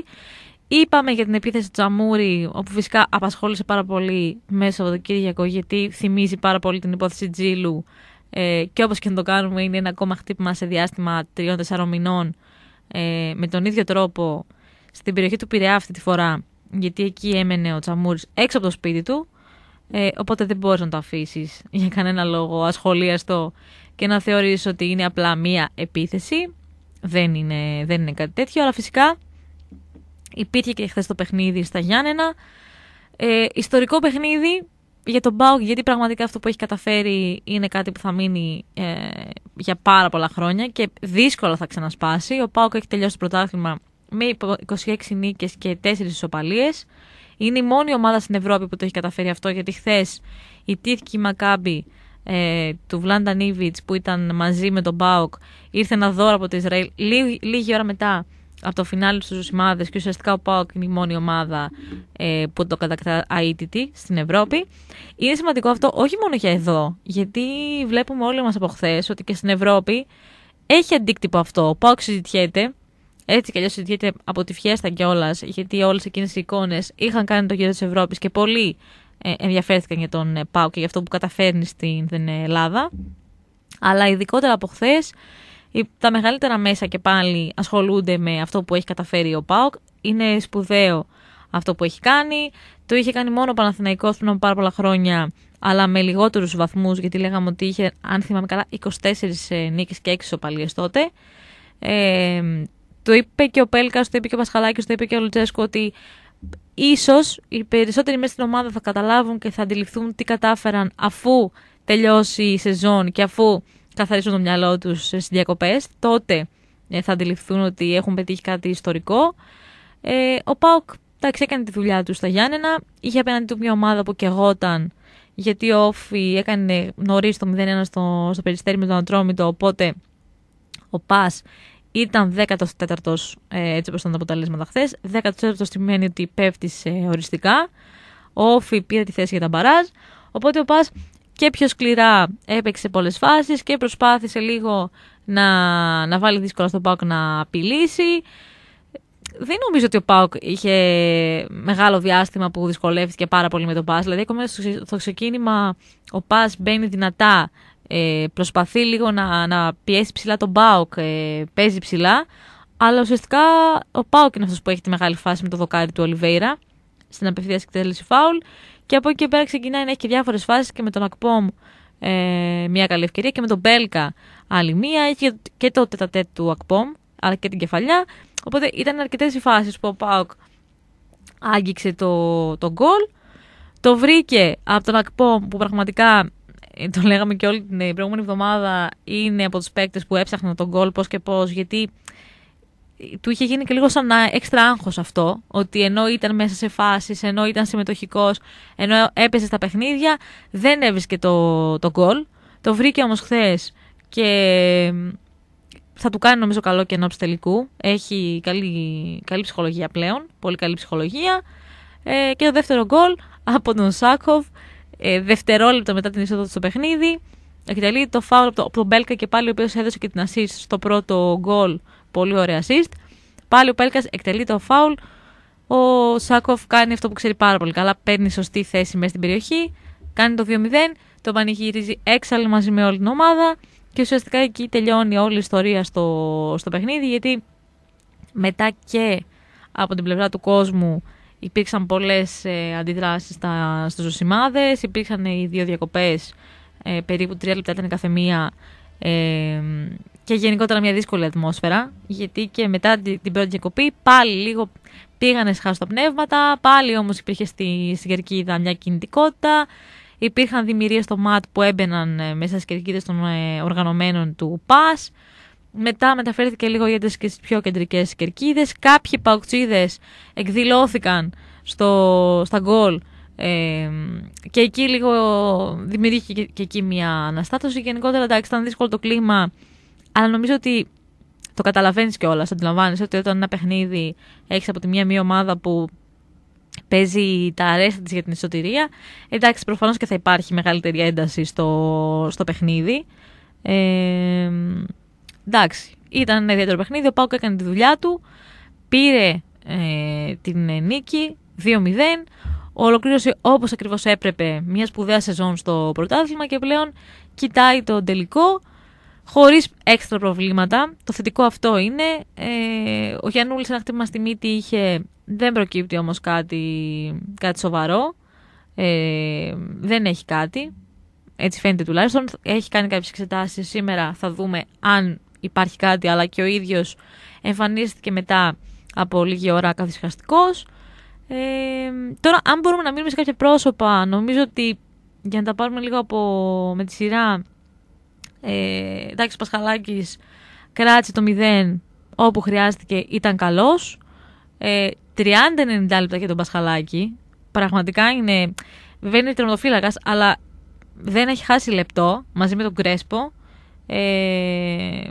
Speaker 1: Είπαμε για την επίθεση του Τζαμούρη, όπου φυσικά απασχόλησε πάρα πολύ μέσα από το Κύριακο, γιατί θυμίζει πάρα πολύ την υπόθεση Τζίλου. Ε, και όπως και να το κάνουμε, είναι ένα ακόμα χτύπημα σε διάστημα 3-4 μηνών ε, με τον ίδιο τρόπο στην περιοχή του Πειραιά αυτή τη φορά, γιατί εκεί έμενε ο Τζαμούρης έξω από το σπίτι του. Ε, οπότε δεν μπορείς να το αφήσεις για κανένα λόγο ασχολίαστο και να θεωρείς ότι είναι απλά μία επίθεση. Δεν είναι, δεν είναι κάτι τέτοιο, αλλά φυσικά υπήρχε και χθες το παιχνίδι στα Γιάννενα. Ε, ιστορικό παιχνίδι για τον Μπάουκ, γιατί πραγματικά αυτό που έχει καταφέρει είναι κάτι που θα μείνει ε, για πάρα πολλά χρόνια και δύσκολα θα ξανασπάσει. Ο Πάουκ έχει τελειώσει το πρωτάθλημα με 26 νίκες και 4 ισοπαλίες. Είναι η μόνη ομάδα στην Ευρώπη που το έχει καταφέρει αυτό, γιατί χθες η Τίθκη Μακάμπη ε, του Βλάντα Νίβιτς που ήταν μαζί με τον Μπάουκ ήρθε ένα δώρο από το Ισραήλ λίγη, ώρα μετά από το φινάλι στους Ζωσιμάδε και ουσιαστικά ο Πάοκ είναι η μόνη ομάδα ε, που το κατακτά αίτητη στην Ευρώπη. Είναι σημαντικό αυτό όχι μόνο για εδώ, γιατί βλέπουμε όλοι μας από χθες ότι και στην Ευρώπη έχει αντίκτυπο αυτό. Ο Πάοκ συζητιέται, έτσι κι αλλιώς συζητιέται από τη Φιέστα κιόλας, γιατί όλες εκείνες οι εικόνες είχαν κάνει το γύρο της Ευρώπης και πολλοί ε, ενδιαφέρθηκαν για τον ΠΑΟΚ ε, Πάο και για αυτό που καταφέρνει στην ε, Ελλάδα. Αλλά ειδικότερα από χθες, τα μεγαλύτερα μέσα και πάλι ασχολούνται με αυτό που έχει καταφέρει ο Πάοκ. Είναι σπουδαίο αυτό που έχει κάνει. Το είχε κάνει μόνο ο Παναθηναϊκός πριν από πάρα πολλά χρόνια, αλλά με λιγότερους βαθμούς, γιατί λέγαμε ότι είχε, αν θυμάμαι καλά, 24 νίκες και 6 τότε. Ε, το είπε και ο Πέλκας, το είπε και ο Πασχαλάκης, το είπε και ο Λουτζέσκο ότι ίσως οι περισσότεροι μέσα στην ομάδα θα καταλάβουν και θα αντιληφθούν τι κατάφεραν αφού τελειώσει η σεζόν και αφού καθαρίσουν το μυαλό τους στις διακοπές. Τότε ε, θα αντιληφθούν ότι έχουν πετύχει κάτι ιστορικό. Ε, ο Πάοκ εντάξει, έκανε τη δουλειά του στα Γιάννενα. Είχε απέναντι του μια ομάδα που κεγόταν γιατί ο Όφη έκανε νωρίς το 0-1 στο, στο περιστέρι με τον Αντρόμητο, Οπότε ο Πας ήταν 14ο, ε, έτσι όπως ήταν τα αποτελέσματα χθες. 14ο σημαίνει ότι πέφτει οριστικά. Ο Όφη πήρε τη θέση για τα μπαράζ. Οπότε ο πας και πιο σκληρά έπαιξε πολλές φάσεις και προσπάθησε λίγο να, να βάλει δύσκολα στο Πάοκ να απειλήσει. Δεν νομίζω ότι ο Πάοκ είχε μεγάλο διάστημα που δυσκολεύτηκε πάρα πολύ με τον Πας. Δηλαδή, ακόμα στο ξεκίνημα ο Πας μπαίνει δυνατά ε, προσπαθεί λίγο να, να πιέσει ψηλά τον Πάοκ, ε, παίζει ψηλά. Αλλά ουσιαστικά ο Πάοκ είναι αυτός που έχει τη μεγάλη φάση με το δοκάρι του Ολιβέηρα στην απευθείας εκτέλεση φάουλ. Και από εκεί και πέρα ξεκινάει να έχει και διάφορες φάσεις και με τον Ακπόμ ε, μια καλή ευκαιρία και με τον Μπέλκα άλλη μία. Έχει και το τετατέτ του Ακπόμ, αλλά και την κεφαλιά. Οπότε ήταν αρκετές οι φάσεις που ο Πάοκ άγγιξε το, το γκολ. Το βρήκε από τον Ακπόμ που πραγματικά ε, το λέγαμε και όλη την ε, προηγούμενη εβδομάδα, είναι από τους παίκτες που έψαχναν τον γκολ πώς και πώς, γιατί ε, του είχε γίνει και λίγο σαν έξτρα άγχος αυτό, ότι ενώ ήταν μέσα σε φάσεις, ενώ ήταν συμμετοχικός, ενώ έπεσε στα παιχνίδια, δεν έβρισκε το, το γκολ. Το βρήκε όμως χθες και θα του κάνει νομίζω καλό και ενώ τελικού. Έχει καλή, καλή ψυχολογία πλέον, πολύ καλή ψυχολογία. Ε, και το δεύτερο γκολ από τον Σάκοβ ε, μετά την είσοδο του στο παιχνίδι. Εκτελεί το φάουλ από, τον Μπέλκα και πάλι ο οποίος έδωσε και την assist στο πρώτο γκολ. Πολύ ωραία assist. Πάλι ο Πέλκας εκτελεί το φάουλ. Ο Σάκοφ κάνει αυτό που ξέρει πάρα πολύ καλά. Παίρνει σωστή θέση μέσα στην περιοχή. Κάνει το 2-0. Το πανηγυρίζει έξαλλο μαζί με όλη την ομάδα. Και ουσιαστικά εκεί τελειώνει όλη η ιστορία στο, στο παιχνίδι. Γιατί μετά και από την πλευρά του κόσμου Υπήρξαν πολλές ε, αντιδράσεις στα, στους ζωσιμάδες, υπήρχαν οι δύο διακοπές, ε, περίπου τρία λεπτά ήταν καθεμία ε, και γενικότερα μια δύσκολη ατμόσφαιρα, γιατί και μετά την, πρώτη διακοπή πάλι λίγο πήγανε στα πνεύματα, πάλι όμως υπήρχε στη, στην Κερκίδα μια κινητικότητα, υπήρχαν δημιουργίες στο ΜΑΤ που έμπαιναν ε, μέσα στις κερκίδες των οργανωμένων του ΠΑΣ, μετά μεταφέρθηκε λίγο και τις πιο κεντρικές κερκίδες. Κάποιοι παουξίδες εκδηλώθηκαν στο, στα γκολ ε, και εκεί λίγο δημιουργήθηκε και, εκεί μια αναστάτωση. Γενικότερα εντάξει ήταν δύσκολο το κλίμα, αλλά νομίζω ότι το καταλαβαίνεις κιόλας. Αντιλαμβάνει ότι όταν ένα παιχνίδι έχεις από τη μία μία ομάδα που παίζει τα αρέστα της για την ισοτηρία, εντάξει, προφανώς και θα υπάρχει μεγαλύτερη ένταση στο, στο παιχνίδι. Ε, εντάξει, ήταν ένα ιδιαίτερο παιχνίδι. Ο Πάουκ έκανε τη δουλειά του. Πήρε ε, την νίκη 2-0. Ολοκλήρωσε όπως ακριβώς έπρεπε μια σπουδαία σεζόν στο πρωτάθλημα και πλέον κοιτάει το τελικό χωρίς έξτρα προβλήματα. Το θετικό αυτό είναι. Ε, ο Γιάννουλη ένα χτύπημα στη μύτη είχε. Δεν προκύπτει όμως κάτι, κάτι σοβαρό. Ε, δεν έχει κάτι. Έτσι φαίνεται τουλάχιστον. Έχει κάνει κάποιες εξετάσεις σήμερα. Θα δούμε αν υπάρχει κάτι, αλλά και ο ίδιος εμφανίστηκε μετά από λίγη ώρα καθυσχαστικός. Ε, τώρα, αν μπορούμε να μείνουμε σε κάποια πρόσωπα, νομίζω ότι για να τα πάρουμε λίγο από, με τη σειρά, ε, εντάξει, Πασχαλάκης κράτησε το 0 όπου χρειάστηκε, ήταν καλός. Ε, 30-90 λεπτά για τον Πασχαλάκη. Πραγματικά είναι. Βέβαια είναι τερματοφύλακας, αλλά δεν έχει χάσει λεπτό μαζί με τον Κρέσπο. Ε,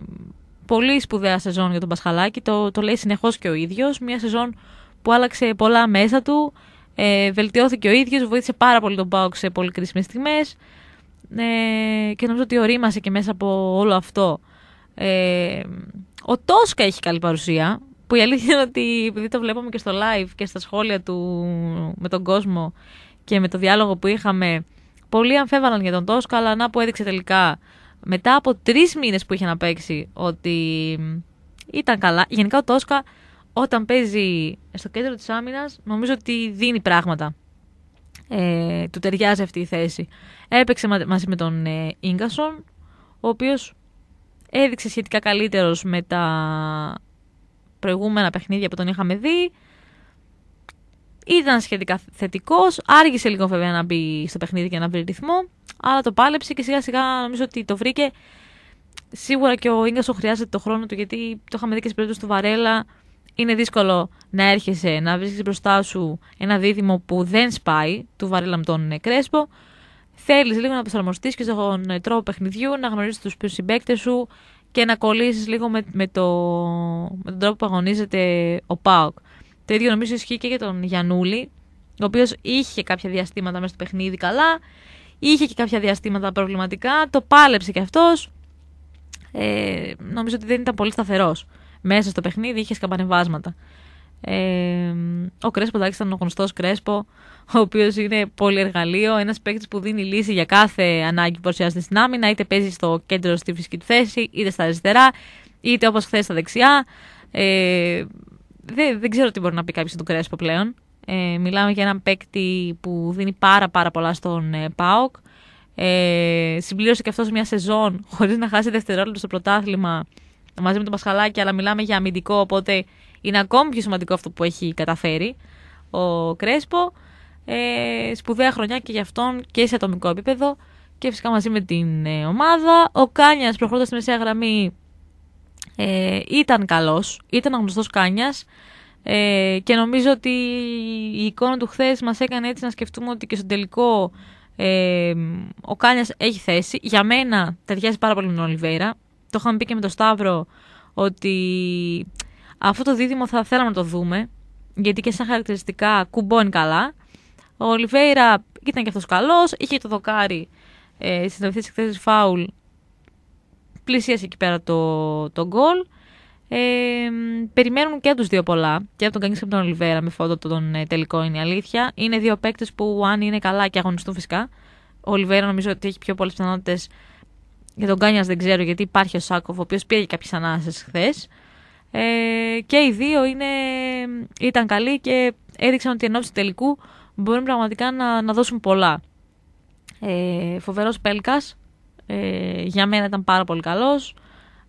Speaker 1: πολύ σπουδαία σεζόν για τον Πασχαλάκη. Το, το λέει συνεχώς και ο ίδιος. Μια σεζόν που άλλαξε πολλά μέσα του. Ε, βελτιώθηκε ο ίδιος, βοήθησε πάρα πολύ τον Πάοξ σε πολύ κρίσιμες στιγμές. Ε, και νομίζω ότι ορίμασε και μέσα από όλο αυτό. Ε, ο Τόσκα έχει καλή παρουσία. Που η αλήθεια είναι ότι επειδή το βλέπουμε και στο live και στα σχόλια του με τον κόσμο και με το διάλογο που είχαμε, πολλοί αμφέβαλαν για τον Τόσκα, αλλά να που έδειξε τελικά μετά από τρεις μήνες που είχε να παίξει ότι ήταν καλά. Γενικά ο Τόσκα όταν παίζει στο κέντρο της άμυνας νομίζω ότι δίνει πράγματα. Ε, του ταιριάζει αυτή η θέση. Έπαιξε μαζί με τον ε, ο οποίος έδειξε σχετικά καλύτερος με τα προηγούμενα παιχνίδια που τον είχαμε δει. Ήταν σχετικά θετικός, άργησε λίγο βέβαια να μπει στο παιχνίδι και να βρει ρυθμό, αλλά το πάλεψε και σιγά σιγά νομίζω ότι το βρήκε. Σίγουρα και ο γκασο χρειάζεται το χρόνο του, γιατί το είχαμε δει και στην περίπτωση του Βαρέλα. Είναι δύσκολο να έρχεσαι, να βρίσκεις μπροστά σου ένα δίδυμο που δεν σπάει, του Βαρέλα με τον Κρέσπο. Θέλεις λίγο να προσαρμοστείς και στον τρόπο παιχνιδιού, να γνωρίζεις τους συμπαίκτες σου και να κολλήσεις λίγο με, με, το, με τον τρόπο που αγωνίζεται ο Πάοκ. Το ίδιο νομίζω ισχύει και για τον Γιανούλη, ο οποίος είχε κάποια διαστήματα μέσα στο παιχνίδι καλά, είχε και κάποια διαστήματα προβληματικά, το πάλεψε κι αυτός. Ε, νομίζω ότι δεν ήταν πολύ σταθερός. Μέσα στο παιχνίδι είχε σκαμπανεβάσματα. Ε, ο Κρέσπο, εντάξει, ήταν ο γνωστός Κρέσπο, ο οποίος είναι πολύ εργαλείο, ένας παίκτης που δίνει λύση για κάθε ανάγκη που παρουσιάζεται στην άμυνα, είτε παίζει στο κέντρο στη φυσική του θέση, είτε στα αριστερά, είτε όπως χθες στα δεξιά. Ε, δεν, δεν ξέρω τι μπορεί να πει κάποιος τον Κρέσπο πλέον. Ε, μιλάμε για έναν παίκτη που δίνει πάρα πάρα πολλά στον ε, ΠΑΟΚ. Ε, συμπλήρωσε και αυτός μια σεζόν χωρίς να χάσει δευτερόλεπτο στο πρωτάθλημα μαζί με τον Πασχαλάκη, αλλά μιλάμε για αμυντικό, οπότε είναι ακόμη πιο σημαντικό αυτό που έχει καταφέρει ο Κρέσπο. Ε, σπουδαία χρονιά και για αυτόν και σε ατομικό επίπεδο και φυσικά μαζί με την ε, ομάδα. Ο Κάνιας προχωρώντας στη μεσαία γραμμή ε, ήταν καλός, ήταν ο γνωστός Κάνιας ε, και νομίζω ότι η εικόνα του χθες μας έκανε έτσι να σκεφτούμε ότι και στο τελικό ε, ο Κάνιας έχει θέση. Για μένα ταιριάζει πάρα πολύ με τον Ολιβέρα. Το είχαμε πει και με τον Σταύρο ότι αυτό το δίδυμο θα θέλαμε να το δούμε γιατί και σαν χαρακτηριστικά κουμπώνει καλά. Ο Ολιβέηρα ήταν και αυτός καλός, είχε το δοκάρι ε, στην τελευταία φάουλ πλησίασε εκεί πέρα το, το γκολ. Ε, περιμένουν και τους δύο πολλά. Και από τον Κανεί και τον Ολιβέρα με φόντο τον ε, τελικό είναι η αλήθεια. Είναι δύο παίκτες που, αν είναι καλά και αγωνιστούν φυσικά, ο Ολιβέρα νομίζω ότι έχει πιο πολλές πιθανότητες. Για τον Κάνια δεν ξέρω γιατί υπάρχει ο Σάκοφ, ο οποίος πήγε κάποιες ανάσες χθες. Ε, και οι δύο είναι, ήταν καλοί και έδειξαν ότι εν ώψη τελικού μπορούν πραγματικά να, να δώσουν πολλά. Ε, Φοβερός Πέλκας, ε, για μένα ήταν πάρα πολύ καλός.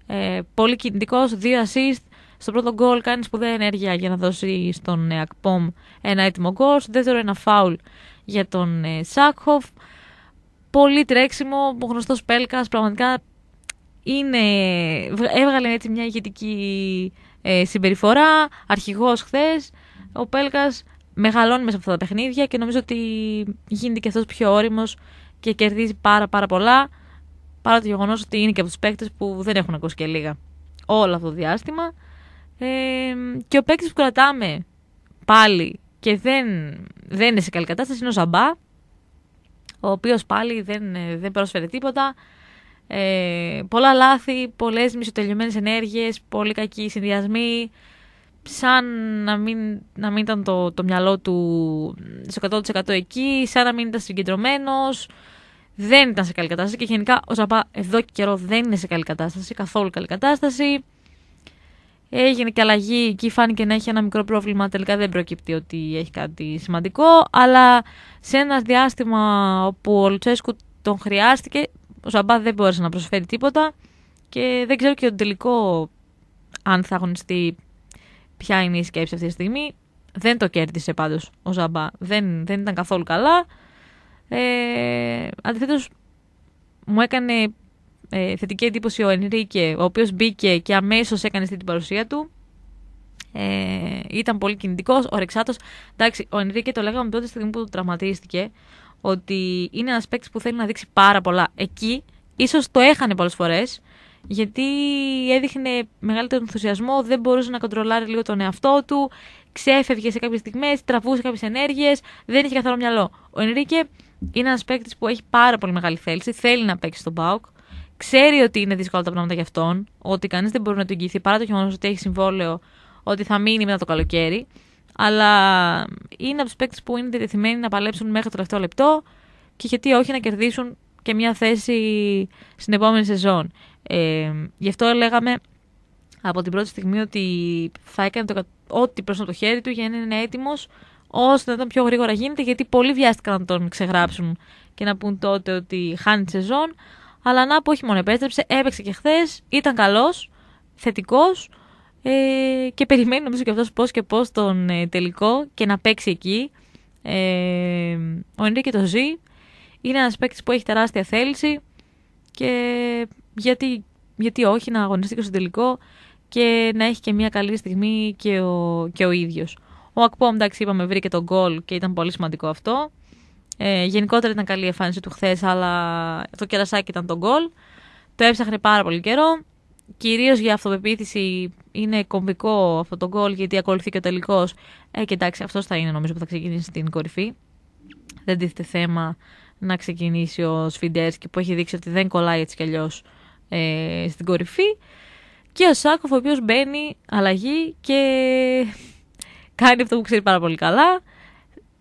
Speaker 1: Ε, πολύ κινητικός, δύο assist. Στο πρώτο γκολ κάνεις σπουδαία ενέργεια για να δώσει στον ε, Ακπομ ένα έτοιμο γκολ. Στο δεύτερο ένα φάουλ για τον ε, Σάκχοφ. Πολύ τρέξιμο, ο γνωστός Πέλκας. Πραγματικά είναι, έβγαλε έτσι μια ηγετική ε, συμπεριφορά. Αρχηγός χθες. Ο Πέλκας μεγαλώνει μέσα από αυτά τα παιχνίδια και νομίζω ότι γίνεται και αυτός πιο όριμος και κερδίζει πάρα πάρα πολλά. Παρά το γεγονός ότι είναι και από τους παίκτες που δεν έχουν ακούσει και λίγα όλο αυτό το διάστημα. Ε, και ο παίκτης που κρατάμε πάλι και δεν, δεν είναι σε καλή κατάσταση είναι ο Ζαμπά, ο οποίος πάλι δεν, δεν πρόσφερε τίποτα. Ε, πολλά λάθη, πολλές μισοτελειωμένες ενέργειες, πολύ κακοί συνδυασμοί. Σαν να μην, να μην ήταν το, το μυαλό του στο 100% εκεί, σαν να μην ήταν συγκεντρωμένος δεν ήταν σε καλή κατάσταση και γενικά ο Ζαμπά εδώ και καιρό δεν είναι σε καλή κατάσταση, καθόλου καλή κατάσταση. Έγινε και αλλαγή, εκεί φάνηκε να έχει ένα μικρό πρόβλημα, τελικά δεν προκύπτει ότι έχει κάτι σημαντικό, αλλά σε ένα διάστημα όπου ο Λουτσέσκου τον χρειάστηκε, ο Ζαμπά δεν μπόρεσε να προσφέρει τίποτα και δεν ξέρω και τον τελικό αν θα αγωνιστεί ποια είναι η σκέψη αυτή τη στιγμή. Δεν το κέρδισε πάντως ο Ζαμπά, δεν, δεν ήταν καθόλου καλά. Ε, αντιθέτως, μου έκανε ε, θετική εντύπωση ο Ενρίκε, ο οποίος μπήκε και αμέσως έκανε την παρουσία του. Ε, ήταν πολύ κινητικός, ορεξάτος. Εντάξει, ο Ενρίκε το λέγαμε τότε στιγμή που τραυματίστηκε, ότι είναι ένας παίκτης που θέλει να δείξει πάρα πολλά. Εκεί ίσως το έχανε πολλές φορές γιατί έδειχνε μεγαλύτερο ενθουσιασμό, δεν μπορούσε να κοντρολάρει λίγο τον εαυτό του, ξέφευγε σε κάποιες στιγμές, τραβούσε κάποιες ενέργειες. δεν είχε καθόλου μυαλό. Ο Ενρίκε είναι ένας παίκτης που έχει πάρα πολύ μεγάλη θέληση, θέλει να παίξει στον Μπάουκ. Ξέρει ότι είναι δύσκολα τα πράγματα για αυτόν, ότι κανείς δεν μπορεί να τον εγγυηθεί παρά το γεγονός ότι έχει συμβόλαιο, ότι θα μείνει μετά το καλοκαίρι. Αλλά είναι από τους παίκτες που είναι διατεθειμένοι να παλέψουν μέχρι το τελευταίο λεπτό και γιατί όχι να κερδίσουν και μια θέση στην επόμενη σεζόν. Ε, γι' αυτό λέγαμε από την πρώτη στιγμή ότι θα έκανε ό,τι προ το χέρι του για να είναι έτοιμος όσο να ήταν πιο γρήγορα γίνεται, γιατί πολλοί βιάστηκαν να τον ξεγράψουν και να πούν τότε ότι χάνει τη σεζόν. Αλλά να που όχι μόνο επέστρεψε, έπαιξε και χθες, ήταν καλός, θετικός ε, και περιμένει νομίζω και αυτός πώς και πώς τον ε, τελικό και να παίξει εκεί. Ε, ο Ενρίκη το ζει. Είναι ένας παίκτης που έχει τεράστια θέληση και γιατί, γιατί όχι να αγωνιστεί και στο τελικό και να έχει και μια καλή στιγμή και ο, και ο ίδιος. Ο Ακπόμ, εντάξει, είπαμε, βρήκε τον γκολ και ήταν πολύ σημαντικό αυτό. Ε, γενικότερα ήταν καλή η εμφάνιση του χθες, αλλά το κερασάκι ήταν τον γκολ. Το έψαχνε πάρα πολύ καιρό. Κυρίως για αυτοπεποίθηση είναι κομβικό αυτό το γκολ, γιατί ακολουθεί και ο τελικός. Ε, και εντάξει, αυτός θα είναι νομίζω που θα ξεκινήσει στην κορυφή. Δεν τίθεται θέμα να ξεκινήσει ο Σφιντέρσκι που έχει δείξει ότι δεν κολλάει έτσι κι αλλιώς ε, στην κορυφή. Και ο Σάκοφ, ο οποίος μπαίνει αλλαγή και Κάνει αυτό που ξέρει πάρα πολύ καλά.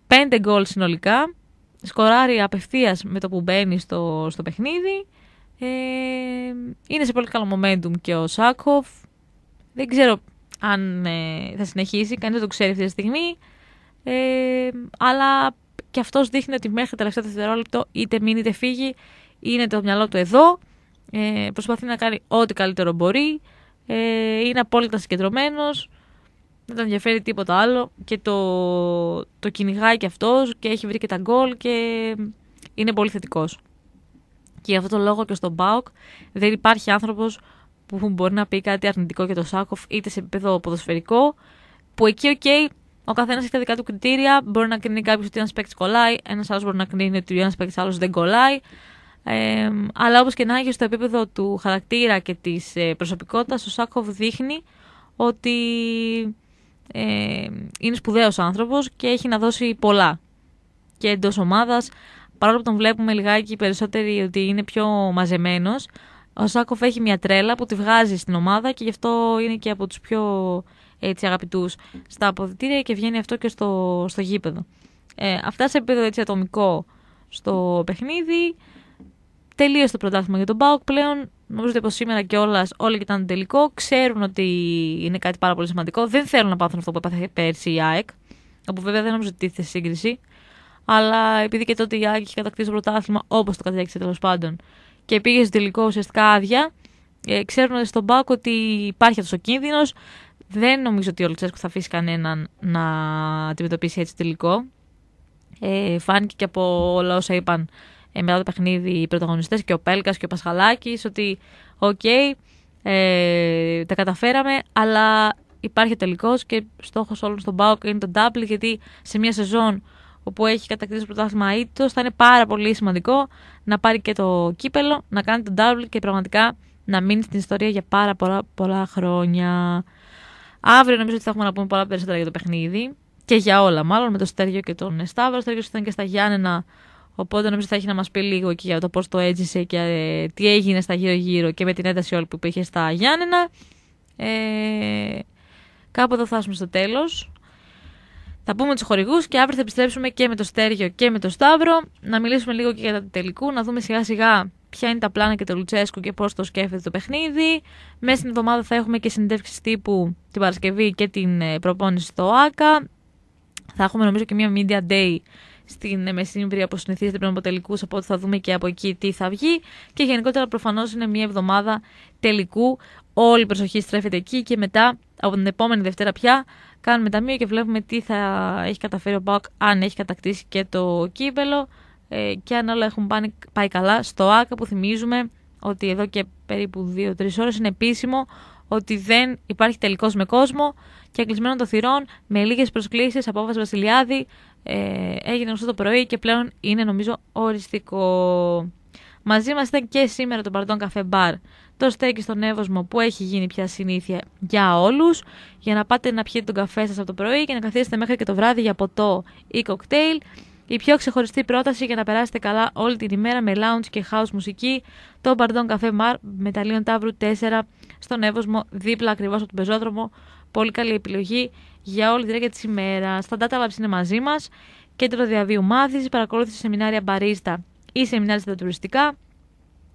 Speaker 1: Πέντε γκολ συνολικά. Σκοράρει απευθείας με το που μπαίνει στο, στο παιχνίδι. Ε, είναι σε πολύ καλό momentum και ο Σάκοφ. Δεν ξέρω αν ε, θα συνεχίσει. κανείς δεν το ξέρει αυτή τη στιγμή. Ε, αλλά και αυτός δείχνει ότι μέχρι τα τελευταία δευτερόλεπτο είτε μείνει είτε φύγει είναι το μυαλό του εδώ. Ε, προσπαθεί να κάνει ό,τι καλύτερο μπορεί. Ε, είναι απόλυτα συγκεντρωμένος δεν τον ενδιαφέρει τίποτα άλλο και το, το κυνηγάει και αυτός και έχει βρει και τα γκολ και είναι πολύ θετικός. Και γι' αυτό το λόγο και στον Μπάουκ δεν υπάρχει άνθρωπος που μπορεί να πει κάτι αρνητικό για τον Σάκοφ είτε σε επίπεδο ποδοσφαιρικό που εκεί okay, ο καθένας έχει τα δικά του κριτήρια. Μπορεί να κρίνει κάποιος ότι ένας παίκτης κολλάει, ένας άλλος μπορεί να κρίνει ότι ένας παίκτης άλλος δεν κολλάει. Ε, αλλά όπως και να έχει, στο επίπεδο του χαρακτήρα και της ε, προσωπικότητας, ο Σάκοφ δείχνει ότι ε, είναι σπουδαίος άνθρωπος και έχει να δώσει πολλά και εντός ομάδας. Παρόλο που τον βλέπουμε λιγάκι περισσότεροι ότι είναι πιο μαζεμένος ο Σάκοφ έχει μια τρέλα που τη βγάζει στην ομάδα και γι' αυτό είναι και από τους πιο έτσι, αγαπητούς στα αποδητήρια και βγαίνει αυτό και στο, στο γήπεδο. Ε, αυτά σε επίπεδο ατομικό στο παιχνίδι τελείωσε το πρωτάθλημα για τον Μπάουκ Πλέον νομίζω ότι από σήμερα όλα όλοι ήταν τελικό. Ξέρουν ότι είναι κάτι πάρα πολύ σημαντικό. Δεν θέλουν να πάθουν αυτό που έπαθε πέρσι η ΑΕΚ. Όπου βέβαια δεν νομίζω ότι τίθεται σύγκριση. Αλλά επειδή και τότε η ΑΕΚ είχε κατακτήσει το πρωτάθλημα όπως το κατέκτησε τέλος πάντων και πήγε στο τελικό ουσιαστικά άδεια, ε, ξέρουν στον Μπάουκ ότι υπάρχει αυτός ο κίνδυνος. Δεν νομίζω ότι ο Λουτσέσκου θα αφήσει κανέναν να αντιμετωπίσει έτσι τελικό. Ε, φάνηκε και από όλα όσα είπαν ε, μετά το παιχνίδι οι πρωταγωνιστές και ο Πέλκας και ο Πασχαλάκης ότι οκ, ε, τα καταφέραμε αλλά υπάρχει τελικό τελικός και στόχος όλων στον ΠΑΟΚ είναι το double γιατί σε μια σεζόν όπου έχει κατακτήσει το πρωτάθλημα θα είναι πάρα πολύ σημαντικό να πάρει και το κύπελο, να κάνει το double και πραγματικά να μείνει στην ιστορία για πάρα πολλά, πολλά χρόνια. Αύριο νομίζω ότι θα έχουμε να πούμε πολλά περισσότερα για το παιχνίδι και για όλα μάλλον με το Στέργιο και τον Σταύρο. Ο Στέργιος ήταν και στα Γιάννενα Οπότε νομίζω θα έχει να μας πει λίγο και για το πώς το έζησε και ε, τι έγινε στα γύρω-γύρω και με την ένταση όλη που υπήρχε στα Γιάννενα. Ε, κάπου εδώ φτάσουμε στο τέλος. Θα πούμε τους χορηγούς και αύριο θα επιστρέψουμε και με το Στέργιο και με το Σταύρο. Να μιλήσουμε λίγο και για τα τελικού, να δούμε σιγά-σιγά ποια είναι τα πλάνα και το Λουτσέσκου και πώς το σκέφτεται το παιχνίδι. Μέσα στην εβδομάδα θα έχουμε και συνεντεύξεις τύπου την Παρασκευή και την ε, προπόνηση στο ΑΚΑ. Θα έχουμε νομίζω και μία Media Day στην Μεσήμβρη που συνηθίζεται πριν από τελικού, οπότε θα δούμε και από εκεί τι θα βγει. Και γενικότερα προφανώς είναι μια εβδομάδα τελικού. Όλη η προσοχή στρέφεται εκεί και μετά από την επόμενη Δευτέρα πια κάνουμε ταμείο και βλέπουμε τι θα έχει καταφέρει ο Μπάουκ αν έχει κατακτήσει και το κύπελο ε, και αν όλα έχουν πάει καλά στο ΆΚΑ που θυμίζουμε ότι εδώ και περίπου 2-3 ώρες είναι επίσημο ότι δεν υπάρχει τελικός με κόσμο και κλεισμένο το θυρών με λίγες προσκλήσεις απόφαση Βασιλιάδη ε, έγινε γνωστό το πρωί και πλέον είναι νομίζω οριστικό. Μαζί μας ήταν και σήμερα το Παρτών Καφέ Μπαρ, το στέκι στον Εύωσμο που έχει γίνει πια συνήθεια για όλους, για να πάτε να πιείτε τον καφέ σας από το πρωί και να καθίσετε μέχρι και το βράδυ για ποτό ή κοκτέιλ. Η πιο ξεχωριστή πρόταση για να περάσετε καλά όλη την ημέρα με lounge και house μουσική, το Παρτών Καφέ Μαρ, λίον Ταύρου 4, στον Εύωσμο, δίπλα ακριβώς από τον πεζόδρομο, Πολύ καλή επιλογή για όλη τη διάρκεια της ημέρας. Τα data labs είναι μαζί μας. Κέντρο διαβίου μάθησης, παρακολούθηση σεμινάρια μπαρίστα ή σεμινάρια στα τουριστικά.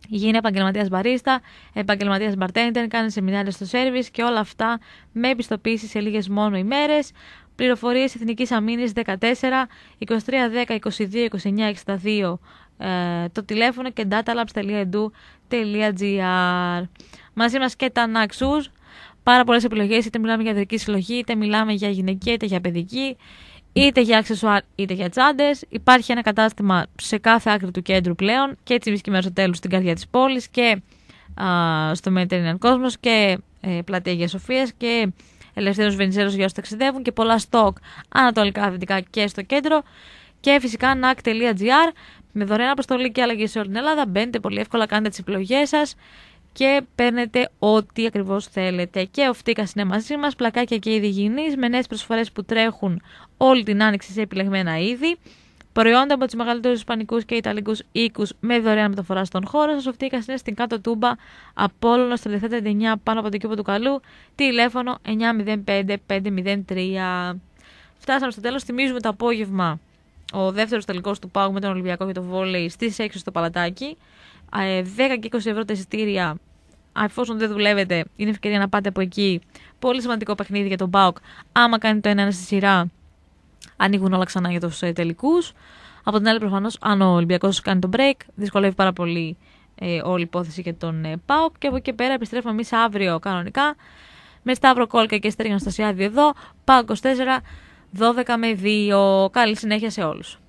Speaker 1: Γίνει επαγγελματίας μπαρίστα, επαγγελματίας bartender, κάνει σεμινάρια στο service και όλα αυτά με επιστοποίηση σε λίγες μόνο ημέρες. Πληροφορίες Εθνικής Αμήνης 14 23 10 22 29 62 το τηλέφωνο και datalabs.edu.gr Μαζί μας και τα Naxus πάρα πολλές επιλογές. Είτε μιλάμε για ιατρική συλλογή, είτε μιλάμε για γυναική, είτε για παιδική, είτε για αξεσουάρ, είτε για τσάντες. Υπάρχει ένα κατάστημα σε κάθε άκρη του κέντρου πλέον και έτσι βρίσκει μέρο στο τέλος στην καρδιά της πόλης και α, στο Mediterranean Cosmos και ε, πλατεία για Σοφίας και Ελευθέρω Βενιζέλος για όσους ταξιδεύουν και πολλά στόκ ανατολικά, δυτικά και στο κέντρο. Και φυσικά nac.gr με δωρεάν αποστολή και αλλαγή σε όλη την Ελλάδα. Μπαίνετε πολύ εύκολα, κάνετε τις επιλογές σας και παίρνετε ό,τι ακριβώς θέλετε. Και ο Φτύκα είναι μαζί μας πλακάκια και είδη γηνής με νέες προσφορές που τρέχουν όλη την άνοιξη σε επιλεγμένα είδη. Προϊόντα από τους μεγαλύτερους Ισπανικούς και Ιταλικούς οίκους με δωρεάν μεταφορά στον χώρο σας. Ο Φτύκα είναι στην κάτω τούμπα Απόλυνο 9 πάνω από το κύπο του καλού. Τηλέφωνο 905-503. Φτάσαμε στο τέλος. Θυμίζουμε το απόγευμα ο δεύτερος τελικός του πάγου με τον Ολυμπιακό και το Βόλεϊ στις 6 στο Παλατάκι. 10 ε, και 20 ευρώ τα εισιτήρια. Εφόσον δεν δουλεύετε, είναι ευκαιρία να πάτε από εκεί. Πολύ σημαντικό παιχνίδι για τον Μπάουκ. Άμα κάνει το ένα στη σειρά, ανοίγουν όλα ξανά για τους ε, τελικούς. Από την άλλη, προφανώς, αν ο Ολυμπιακός κάνει το break, δυσκολεύει πάρα πολύ ε, όλη η υπόθεση για τον ε, ΠΑΟΚ. Και από εκεί πέρα επιστρέφουμε εμείς αύριο κανονικά. Με Σταύρο Κόλκα και Στέργιο Αναστασιάδη εδώ. ΠΑΟΚ 24, 12 με 2. Καλή συνέχεια σε όλους.